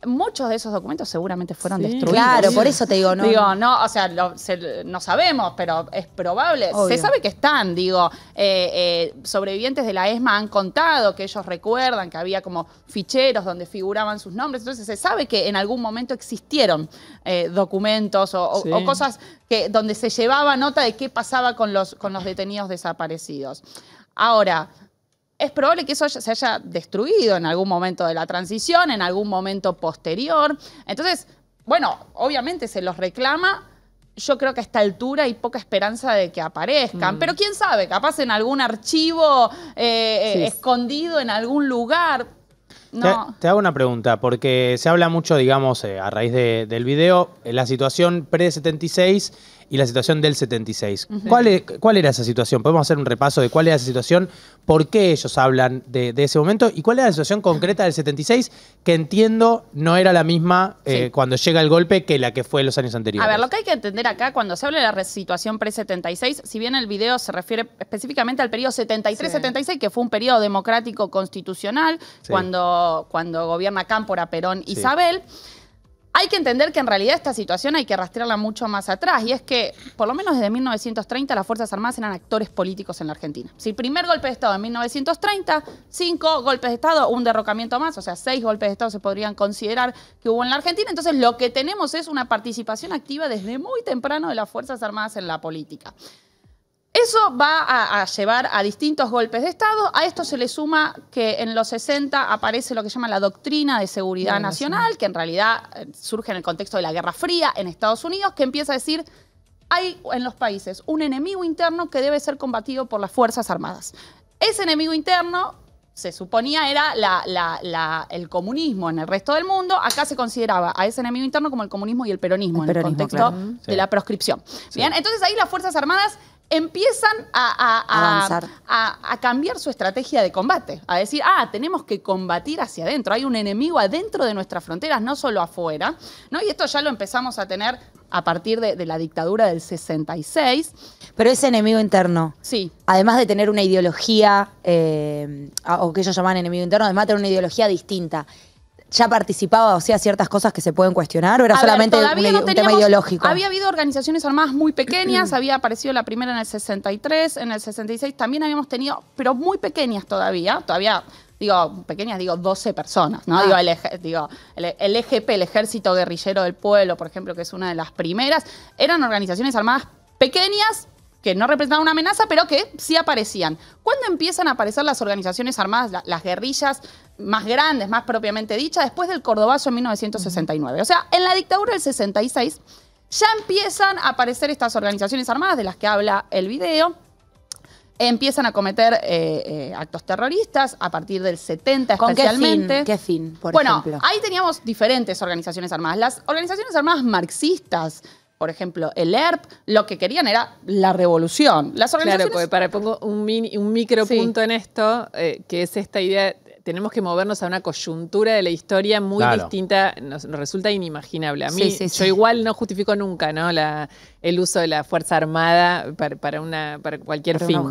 [SPEAKER 5] muchos de esos documentos seguramente fueron destruidos. Claro, por eso te digo, ¿no? Digo, no, o sea, no sabemos, pero es probable. Se sabe que están, digo, eh, eh, sobrevivientes de la ESMA han contado que ellos recuerdan que había como ficheros donde figuraban sus nombres, entonces se sabe que en algún momento existieron eh, documentos o, cosas que, donde se llevaba nota de qué pasaba con los, con los detenidos desaparecidos. Ahora, es probable que eso se haya destruido en algún momento de la transición, en algún momento posterior. Entonces, bueno, obviamente se los reclama. Yo creo que a esta altura hay poca esperanza de que aparezcan, mm. pero quién sabe, capaz en algún archivo eh, eh, escondido en algún lugar.
[SPEAKER 6] No.
[SPEAKER 4] Te, hago una pregunta, porque se habla mucho, digamos, eh, a raíz del video, la situación pre-76 y la situación del 76. ¿Cuál, e-, ¿Cuál era esa situación? Podemos hacer un repaso de cuál era esa situación, por qué ellos hablan de, ese momento y cuál era la situación concreta del 76, que entiendo no era la misma eh, cuando llega el golpe que la que fue los años anteriores. A ver, lo
[SPEAKER 5] que hay que entender acá, cuando se habla de la situación pre-76, si bien el video se refiere específicamente al periodo 73-76, que fue un periodo democrático constitucional, cuando, cuando gobierna Cámpora, Perón, Isabel. Hay que entender que en realidad esta situación hay que rastrearla mucho más atrás, y es que, por lo menos desde 1930, las Fuerzas Armadas eran actores políticos en la Argentina. Si el primer golpe de Estado en 1930, cinco golpes de Estado, un derrocamiento más, o sea, seis golpes de Estado se podrían considerar que hubo en la Argentina. Entonces, lo que tenemos es una participación activa desde muy temprano de las Fuerzas Armadas en la política. Eso va a, llevar a distintos golpes de Estado. A esto se le suma que en los 60 aparece lo que se llama la doctrina de seguridad nacional, que en realidad eh, surge en el contexto de la Guerra Fría en Estados Unidos, que empieza a decir, hay en los países un enemigo interno que debe ser combatido por las Fuerzas Armadas. Ese enemigo interno se suponía era el comunismo en el resto del mundo, acá se consideraba a ese enemigo interno como el comunismo y el peronismo, en el contexto de la proscripción. entonces ahí las Fuerzas Armadas empiezan a, cambiar su estrategia de combate, a decir, ah, tenemos que combatir hacia adentro, hay un enemigo adentro de nuestras fronteras, no solo afuera, ¿no? Y esto ya lo empezamos a tener a partir de, la dictadura del 66.
[SPEAKER 1] Pero ese enemigo interno, sí. además de tener una ideología, eh, o que ellos llaman enemigo interno, además de tener una ideología distinta, ya participaba o sea ciertas cosas que se pueden cuestionar o era solamente un, tema ideológico? Había
[SPEAKER 5] habido organizaciones armadas muy pequeñas, había aparecido la primera en el 63, en el 66 también habíamos tenido, pero muy pequeñas todavía, todavía digo pequeñas, digo 12 personas, ¿no? Ah. Digo, el, digo el, el EGP, el Ejército Guerrillero del Pueblo, por ejemplo, que es una de las primeras, eran organizaciones armadas pequeñas que no representaban una amenaza, pero que sí aparecían. ¿Cuándo empiezan a aparecer las organizaciones armadas, las guerrillas más grandes, más propiamente dichas? Después del Cordobazo en 1969. O sea, en la dictadura del 66 ya empiezan a aparecer estas organizaciones armadas de las que habla el video. Empiezan a cometer eh, eh, actos terroristas a partir del 70 especialmente. qué fin? bueno, ahí teníamos diferentes organizaciones armadas. Las organizaciones armadas
[SPEAKER 8] marxistas, por ejemplo, el ERP, lo que querían era
[SPEAKER 5] la revolución. la Claro,
[SPEAKER 8] para pongo un, mini, un micro en esto, eh, que es esta idea, tenemos que movernos a una coyuntura de la historia muy distinta, nos, resulta inimaginable. A mí, yo igual no justifico nunca ¿no? el uso de la Fuerza Armada para, para una, para cualquier fin.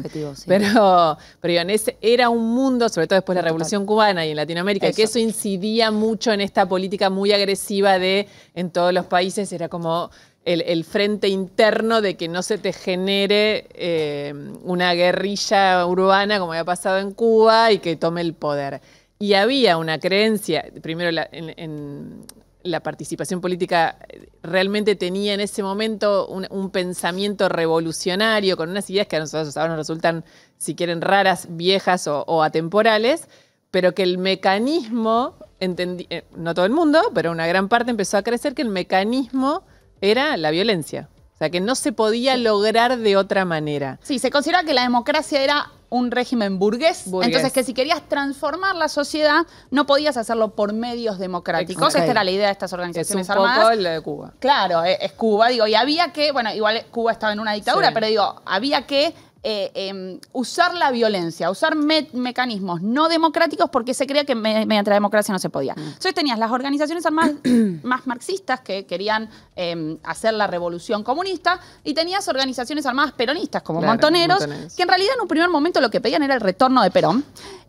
[SPEAKER 8] pero, pero ese era un mundo, sobre todo después de la Revolución Cubana y en Latinoamérica, que eso incidía mucho en esta política muy agresiva de en todos los países, era como el, frente interno de que no se te genere eh, una guerrilla urbana como había pasado en Cuba y que tome el poder. Y había una creencia, primero en, la participación política realmente tenía en ese momento un, pensamiento revolucionario, con unas ideas que a nosotros ahora nos resultan, si quieren, raras, viejas o, atemporales, pero que el mecanismo, entendí, eh, no todo el mundo, pero una gran parte empezó a crecer que el mecanismo era la violencia. O sea, que no se podía lograr de otra manera. Sí, se considera que la democracia era un régimen burgués, entonces que si querías transformar la sociedad
[SPEAKER 5] no podías hacerlo por medios democráticos. Esta era la idea de estas organizaciones de Cuba. Claro, e-, es Cuba, digo, y había que, bueno, igual Cuba estaba en una dictadura, pero digo, había que eh, em, usar la violencia, usar mecanismos no democráticos porque se creía que mediante la democracia no se podía. Mm. Entonces tenías las organizaciones armadas más marxistas que querían em, hacer la revolución comunista y tenías organizaciones armadas peronistas como montoneros, que en realidad en un primer momento lo que pedían era el retorno de Perón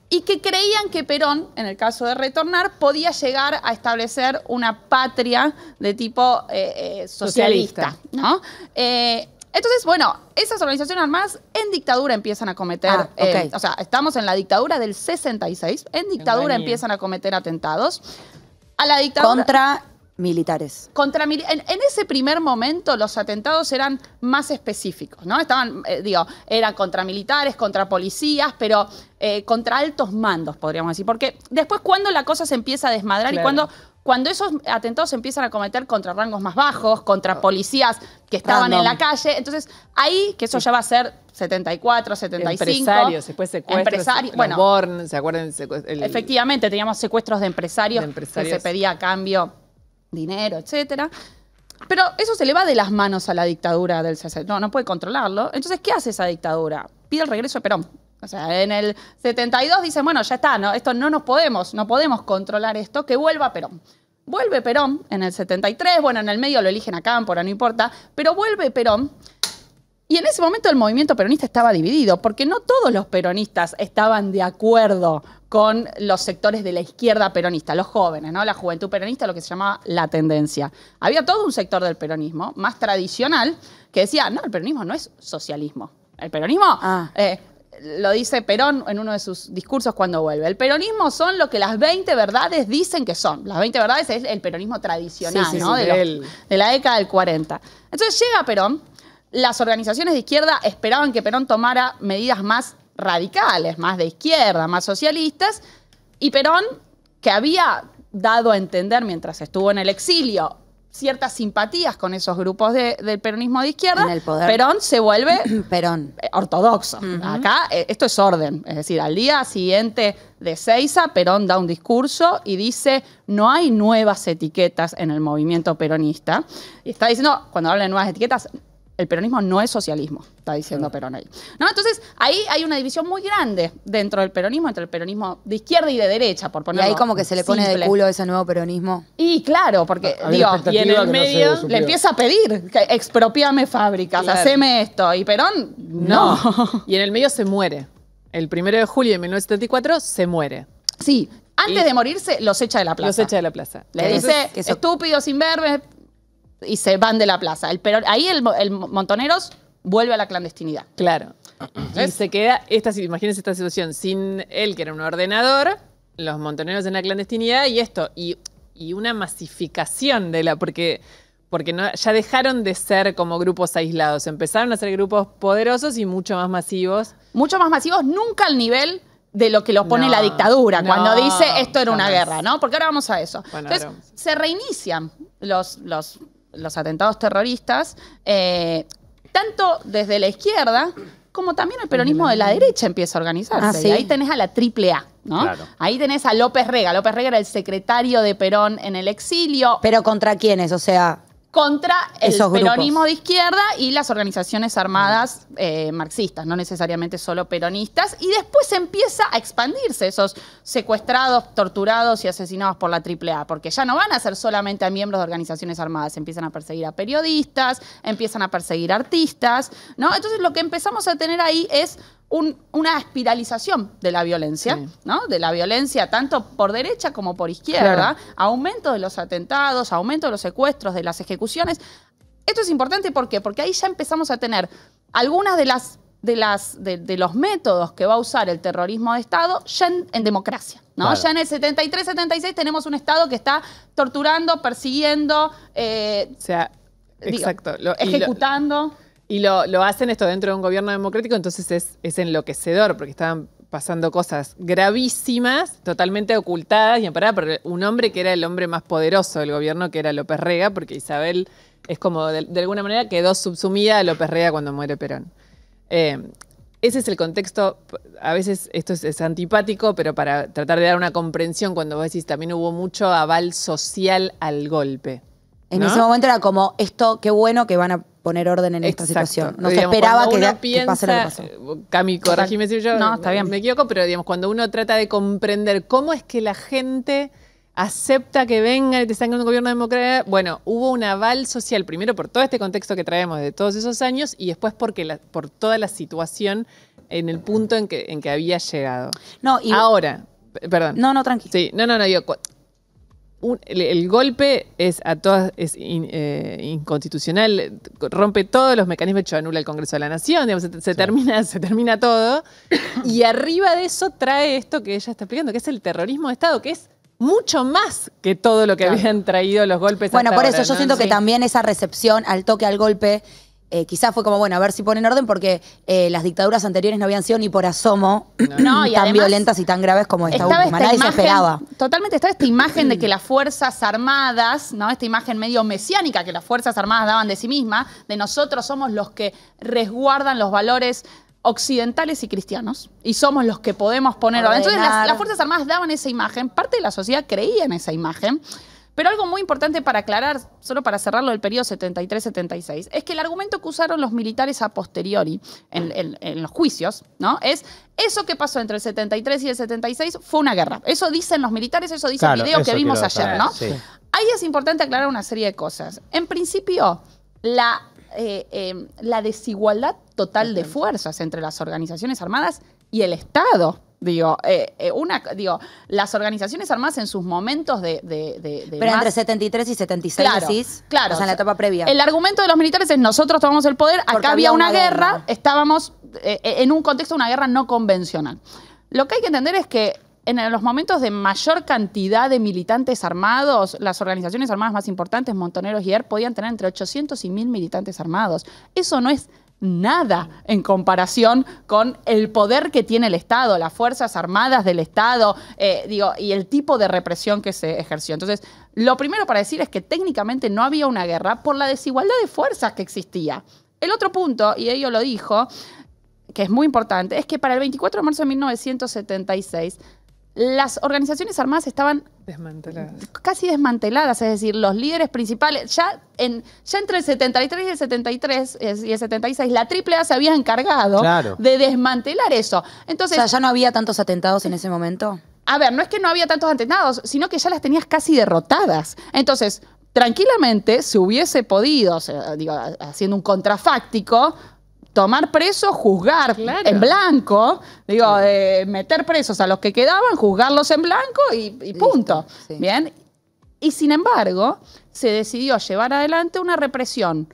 [SPEAKER 5] y que creían que Perón, en el caso de retornar, podía llegar a establecer una patria de tipo eh, eh, socialista, socialista, ¿no? Entonces, bueno, esas organizaciones armadas en dictadura empiezan a cometer, ah, eh, o sea, estamos en la dictadura del 66, en dictadura empiezan a cometer atentados. A la dictadura... Contra
[SPEAKER 1] militares.
[SPEAKER 5] Contra en, en, ese primer momento los atentados eran más específicos, ¿no? Estaban, eh, digo, eran contra militares, contra policías, pero eh, contra altos mandos, podríamos decir. Porque después cuando la cosa se empieza a desmadrar y cuando cuando esos atentados se empiezan a cometer contra rangos más bajos, contra ah. policías que estaban en la calle, entonces ahí, que eso ya va a ser 74, 75. Empresarios, después secuestros. Empresarios, bueno.
[SPEAKER 8] ¿se acuerdan? efectivamente,
[SPEAKER 5] teníamos secuestros de empresarios, que se pedía a cambio dinero, etcétera. Pero eso se le va de las manos a la dictadura del 60. No, no puede controlarlo. Entonces, ¿qué hace esa dictadura? Pide el regreso de Perón. O sea, en el 72 dicen, bueno, ya está, ¿no? esto no nos podemos, no podemos controlar esto, que vuelva Perón. Vuelve Perón en el 73, bueno, en el medio lo eligen a Cámpora, no importa, pero vuelve Perón. Y en ese momento el movimiento peronista estaba dividido, porque no todos los peronistas estaban de acuerdo con los sectores de la izquierda peronista, los jóvenes, ¿no? La juventud peronista, lo que se llamaba la tendencia. Había todo un sector del peronismo más tradicional que decía, no, el peronismo no es socialismo. El peronismo, ah. eh, lo dice Perón en uno de sus discursos cuando vuelve. El peronismo son lo que las 20 verdades dicen que son. Las 20 verdades es el peronismo tradicional, de, de, la década del 40. Entonces llega Perón, las organizaciones de izquierda esperaban que Perón tomara medidas más radicales, más de izquierda, más socialistas, y Perón, que había dado a entender mientras estuvo en el exilio ciertas simpatías con esos grupos de, del peronismo de izquierda, Perón se vuelve Perón. Eh, ortodoxo. Acá eh, esto es orden, es decir, al día siguiente de Seiza, Perón da un discurso y dice, no hay nuevas etiquetas en el movimiento peronista. Y está diciendo, cuando habla de nuevas etiquetas, el peronismo no es socialismo, está diciendo Perón ahí. ¿No? Entonces, ahí hay una división muy grande dentro del peronismo, entre el peronismo de izquierda y de derecha, por ponerlo Y ahí como que se le pone de culo ese nuevo peronismo. Y claro, porque, digo, y en el medio le empieza a pedir, que expropiame
[SPEAKER 8] fábricas, haceme esto. Y Perón, no. Y en el medio se muere. El primero de julio de 1974 se muere. Sí, antes de morirse los echa de la plaza. Los echa de la plaza. Le dice, estúpidos, verbes y se
[SPEAKER 5] van de la plaza. El ahí el, Montoneros vuelve a la clandestinidad. Claro.
[SPEAKER 8] Y se queda, esta, imagínense esta situación, sin él, que era un ordenador, los montoneros en la clandestinidad y esto, y, una masificación de la, porque, porque ya dejaron de ser como grupos aislados, empezaron a ser grupos poderosos y mucho más masivos. Mucho más masivos, nunca al nivel de lo que lo pone la dictadura, cuando dice esto era una guerra, ¿no?
[SPEAKER 5] Porque ahora vamos a eso. Entonces, se reinician los, los los atentados terroristas, eh, tanto desde la izquierda como también el peronismo de la derecha empieza a organizarse. Ah, ahí tenés a la triple A, ¿no? Ahí tenés a López Rega. López Rega era el secretario de Perón en el exilio. ¿Pero contra quiénes? O sea, contra el peronismo de izquierda y las organizaciones armadas eh, marxistas, no necesariamente solo peronistas, y después empieza a expandirse esos secuestrados, torturados y asesinados por la AAA, porque ya no van a ser solamente a miembros de organizaciones armadas, empiezan a perseguir a periodistas, empiezan a perseguir artistas, ¿no? Entonces lo que empezamos a tener ahí es una espiralización de la violencia, ¿no? De la violencia tanto por derecha como por izquierda, aumento de los atentados, aumento de los secuestros, de las ejecuciones. Esto es importante ¿por porque ahí ya empezamos a tener algunas de las de, las, de, los métodos que va a usar el terrorismo de Estado ya en, democracia. ¿no? Ya en el 73-76 tenemos un Estado que está torturando, persiguiendo, eh, o sea,
[SPEAKER 8] ejecutando. Y lo, hacen esto dentro de un gobierno democrático, entonces es, enloquecedor, porque estaban pasando cosas gravísimas, totalmente ocultadas y amparadas por un hombre que era el hombre más poderoso del gobierno, que era López Rega, porque Isabel es como, de, alguna manera, quedó subsumida a López Rega cuando muere Perón. Eh, ese es el contexto, a veces esto es, antipático, pero para tratar de dar una comprensión, cuando vos decís, también hubo mucho aval social al golpe. En ese
[SPEAKER 1] momento era como, esto, qué bueno que van a poner orden en esta situación. No se esperaba que, pasara piensa, lo que pasó.
[SPEAKER 8] Eh, Cami, si yo no, está bien. me equivoco, pero digamos, cuando uno trata de comprender cómo es que la gente acepta que venga y te en un gobierno democrático. Bueno, hubo un aval social, primero por todo este contexto que traemos de todos esos años y después porque la, por toda la situación en el punto en que, había llegado. No, y Ahora, perdón. No, no, tranquilo. Sí, no, no, no, el, golpe es a todas es eh, inconstitucional, rompe todos los mecanismos, hecho anula el Congreso de la Nación, se, termina, se termina todo. y arriba de eso trae esto que ella está explicando, que es el terrorismo de Estado, que es mucho más que todo lo que habían traído los golpes. Bueno, por eso yo siento que
[SPEAKER 1] también esa recepción al toque al golpe eh, quizás fue como, bueno, a ver si ponen orden porque eh, las dictaduras anteriores no habían sido ni por asomo tan violentas y tan graves como esta última. Nadie se esperaba.
[SPEAKER 5] Totalmente, está esta imagen de que las Fuerzas Armadas, ¿no? esta imagen medio mesiánica que las Fuerzas Armadas daban de sí mismas, de nosotros somos los que resguardan los valores occidentales y cristianos, y somos los que podemos poner Entonces las Fuerzas Armadas daban esa imagen, parte de la sociedad creía en esa imagen, pero algo muy importante para aclarar, solo para cerrarlo del periodo 73-76, es que el argumento que usaron los militares a posteriori en, los juicios, ¿no? Es eso que pasó entre el 73 y el 76 fue una guerra. Eso dicen los militares, eso dice el video que vimos ayer, ¿no? Ahí es importante aclarar una serie de cosas. En principio, la eh, em, desigualdad total de fuerzas entre las organizaciones armadas y el Estado. Digo, eh, eh, una, digo, las organizaciones armadas en sus momentos de. de, Pero entre 73 y 76, claro, O sea, en la etapa previa. El argumento de los militares es: nosotros tomamos el poder, acá había una, guerra, estábamos eh, en un contexto de una guerra no convencional. Lo que hay que entender es que en los momentos de mayor cantidad de militantes armados, las organizaciones armadas más importantes, Montoneros y ER, podían tener entre 800 y 1000 militantes armados. Eso no es nada en comparación con el poder que tiene el Estado, las Fuerzas Armadas del Estado, eh, digo, y el tipo de represión que se ejerció. Entonces, lo primero para decir es que técnicamente no había una guerra por la desigualdad de fuerzas que existía. El otro punto, y ello lo dijo, que es muy importante, es que para el 24 de marzo de 1976 las organizaciones armadas estaban casi desmanteladas, es decir, los líderes principales, ya, en, ya entre el 73 y el 73 y el 76, la AAA se había encargado de desmantelar eso. Entonces, o sea, ya no había tantos atentados en ese momento. A ver, no es que no había tantos atentados, sino que ya las tenías casi derrotadas. Entonces, tranquilamente se hubiese podido, digo, haciendo un contrafáctico, tomar presos, juzgar en blanco, digo, eh, meter presos a los que quedaban, juzgarlos en blanco y, punto. Bien. Y sin embargo, se decidió llevar adelante una represión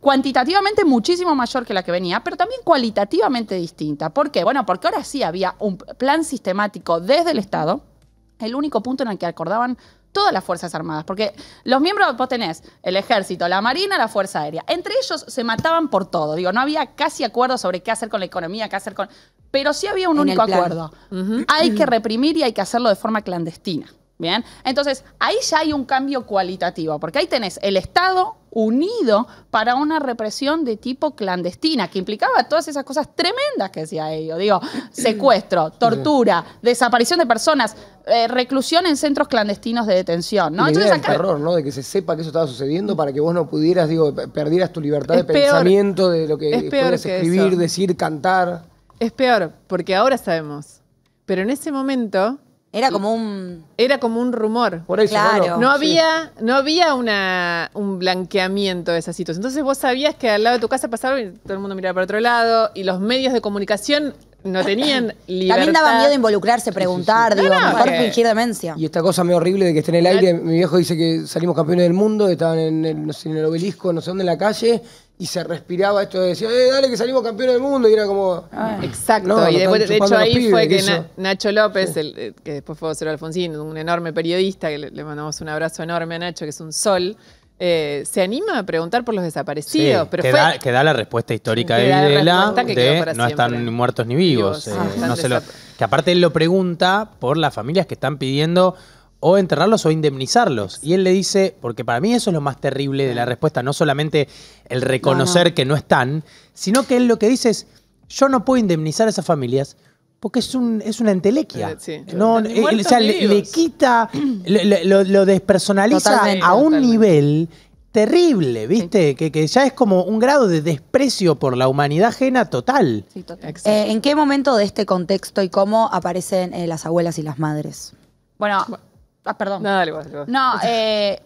[SPEAKER 5] cuantitativamente muchísimo mayor que la que venía, pero también cualitativamente distinta. ¿Por qué? Bueno, porque ahora sí había un plan sistemático desde el Estado. El único punto en el que acordaban todas las Fuerzas Armadas, porque los miembros, de tenés el ejército, la marina, la Fuerza Aérea. Entre ellos se mataban por todo. Digo, no había casi acuerdo sobre qué hacer con la economía, qué hacer con... Pero sí había un único acuerdo. Hay que reprimir y hay que hacerlo de forma clandestina. Bien, entonces ahí ya hay un cambio cualitativo, porque ahí tenés el Estado unido para una represión de tipo clandestina, que implicaba todas esas cosas tremendas que decía ello, Digo, secuestro, tortura, desaparición de personas, eh, reclusión en centros clandestinos de detención. ¿no? Entonces, el terror,
[SPEAKER 3] ¿no? De que se sepa que eso estaba sucediendo para que vos no pudieras, digo, perdieras tu libertad de pensamiento, de lo que es escribir, decir, cantar.
[SPEAKER 8] Es peor, porque ahora sabemos. Pero en ese momento era como un. Era como un rumor. Por eso. Claro. no había, no había una, un blanqueamiento de esas situaciones. Entonces vos sabías que al lado de tu casa pasaba y todo el mundo miraba para otro lado. Y los medios de comunicación no tenían libertad. También daba miedo
[SPEAKER 1] involucrarse, preguntar, sí, sí, digo, eh. fingir
[SPEAKER 8] demencia.
[SPEAKER 3] Y esta cosa me horrible de que esté en el aire. Mi viejo dice que salimos campeones del mundo, estaban en el, en el obelisco, no sé dónde, en la calle y se respiraba esto de decir, eh, dale que salimos campeones del mundo, y era como... Ah,
[SPEAKER 8] exacto, y de hecho ahí fue que, Nacho López, el, que después fue vocero Alfonsín, un enorme periodista, que le, mandamos un abrazo enorme a Nacho, que es un sol, eh, se anima a preguntar por los desaparecidos. pero que,
[SPEAKER 4] da, la respuesta histórica de Videla, de, no están ni muertos ni vivos. Eh, ah, que aparte él lo pregunta por las familias que están pidiendo o enterrarlos o indemnizarlos. Y él le dice, porque para mí eso es lo más terrible de la respuesta, no solamente el reconocer que no están, sino que él lo que dice es, yo no puedo indemnizar a esas familias porque es, un, es una entelequia.
[SPEAKER 8] Eh, no, eh, o sea, le,
[SPEAKER 4] quita, lo, despersonaliza a un nivel terrible, ¿viste? Que, ya es como un grado de desprecio por la humanidad ajena total.
[SPEAKER 5] Eh,
[SPEAKER 1] ¿En qué momento de este contexto y cómo aparecen las abuelas y las madres?
[SPEAKER 5] bueno Ah, perdón. No, dale, vas, No, eh,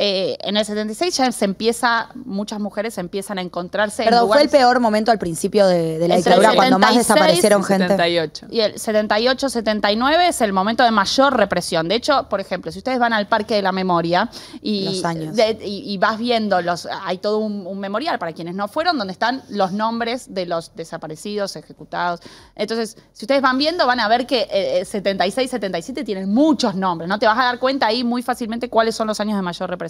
[SPEAKER 5] eh, en el 76 ya se empieza, muchas mujeres empiezan a encontrarse. Pero fue el
[SPEAKER 1] peor momento al principio de, la dictadura, cuando más desaparecieron gente. 78.
[SPEAKER 5] Y el 78, 79 es el momento de mayor represión. De hecho, por ejemplo, si ustedes van al Parque de la Memoria y, vas viendo, los, hay todo un, memorial para quienes no fueron, donde están los nombres de los desaparecidos, ejecutados. Entonces, si ustedes van viendo, van a ver que 76, eh, 77 eh, tienen muchos nombres. No te vas a dar cuenta ahí muy fácilmente cuáles son los años de mayor represión.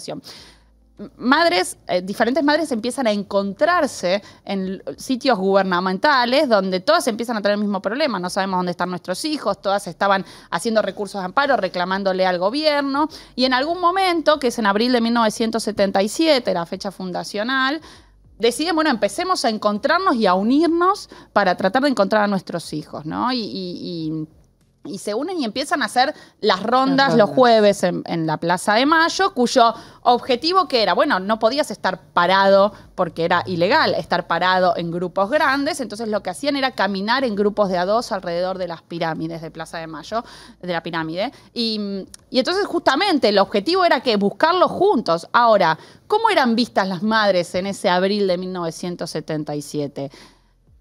[SPEAKER 5] Madres, eh, diferentes madres empiezan a encontrarse en sitios gubernamentales donde todas empiezan a tener el mismo problema. No sabemos dónde están nuestros hijos, todas estaban haciendo recursos de amparo, reclamándole al gobierno. Y en algún momento, que es en abril de 1977, la fecha fundacional, deciden, bueno, empecemos a encontrarnos y a unirnos para tratar de encontrar a nuestros hijos, ¿no? y se unen y empiezan a hacer las rondas, los jueves en, la Plaza de Mayo, cuyo objetivo que era, bueno, no podías estar parado porque era ilegal estar parado en grupos grandes, entonces lo que hacían era caminar en grupos de a dos alrededor de las pirámides de Plaza de Mayo, de la pirámide, y, y entonces justamente el objetivo era que buscarlos juntos. Ahora, ¿cómo eran vistas las madres en ese abril de 1977?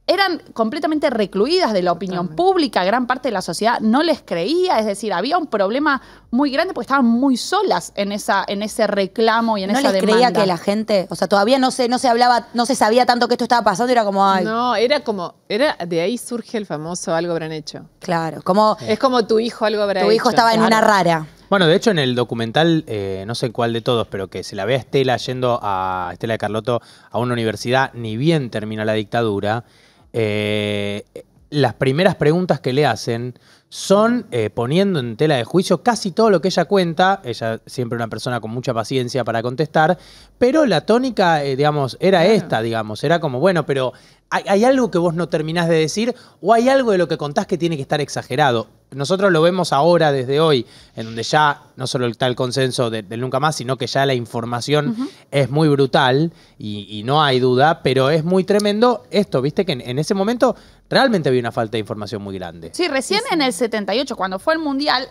[SPEAKER 5] eran completamente recluidas de la opinión pública, gran parte de la sociedad no les creía, es decir, había un problema muy grande porque estaban muy solas en esa en ese reclamo y en no esa les creía que la gente, o sea, todavía no se no se hablaba, no se sabía tanto que esto estaba pasando, era como
[SPEAKER 1] No,
[SPEAKER 8] era como era de ahí surge el famoso algo habrán hecho. Claro, como es como tu hijo algo habrá tu hecho. Tu hijo estaba en una rara.
[SPEAKER 4] Bueno, de hecho en el documental, eh, no sé cuál de todos, pero que se la ve a Estela yendo a Estela de Carlotto a una universidad, ni bien termina la dictadura, eh, las primeras preguntas que le hacen son eh, poniendo en tela de juicio casi todo lo que ella cuenta. Ella siempre una persona con mucha paciencia para contestar, pero la tónica, eh, digamos, era esta, digamos, era como, bueno, pero ¿Hay, algo que vos no terminás de decir o hay algo de lo que contás que tiene que estar exagerado? nosotros lo vemos ahora desde hoy, en donde ya no solo está el consenso del de nunca más, sino que ya la información es muy brutal y, no hay duda, pero es muy tremendo esto, viste que en, ese momento realmente había una falta de información muy grande. Sí,
[SPEAKER 5] recién en el 78, cuando fue el Mundial,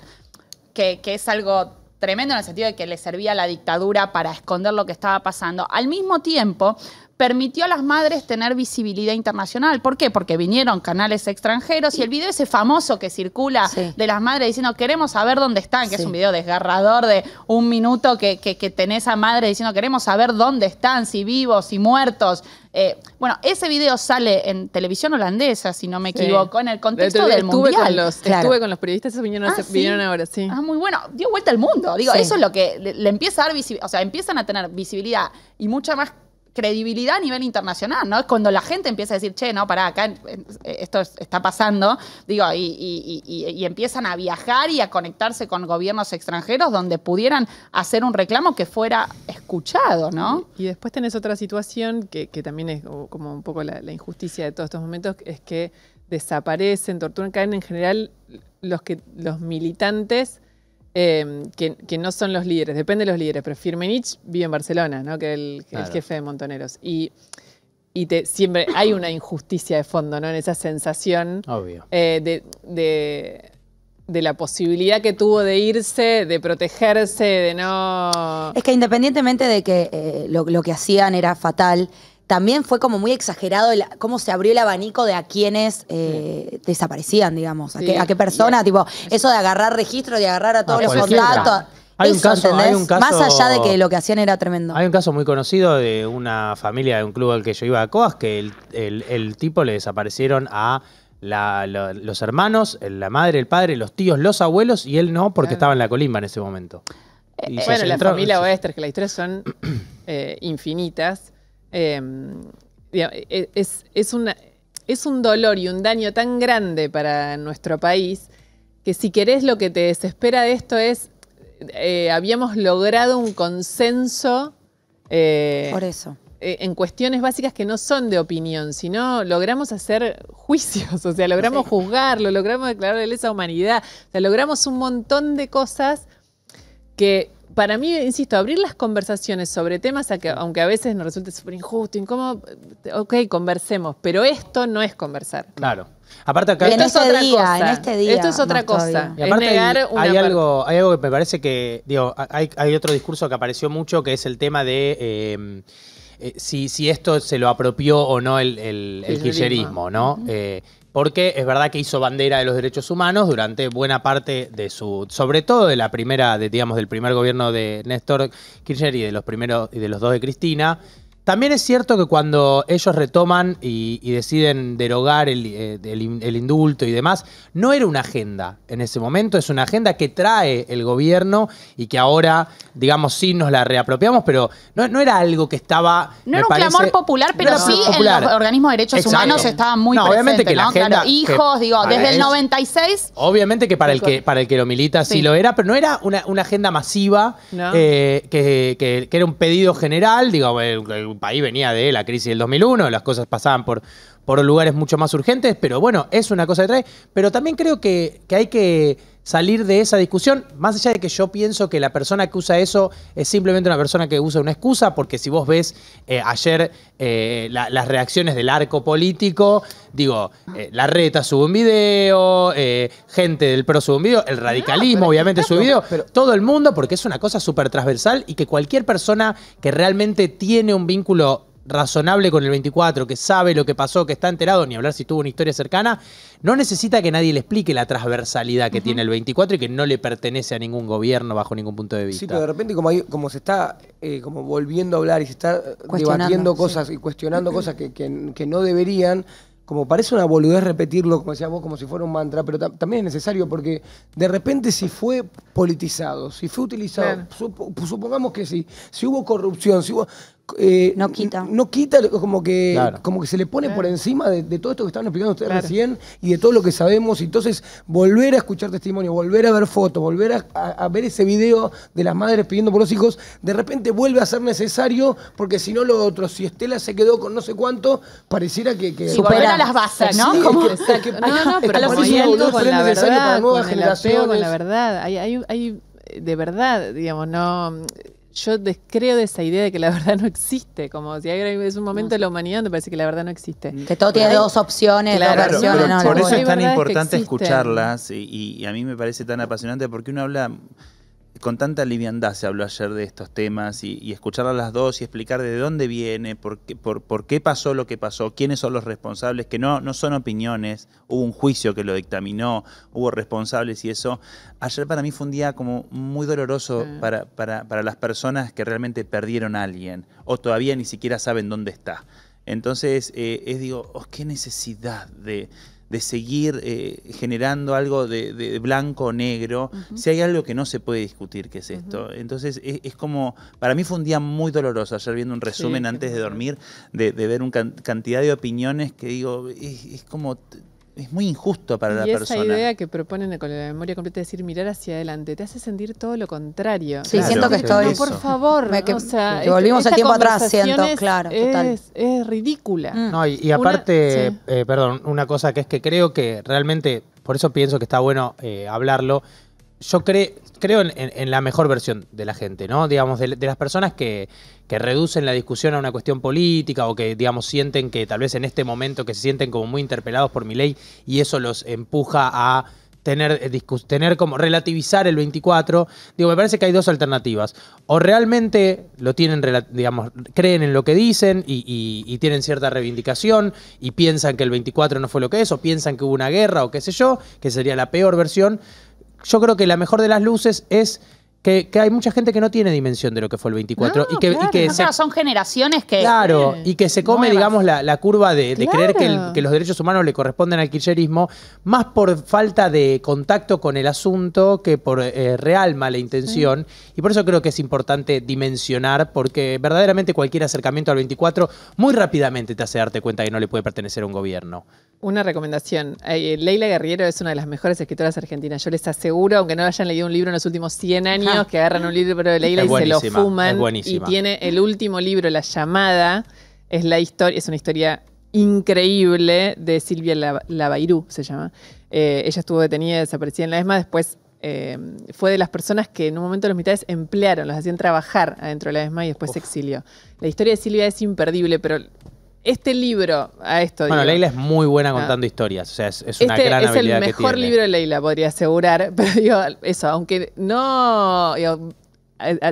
[SPEAKER 5] que, que es algo tremendo en el sentido de que le servía a la dictadura para esconder lo que estaba pasando, al mismo tiempo permitió a las madres tener visibilidad internacional. ¿Por qué? Porque vinieron canales extranjeros y el video ese famoso que circula de las madres diciendo queremos saber dónde están, que es un video desgarrador de un minuto que, que, que, tenés a madre diciendo queremos saber dónde están, si vivos, si muertos. Eh, bueno, ese video sale en televisión holandesa, si no me equivoco, en el contexto del estuve mundial. Estuve con
[SPEAKER 8] los periodistas, ah, vinieron, ahora, sí. Ah,
[SPEAKER 5] muy bueno. Dio vuelta al mundo. Digo, eso es lo que le, le empieza a dar visibilidad. O sea, empiezan a tener visibilidad y mucha más credibilidad a nivel internacional, ¿no? Es cuando la gente empieza a decir, che, no, pará, acá eh, esto está pasando, digo, y, y, empiezan a viajar y a conectarse con gobiernos
[SPEAKER 8] extranjeros donde pudieran hacer un reclamo que fuera escuchado, ¿no? Y después tenés otra situación que, también es como un poco la, la injusticia de todos estos momentos, es que desaparecen, torturan, caen en general los, que, los militantes Em, que, no son los líderes, depende de los líderes, pero Firmenich vive en Barcelona, ¿no? que el, el jefe de Montoneros. Y, y te, siempre hay una injusticia de fondo, ¿no? En esa sensación eh, de, de la posibilidad que tuvo de irse, de protegerse, de no... Es
[SPEAKER 1] que independientemente de que eh, lo, lo, que hacían era fatal, también fue como muy exagerado cómo se abrió el abanico de a quienes eh, desaparecían, digamos, a, qué, a persona, tipo, eso de agarrar registro, de agarrar a todos los datos Hay un, caso, Más allá de que lo que hacían era tremendo.
[SPEAKER 4] Hay un caso muy conocido de una familia de un club al que yo iba a Coas, que el, tipo le desaparecieron a los hermanos, la madre, el padre, los tíos, los abuelos y él no, porque estaba en la colimba en ese momento. Eh, eh, bueno, la entró, familia
[SPEAKER 8] Oester, que las tres son infinitas. Em, e, es, es un dolor y un daño tan grande para nuestro país que si querés lo que te desespera de esto es, eh, habíamos logrado un consenso. Eh, Por eso. Eh, en cuestiones básicas que no son de opinión, sino logramos hacer juicios, o sea, logramos juzgarlo, logramos declarar de lesa humanidad, o sea, logramos un montón de cosas que para mí, insisto, abrir las conversaciones sobre temas, aunque a veces nos resulte súper injusto, incómodo, ok, conversemos, pero esto no es conversar. Claro.
[SPEAKER 4] Aparte acá en este es
[SPEAKER 8] otra día, cosa. En este día, esto es otra cosa. hay,
[SPEAKER 4] algo, hay algo que me parece que, digo, hay, otro discurso que apareció mucho que es el tema de em, eh, si, esto se lo apropió o no el, el, ¿no? porque es verdad que hizo bandera de los derechos humanos durante buena parte de su, sobre todo de la primera, de, digamos, del primer gobierno de Néstor Kirchner y de los primeros y de los dos de Cristina. También es cierto que cuando ellos retoman y, deciden derogar eh, el, indulto y demás, no era una agenda en ese momento, es una agenda que trae el gobierno y que ahora, digamos, sí nos la reapropiamos, pero no, era algo que estaba. No era un clamor popular, pero sí en los organismos
[SPEAKER 5] de derechos humanos estaba muy no, obviamente que hijos, digo, desde el 96.
[SPEAKER 4] Obviamente que para el que para el que lo milita sí, lo era, pero no era una, agenda masiva
[SPEAKER 3] eh,
[SPEAKER 4] que, era un pedido general, digo, país venía de la crisis del 2001, las cosas pasaban por por lugares mucho más urgentes, pero bueno, es una cosa de trae. Pero también creo que, hay que salir de esa discusión, más allá de que yo pienso que la persona que usa eso es simplemente una persona que usa una excusa, porque si vos ves eh, ayer eh, las reacciones del arco político, digo, eh, la reta sube un video, gente del PRO sube un video, el ah, radicalismo obviamente sube un video, pero, todo el mundo, porque es una cosa súper transversal y que cualquier persona que realmente tiene un vínculo razonable con el 24, que sabe lo que pasó, que está enterado, ni hablar si tuvo una historia cercana, no necesita que nadie le explique la transversalidad que tiene el 24 y que no le pertenece a ningún gobierno bajo ningún punto de vista. Sí, pero de
[SPEAKER 3] repente como, como se está eh, como volviendo a hablar y se está debatiendo cosas y cuestionando cosas que, que, no deberían, como parece una boludez repetirlo, como decías vos, como si fuera un mantra, pero también es necesario porque de repente si fue politizado, si fue utilizado, supongamos que sí, si hubo corrupción, si hubo... Eh, no quita. No quita, como que, como que se le pone por encima de, todo esto que estaban explicando ustedes recién y de todo lo que sabemos. Entonces, volver a escuchar testimonio, volver a ver fotos, volver a, ver ese video de las madres pidiendo por los hijos, de repente vuelve a ser necesario porque si no lo otro, si Estela se quedó con no sé cuánto, pareciera que... que Supera las bases, ¿no? Sí, es que, pero para la
[SPEAKER 8] verdad, hay, hay, hay de verdad, digamos, no yo descreo de esa idea de que la verdad no existe, como si hay, es un momento mm. de la humanidad donde parece que la verdad no existe. Que todo tiene dos opciones, dos versiones. por
[SPEAKER 1] eso es tan importante
[SPEAKER 2] escucharlas y, y, a mí me parece tan apasionante porque uno habla con tanta liviandad se habló ayer de estos temas y, escuchar a las dos y explicar de dónde viene, por qué, por, qué pasó lo que pasó, quiénes son los responsables, que no, no son opiniones, hubo un juicio que lo dictaminó, hubo responsables y eso. Ayer para mí fue un día como muy doloroso mm. para, para, para las personas que realmente perdieron a alguien o todavía ni siquiera saben dónde está. Entonces eh, es digo, oh, qué necesidad de de seguir eh, generando algo de, blanco o negro, si hay algo que no se puede discutir, que es esto. Entonces es, como, para mí fue un día muy doloroso, ayer viendo un resumen antes de dormir, de, ver una cantidad de opiniones que digo, es, es como es muy injusto para la persona. persona. Esa idea
[SPEAKER 8] que proponen con la memoria completa, decir mirar hacia adelante, te hace sentir todo lo contrario. Sí, siento que estoy. No, por favor, me, o sea, este, volvimos al tiempo atrás, siento, claro. Es, total. es ridícula. Mm. No, y, aparte,
[SPEAKER 4] eh, perdón, una cosa que es que creo que realmente, por eso pienso que está bueno eh, hablarlo yo creo en, la mejor versión de la gente, ¿no? Digamos, de, las personas que, que, reducen la discusión a una cuestión política o que, digamos, sienten que tal vez en este momento que se sienten como muy interpelados por mi ley y eso los empuja a tener, eh, tener como relativizar el 24, digo, me parece que hay dos alternativas. O realmente lo tienen, digamos, creen en lo que dicen y, y, tienen cierta reivindicación y piensan que el 24 no fue lo que es, o piensan que hubo una guerra o qué sé yo, que sería la peor versión yo creo que la mejor de las luces es que, hay mucha gente que no tiene dimensión de lo que fue el 24. y que,
[SPEAKER 5] son generaciones que. Claro,
[SPEAKER 4] y que se come, digamos, la, curva de, creer que, los derechos humanos le corresponden al kirchnerismo, más por falta de contacto con el asunto que por eh, real mala intención. Y por eso creo que es importante dimensionar, porque verdaderamente cualquier acercamiento al 24 muy rápidamente te hace darte cuenta que no le puede pertenecer a un gobierno.
[SPEAKER 8] Una recomendación. Eh, Leila Guerriero es una de las mejores escritoras argentinas. Yo les aseguro, aunque no hayan leído un libro en los últimos 100 años, que agarran un libro de Leila y se lo fuman. Y tiene el último libro, La llamada, es la historia, es una historia increíble de Silvia Lavairú, se llama. Eh, ella estuvo detenida y desaparecida en la ESMA, después eh, fue de las personas que en un momento los mitades emplearon, los hacían trabajar adentro de la ESMA y después se exilió. La historia de Silvia es imperdible, pero este libro a esto. Bueno, Leila
[SPEAKER 4] es muy buena ah. contando historias, o sea, es, una este gran es tiene. Es el mejor libro
[SPEAKER 8] de Leila, podría asegurar, pero digo, eso, aunque no.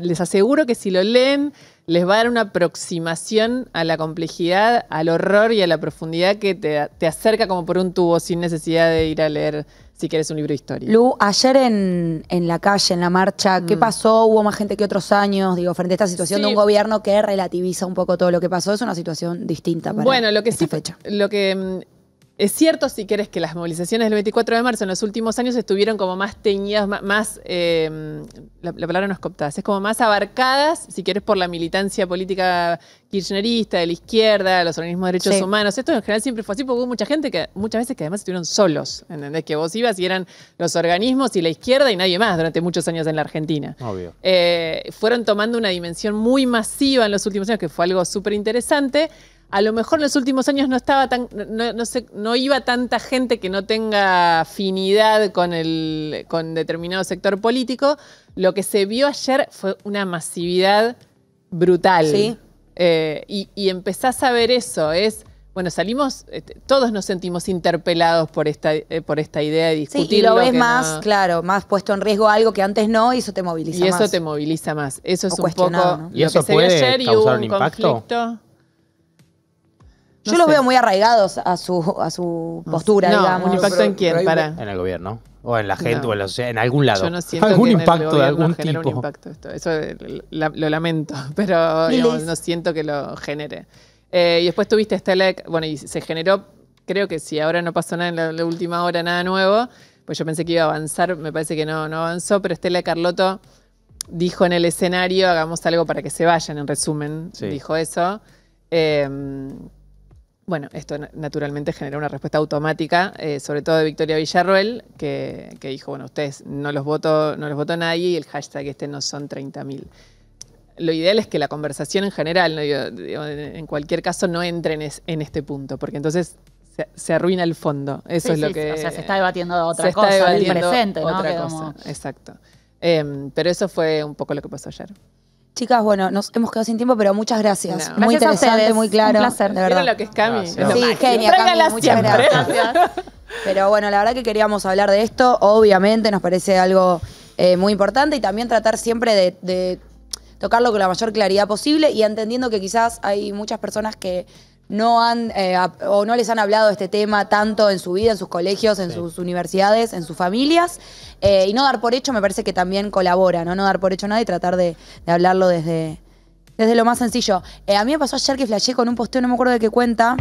[SPEAKER 8] les aseguro que si lo leen, les va a dar una aproximación a la complejidad, al horror y a la profundidad que te, acerca como por un tubo sin necesidad de ir a leer si quieres un libro de historia. Lu,
[SPEAKER 1] ayer en, la calle, en la marcha, ¿qué mm. pasó? ¿Hubo más gente que otros años? Digo, frente a esta situación de un
[SPEAKER 8] gobierno que
[SPEAKER 1] relativiza un poco todo lo que pasó, es una situación distinta para bueno,
[SPEAKER 8] lo que sí, fecha. Lo que mm, es cierto, si querés, que las movilizaciones del 24 de marzo en los últimos años estuvieron como más teñidas, más, eh, la, palabra no es cooptada, es como más abarcadas, si querés, por la militancia política kirchnerista, de la izquierda, los organismos de derechos humanos. Esto en general siempre fue así, porque hubo mucha gente que muchas veces que además estuvieron solos, ¿entendés? Que vos ibas y eran los organismos y la izquierda y nadie más durante muchos años en la Argentina. Obvio. Eh, fueron tomando una dimensión muy masiva en los últimos años, que fue algo súper interesante a lo mejor en los últimos años no estaba tan, no, sé, no iba tanta gente que no tenga afinidad con el, con determinado sector político. Lo que se vio ayer fue una masividad brutal. Sí. Eh, y, empezás a ver eso, es, bueno, salimos, este, todos nos sentimos interpelados por esta, eh, por esta idea de discutir. Sí, y lo ves más,
[SPEAKER 1] claro, más puesto en riesgo algo que antes no, y eso te moviliza
[SPEAKER 8] más. Y eso te moviliza más. Eso es un poco eso que puede se ayer y hubo un, impacto? conflicto. Yo los veo muy arraigados a su, a su postura, digamos. ¿Un impacto
[SPEAKER 4] en quién? En el gobierno. O en la gente, o en, algún lado. Yo no siento algún impacto de algún tipo. Un impacto
[SPEAKER 8] esto. Eso lo lamento, pero no siento que lo genere. Eh, y después tuviste este bueno, y se generó, creo que si ahora no pasó nada en la, última hora, nada nuevo, pues yo pensé que iba a avanzar, me parece que no, no avanzó, pero Estela Carlotto dijo en el escenario, hagamos algo para que se vayan, en resumen, dijo eso. Em, bueno, esto naturalmente generó una respuesta automática, eh, sobre todo de Victoria Villarroel, que, dijo, bueno, ustedes no los voto, no los nadie y el hashtag este no son 30.000. Lo ideal es que la conversación en general, en cualquier caso, no entre en, este punto, porque entonces se, arruina el fondo. Eso es lo que. O sea, se está eh, debatiendo otra cosa, está debatiendo presente, ¿no? exacto. Em, pero eso fue un poco lo que pasó ayer.
[SPEAKER 1] Chicas, bueno, nos hemos quedado sin tiempo, pero muchas gracias. Muy interesante, muy claro. Un placer. De verdad. lo que es
[SPEAKER 8] Cami. Sí, genial, Cami, muchas
[SPEAKER 1] gracias. Pero bueno, la verdad que queríamos hablar de esto, obviamente nos parece algo eh, muy importante y también tratar siempre de tocarlo con la mayor claridad posible y entendiendo que quizás hay muchas personas que no han eh, o no les han hablado de este tema tanto en su vida, en sus colegios, en sus universidades, en sus familias. Eh, y no dar por hecho me parece que también colabora, ¿no? No dar por hecho nada y tratar de, hablarlo desde, desde lo más sencillo. Eh, a mí me pasó ayer que flasheé con un posteo, no me acuerdo de qué cuenta,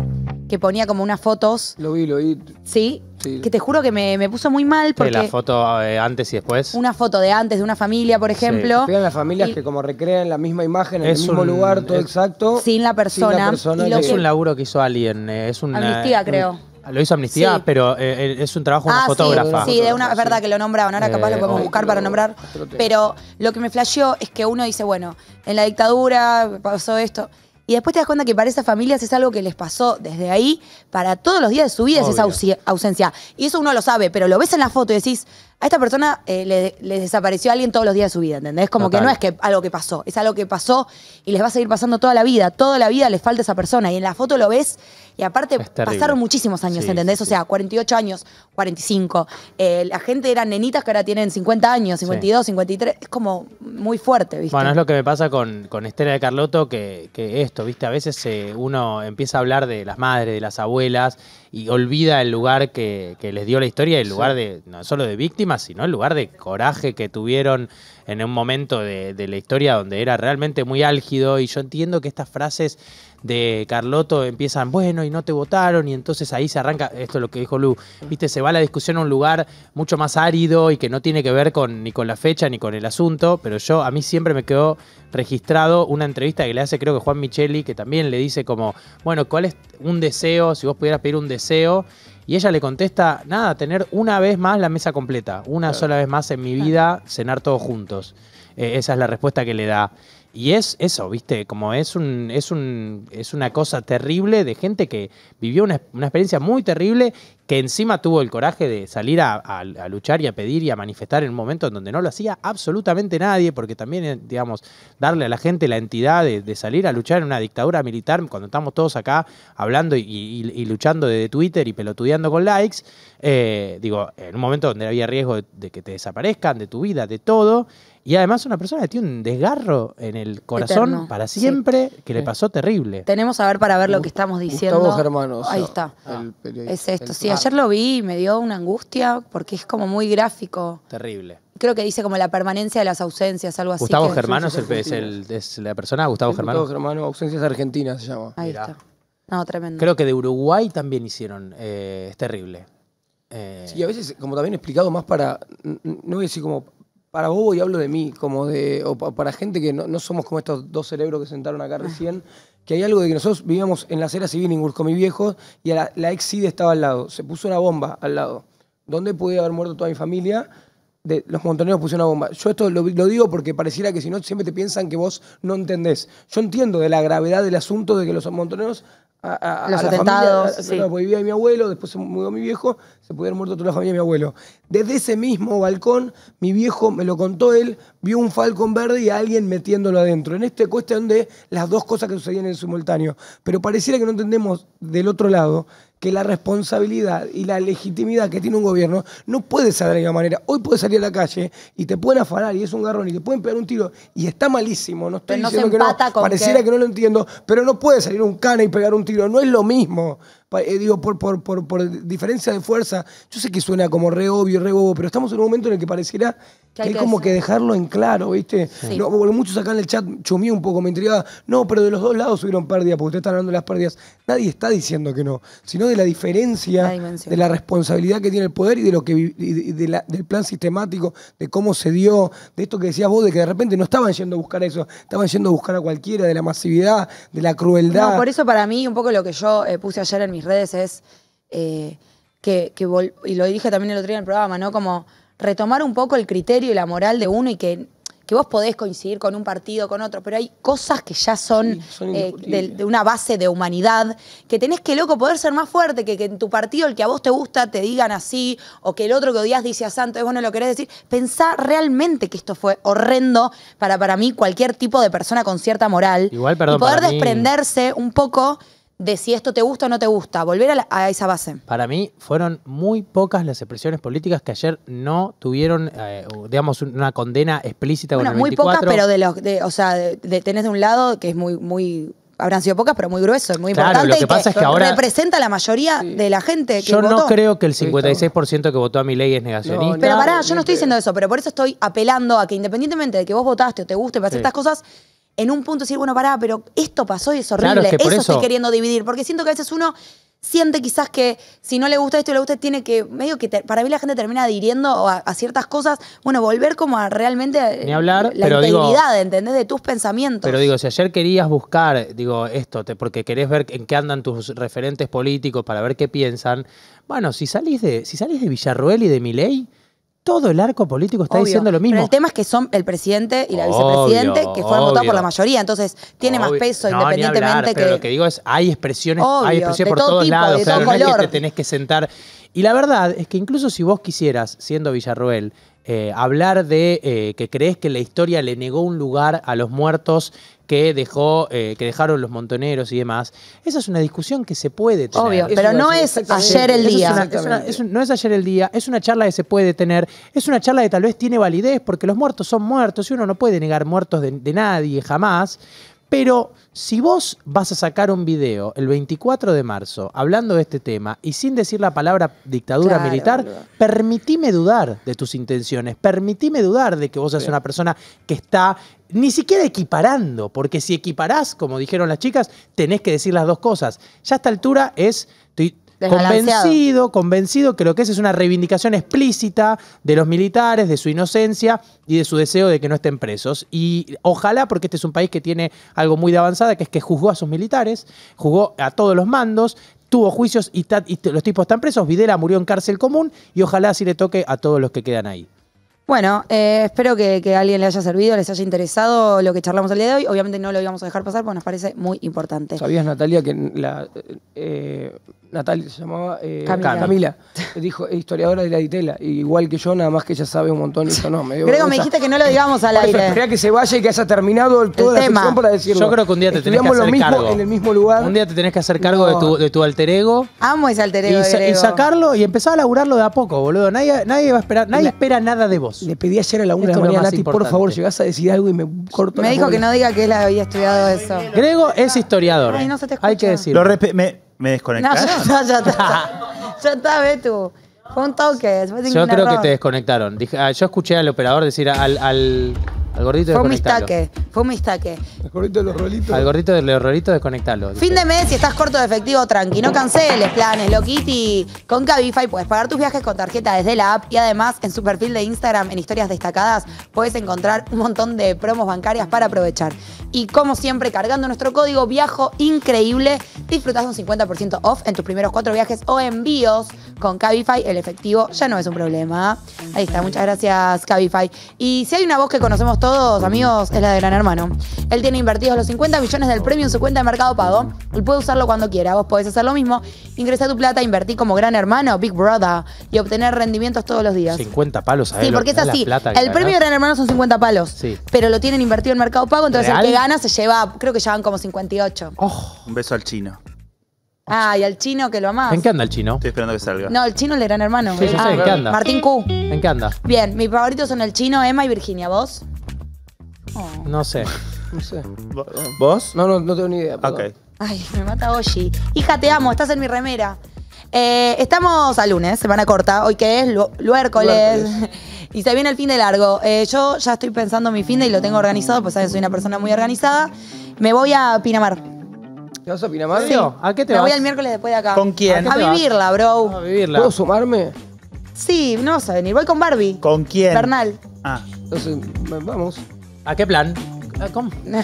[SPEAKER 1] que ponía como unas fotos. Lo vi, lo vi. Sí, que te juro que me, me puso muy mal porque... la
[SPEAKER 4] foto eh, antes y después.
[SPEAKER 1] Una foto de antes, de una familia, por
[SPEAKER 4] ejemplo. Sí.
[SPEAKER 3] las familias que como recrean la misma imagen en el mismo lugar, todo exacto. Sin la persona. y lo Es un
[SPEAKER 4] laburo que hizo alguien. Eh, es una, Amnistía, creo. Lo hizo Amnistía, pero eh, es un trabajo de ah, fotógrafa. Sí, de una,
[SPEAKER 1] verdad que lo nombraban, ahora capaz lo podemos buscar para nombrar. Pero lo que me flasheó es que uno dice, bueno, en la dictadura pasó esto. Y después te das cuenta que para esas familias es algo que les pasó desde ahí para todos los días de su vida, es esa ausencia. Y eso uno lo sabe, pero lo ves en la foto y decís, a esta persona eh, le, desapareció alguien todos los días de su vida, ¿entendés? Como que no es que algo que pasó, es algo que pasó y les va a seguir pasando toda la vida. Toda la vida les falta esa persona y en la foto lo ves y aparte pasaron muchísimos años, ¿entendés? o sea, 48 años, 45. Eh, la gente eran nenitas que ahora tienen 50 años, 52, 53. Es como muy fuerte,
[SPEAKER 4] ¿viste? Bueno, es lo que me pasa con, con Estela de Carlotto que, esto, ¿viste? A veces eh, uno empieza a hablar de las madres, de las abuelas y olvida el lugar que, les dio la historia, el lugar de no solo de víctimas, sino el lugar de coraje que tuvieron en un momento de la historia donde era realmente muy álgido. Y yo entiendo que estas frases de Carlotto empiezan, bueno, y no te votaron, y entonces ahí se arranca, esto es lo que dijo Lu, viste, se va la discusión a un lugar mucho más árido y que no tiene que ver con, ni con la fecha ni con el asunto, pero yo, a mí siempre me quedó registrado una entrevista que le hace creo que Juan Micheli, que también le dice como, bueno, ¿cuál es un deseo? Si vos pudieras pedir un deseo, y ella le contesta, nada, tener una vez más la mesa completa, una sola vez más en mi vida, cenar todos juntos. Eh, esa es la respuesta que le da. Y es eso, ¿viste? Como es, un, es, un, es una cosa terrible de gente que vivió una, una experiencia muy terrible que encima tuvo el coraje de salir a, luchar y a pedir y a manifestar en un momento en donde no lo hacía absolutamente nadie, porque también, eh, digamos, darle a la gente la entidad de, salir a luchar en una dictadura militar, cuando estamos todos acá hablando y, luchando desde Twitter y pelotudeando con likes, eh, digo, en un momento donde había riesgo de, que te desaparezcan, de tu vida, de todo, y además una persona que tiene un desgarro en el corazón para siempre que le pasó terrible.
[SPEAKER 1] Tenemos a ver para ver lo que estamos diciendo. Todos Ahí está.
[SPEAKER 4] Es esto, sí, ayer
[SPEAKER 1] lo vi y me dio una angustia porque es como muy gráfico. Terrible. Creo que dice como la permanencia de las ausencias, algo así. Gustavo Germano es, el,
[SPEAKER 4] es, la persona, Gustavo Gustavo Germano. ausencias
[SPEAKER 3] argentinas se llama.
[SPEAKER 1] Ahí está. No, tremendo.
[SPEAKER 4] Creo que de Uruguay también hicieron. Eh, es terrible. Eh,
[SPEAKER 3] sí, y a veces, como también he explicado más para, no voy a decir como para vos y hablo de mí, como de, para gente que no, no somos como estos dos cerebros que sentaron acá ah. recién, que hay algo de que nosotros vivíamos en la acera civil con mi viejo y la, ex estaba al lado. Se puso una bomba al lado. ¿Dónde podía haber muerto toda mi familia? los montoneros pusieron una bomba. Yo esto lo, digo porque pareciera que si no, siempre te piensan que vos no entendés. Yo entiendo de la gravedad del asunto de que los montoneros a, a, los atentados. vivía mi abuelo, después se mudó mi viejo, se pudieron muerto toda la familia de mi abuelo. Desde ese mismo balcón, mi viejo, me lo contó él, vio un falcón verde y alguien metiéndolo adentro. En este cuestión de las dos cosas que sucedían en simultáneo. Pero pareciera que no entendemos del otro lado que la responsabilidad y la legitimidad que tiene un gobierno no puede salir de la manera. Hoy puedes salir a la calle y te pueden afanar y es un garrón y te pueden pegar un tiro y está malísimo. No estoy diciendo que no, pareciera que... no lo entiendo, pero no puede salir un cana y pegar un tiro, no es lo mismo. Eh, digo, por, por, diferencia de fuerza, yo sé que suena como re obvio, re bobo, pero estamos en un momento en el que pareciera que hay, como que dejarlo en claro, ¿viste? muchos acá en el chat chumí un poco, me intrigaba, no, pero de los dos lados hubieron pérdidas, porque ustedes están hablando de las pérdidas. Nadie está diciendo que no, sino de la diferencia, de la responsabilidad que tiene el poder y de lo que del plan sistemático, de cómo se dio, de esto que decías vos, de que de repente no estaban yendo a buscar eso, estaban yendo a buscar a cualquiera, de la masividad, de la crueldad. por
[SPEAKER 1] eso para mí un poco lo que yo eh, puse ayer en mi redes es eh, que, y lo dije también el otro día en el programa, ¿no? Como retomar un poco el criterio y la moral de uno y que, que vos podés coincidir con un partido, con otro, pero hay cosas que ya son, eh, de, una base de humanidad, que tenés que, loco, poder ser más fuerte, que, en tu partido el que a vos te gusta te digan así, o que el otro que odias dice a santo, vos no lo querés decir. Pensá realmente que esto fue horrendo para, para mí cualquier tipo de persona con cierta moral. Igual, perdón, y poder desprenderse un poco de si esto te gusta o no te gusta, volver a, esa base.
[SPEAKER 4] Para mí fueron muy pocas las expresiones políticas que ayer no tuvieron, eh, digamos, una condena explícita. de con el muy pocas, pero de
[SPEAKER 1] los, o sea, de, de, tenés de un lado que es muy, muy habrán sido pocas, pero muy grueso, muy claro, Lo que pasa es que ahora representa a la mayoría de la gente que Yo no creo
[SPEAKER 4] que el 56% que votó a mi ley es negacionista. pero pará, yo no estoy diciendo
[SPEAKER 1] eso, pero por eso estoy apelando a que independientemente de que vos votaste o te guste para hacer estas cosas, en un punto decir, bueno, pará, pero esto pasó y es horrible. eso, estoy queriendo dividir, porque siento que a veces uno siente quizás que si no le gusta esto y le gusta, tiene que, medio que, para mí la gente termina adhiriendo a, ciertas cosas, bueno, volver como a realmente eh,
[SPEAKER 7] Ni hablar, la
[SPEAKER 1] integridad, ¿entendés? De tus pensamientos. Pero
[SPEAKER 4] digo, si ayer querías buscar, digo, esto, te, porque querés ver en qué andan tus referentes políticos para ver qué piensan, bueno, si salís de, si salís de villarruel y de Miley todo el arco político está diciendo lo mismo. Pero el
[SPEAKER 1] tema es que son el presidente y la vicepresidenta, que fueron votados por la mayoría, entonces tiene más peso independientemente que. lo
[SPEAKER 4] que digo es, hay expresiones, hay expresiones por todos lados. O que te tenés que sentar. Y la verdad es que incluso si vos quisieras, siendo Villarroel, eh, hablar de eh, que crees que la historia le negó un lugar a los muertos que dejó eh, que dejaron los montoneros y demás. Esa es una discusión que se puede tener. Obvio, pero no es ayer el día. no es ayer el día, es una charla que se puede tener, es una charla que tal vez tiene validez porque los muertos son muertos y uno no puede negar muertos de nadie jamás, pero si vos vas a sacar un video el 24 de marzo hablando de este tema y sin decir la palabra dictadura militar, permitime dudar de tus intenciones, permitime dudar de que vos seas una persona que está ni siquiera equiparando, porque si equiparás, como dijeron las chicas, tenés que decir las dos cosas. Ya a esta altura es, convencido, convencido que lo que es es una reivindicación explícita de los militares, de su inocencia y de su deseo de que no estén presos. Y ojalá, porque este es un país que tiene algo muy de avanzada, que es que juzgó a sus militares, juzgó a todos los mandos, tuvo juicios y, y los tipos están presos. Videla murió en cárcel común y ojalá así le toque a todos los que quedan ahí.
[SPEAKER 1] Bueno, eh, espero que, a alguien le haya servido, les haya interesado lo que charlamos el día de hoy. Obviamente no lo íbamos a dejar pasar porque nos parece muy importante.
[SPEAKER 4] ¿Sabías, Natalia,
[SPEAKER 3] que la, eh, Natalia se llamaba eh, Camila. Camila. Dijo, historiadora de la ditela, igual que yo, nada más que ella sabe un montón y no. Me Creo que me dijiste que no lo digamos a la Espera que se vaya y que haya terminado toda la tema. para decirlo. Yo creo que un día te tenés que hacer lo mismo cargo. en el
[SPEAKER 4] mismo lugar. Un día te tenés que hacer cargo de, tu, de tu alter ego
[SPEAKER 1] Amo ese alter ego. y sacarlo
[SPEAKER 4] y empezar a laburarlo de a poco, boludo. Nadie, nadie va a esperar, nadie espera nada de vos. Le pedí ayer a la una de la por favor, llegás a decir algo y me corto. Me dijo que no
[SPEAKER 1] diga que él había estudiado eso.
[SPEAKER 4] Grego es historiador. no se te Hay que decirlo. Lo me, me desconectaron. No,
[SPEAKER 1] ya, ya, está. ya está, tú. Fue un toque. yo creo que te
[SPEAKER 4] desconectaron. Ah, yo escuché al operador decir al al gordito fue un mistaque,
[SPEAKER 1] fue un mistaque. Al gordito de los rolitos. Al
[SPEAKER 4] gordito de los rolitos desconectalo. Fin de
[SPEAKER 1] mes, si estás corto de efectivo, tranqui. No canceles planes, Loquiti. Con Cabify puedes pagar tus viajes con tarjeta desde la app y además en su perfil de Instagram, en historias destacadas, puedes encontrar un montón de promos bancarias para aprovechar. Y como siempre, cargando nuestro código Viajo Increíble, disfrutas un 50% off en tus primeros cuatro viajes o envíos. Con Cabify, el efectivo ya no es un problema. Ahí está, muchas gracias, Cabify. Y si hay una voz que conocemos todos, amigos, es la de Gran Hermano. Él tiene invertidos los 50 millones del premio en su cuenta de Mercado Pago y puede usarlo cuando quiera. Vos podés hacer lo mismo, ingresar tu plata, invertir como Gran Hermano, Big Brother y obtener rendimientos todos los días.
[SPEAKER 2] 50 palos, ¿sabes? Sí, porque es así. El premio de Gran
[SPEAKER 1] Hermano son 50 palos, sí. pero lo tienen invertido en Mercado Pago, entonces el que gana se lleva, creo que llevan como 58.
[SPEAKER 2] un beso al chino.
[SPEAKER 1] Ah, y al chino que lo ama. ¿En
[SPEAKER 2] qué anda el chino? Estoy esperando que salga.
[SPEAKER 1] No, el chino el gran hermano. Sí, qué ah,
[SPEAKER 2] anda? Martín Q. ¿En qué anda?
[SPEAKER 1] Bien, mis favoritos son el chino, Emma y Virginia. ¿Vos?
[SPEAKER 4] No sé. ¿Vos? No, no, no tengo ni idea.
[SPEAKER 1] Ay, me mata Oshi. Hija, te amo, estás en mi remera. Eh, estamos a lunes, semana corta. Hoy que es luércoles. Y se viene el fin de largo. Eh, yo ya estoy pensando mi fin de y lo tengo organizado, pues sabes, soy una persona muy organizada. Me voy a Pinamar.
[SPEAKER 3] ¿Te vas a Pinamar?
[SPEAKER 1] ¿A qué te Me voy el miércoles después de acá. ¿Con quién? A, vivirla, A bro. ¿Puedo sumarme? Sí, no vas a venir. Voy con Barbie. ¿Con quién? Bernal. Ah, Entonces, vamos. ¿A
[SPEAKER 2] qué plan? Ah, ¿Cómo?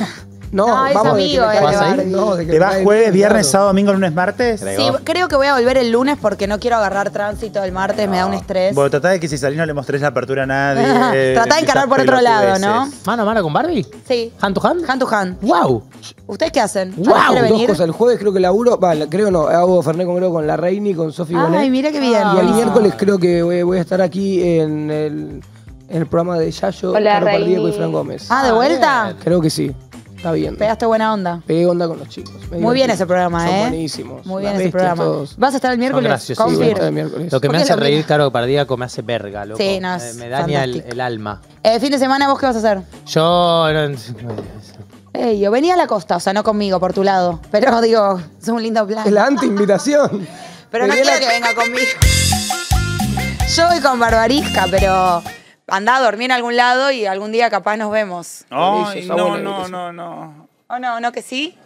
[SPEAKER 2] No, No, es vamos, amigo, ¿Vas ¿Te vas jueves, viernes, sábado, domingo, lunes, martes? Sí,
[SPEAKER 1] Creo. que voy a volver el lunes porque no quiero agarrar tránsito el martes, me da un estrés. Bueno,
[SPEAKER 2] tratá de que si salís no le mostres la apertura a nadie. Tratá de encarar por otro lado, ¿no?
[SPEAKER 1] ¿Mano a mano con Barbie? Sí. ¿Hand to hand? Hand to hand. ¡Wow! ¿Ustedes qué hacen? Wow. ¡Guau! Dos cosas.
[SPEAKER 2] El jueves creo que
[SPEAKER 3] laburo, va, creo no, hago Fernet con con la Reini, con Sofi Ay, mira qué bien. Y el miércoles creo que voy a estar aquí en el en el programa de Yayo, Hola, Caro y Fran Gómez. Ah, ¿de ah, vuelta? Creo que sí.
[SPEAKER 1] Está bien. Pegaste buena onda. Pegué onda con los chicos. Muy bien ese programa, Son ¿eh?
[SPEAKER 3] buenísimos. Muy bien ese programa. ¿Vas a estar el miércoles? gracias. Sí, voy el
[SPEAKER 4] miércoles. Lo que me hace reír, Caro Pardíaco, me hace verga, loco. Sí, no, me daña el, el alma.
[SPEAKER 1] Eh, fin de semana, ¿vos qué vas a hacer?
[SPEAKER 4] Yo... no-
[SPEAKER 1] Eh, yo venía a la costa, o sea, no conmigo, por tu lado. Pero digo, es un lindo plan. Es la anti-invitación. Pero no quiero que venga conmigo. Yo voy con Barbarisca, pero andá a dormir en algún lado y algún día capaz nos vemos. no, no,
[SPEAKER 2] no, no.
[SPEAKER 1] ¿O no? ¿No que sí?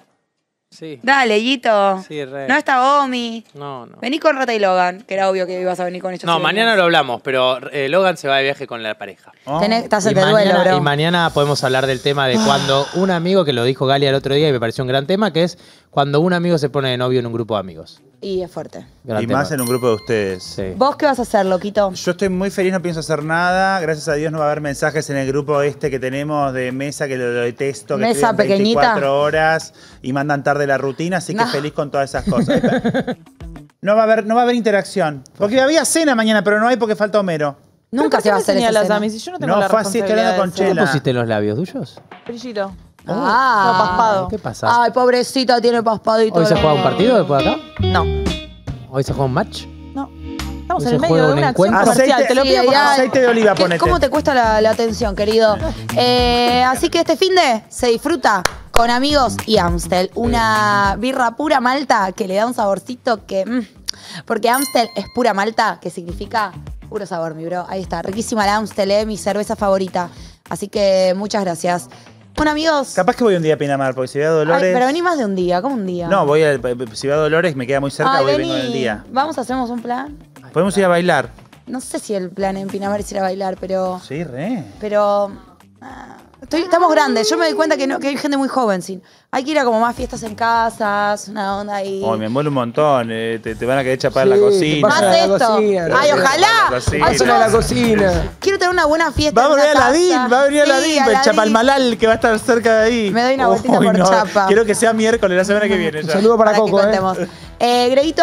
[SPEAKER 2] Sí. Dale,
[SPEAKER 1] Yito. Sí, re. No está Omi. No, no. Vení con Rata y Logan, que era obvio que ibas a venir con ellos. No, mañana
[SPEAKER 2] lo
[SPEAKER 4] hablamos, pero eh, Logan se va de viaje con la pareja. Oh.
[SPEAKER 1] estás en duelo,
[SPEAKER 4] bro. Y mañana podemos hablar del tema de cuando un amigo que lo dijo Gali el otro día y me pareció un gran tema, que es cuando un amigo se pone de novio en un grupo de amigos.
[SPEAKER 2] Y es fuerte.
[SPEAKER 4] y más en un grupo de ustedes.
[SPEAKER 2] ¿Vos qué vas a hacer, loquito? Yo estoy muy feliz, no pienso hacer nada. Gracias a Dios no va a haber mensajes en el grupo este que tenemos de mesa, que lo, detesto, que mesa 24 horas y mandan tarde la rutina, así que feliz con todas esas cosas. no, va a haber, no va a haber interacción. Porque había cena mañana, pero no hay porque falta Homero. Nunca se va a hacer no, tengo fue así, con Chela. pusiste los labios, tuyos?
[SPEAKER 1] Brillito ah, paspado. ¿Qué pasa? Ay, pobrecita, tiene todo. ¿Hoy se juega un partido después de acá?
[SPEAKER 4] No. ¿Hoy se juega un match? No.
[SPEAKER 1] Estamos en el medio de una encuentro? acción comercial. Aceite, te lo pido por aceite de oliva, ponete. ¿Cómo te cuesta la, atención, querido? Eh, así que este fin de se disfruta con amigos y Amstel. Una birra pura malta que le da un saborcito que... Mm, porque Amstel es pura malta, que significa puro sabor, mi bro. Ahí está, riquísima la Amstel, eh, mi cerveza favorita. Así que muchas gracias. Bueno, amigos.
[SPEAKER 2] Capaz que voy un día a Pinamar, porque si voy a Dolores. pero vení
[SPEAKER 1] más de un día, ¿cómo un día? No,
[SPEAKER 2] voy a, si voy a Dolores, me queda muy cerca, voy vení. vengo un día.
[SPEAKER 1] Vamos, hacemos un plan.
[SPEAKER 2] Podemos ir a bailar.
[SPEAKER 1] No sé si el plan en Pinamar es ir a bailar, pero. Sí, re. Pero. Ah, estamos grandes. Yo me doy cuenta que, no, hay gente muy joven. Sin, hay que ir a como más fiestas en casas, una onda ahí. Oh,
[SPEAKER 2] me muero un montón. Eh, te, van a querer chapar la Sí, cocina. Más esto. Ay, ojalá. ¡Hazlo una la cocina.
[SPEAKER 1] Quiero tener una buena fiesta. Va a venir a la va a venir la Aladín, el Chapalmalal
[SPEAKER 2] que va a estar cerca de ahí. Me doy una vueltita por Chapa. Quiero que sea miércoles la semana que viene. Un saludo para, Coco, ¿eh?
[SPEAKER 1] Eh,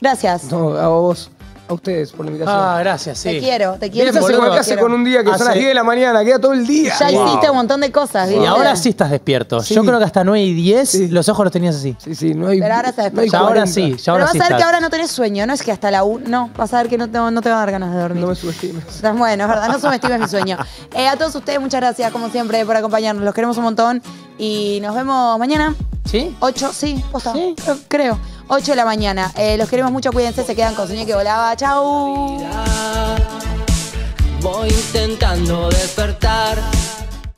[SPEAKER 1] gracias. No, a vos a ustedes por la
[SPEAKER 2] invitación. Ah,
[SPEAKER 4] gracias, sí. Te quiero, te quiero. Bien, boludo, hace con un día que ah, son las 10 de la
[SPEAKER 3] mañana, queda todo el día.
[SPEAKER 4] Ya hiciste un
[SPEAKER 1] montón de cosas, Y ahora sí
[SPEAKER 4] estás despierto. Yo creo que hasta 9 y 10 los ojos los tenías así. Sí, sí, no hay. Pero ahora se ahora sí, ya Pero vas a ver que ahora
[SPEAKER 1] no tenés sueño, no es que hasta la 1. No, vas a ver que no te, va a dar ganas de dormir. No me subestimes. Estás bueno, es verdad, no subestimes mi sueño. Eh, a todos ustedes, muchas gracias, como siempre, por acompañarnos. Los queremos un montón. Y nos vemos mañana. ¿Sí? Ocho, sí, posta. ¿Sí? Creo. Ocho de la mañana. Eh, los queremos mucho, cuídense, se quedan con Soñé que volaba. Chau.
[SPEAKER 3] Voy intentando despertar.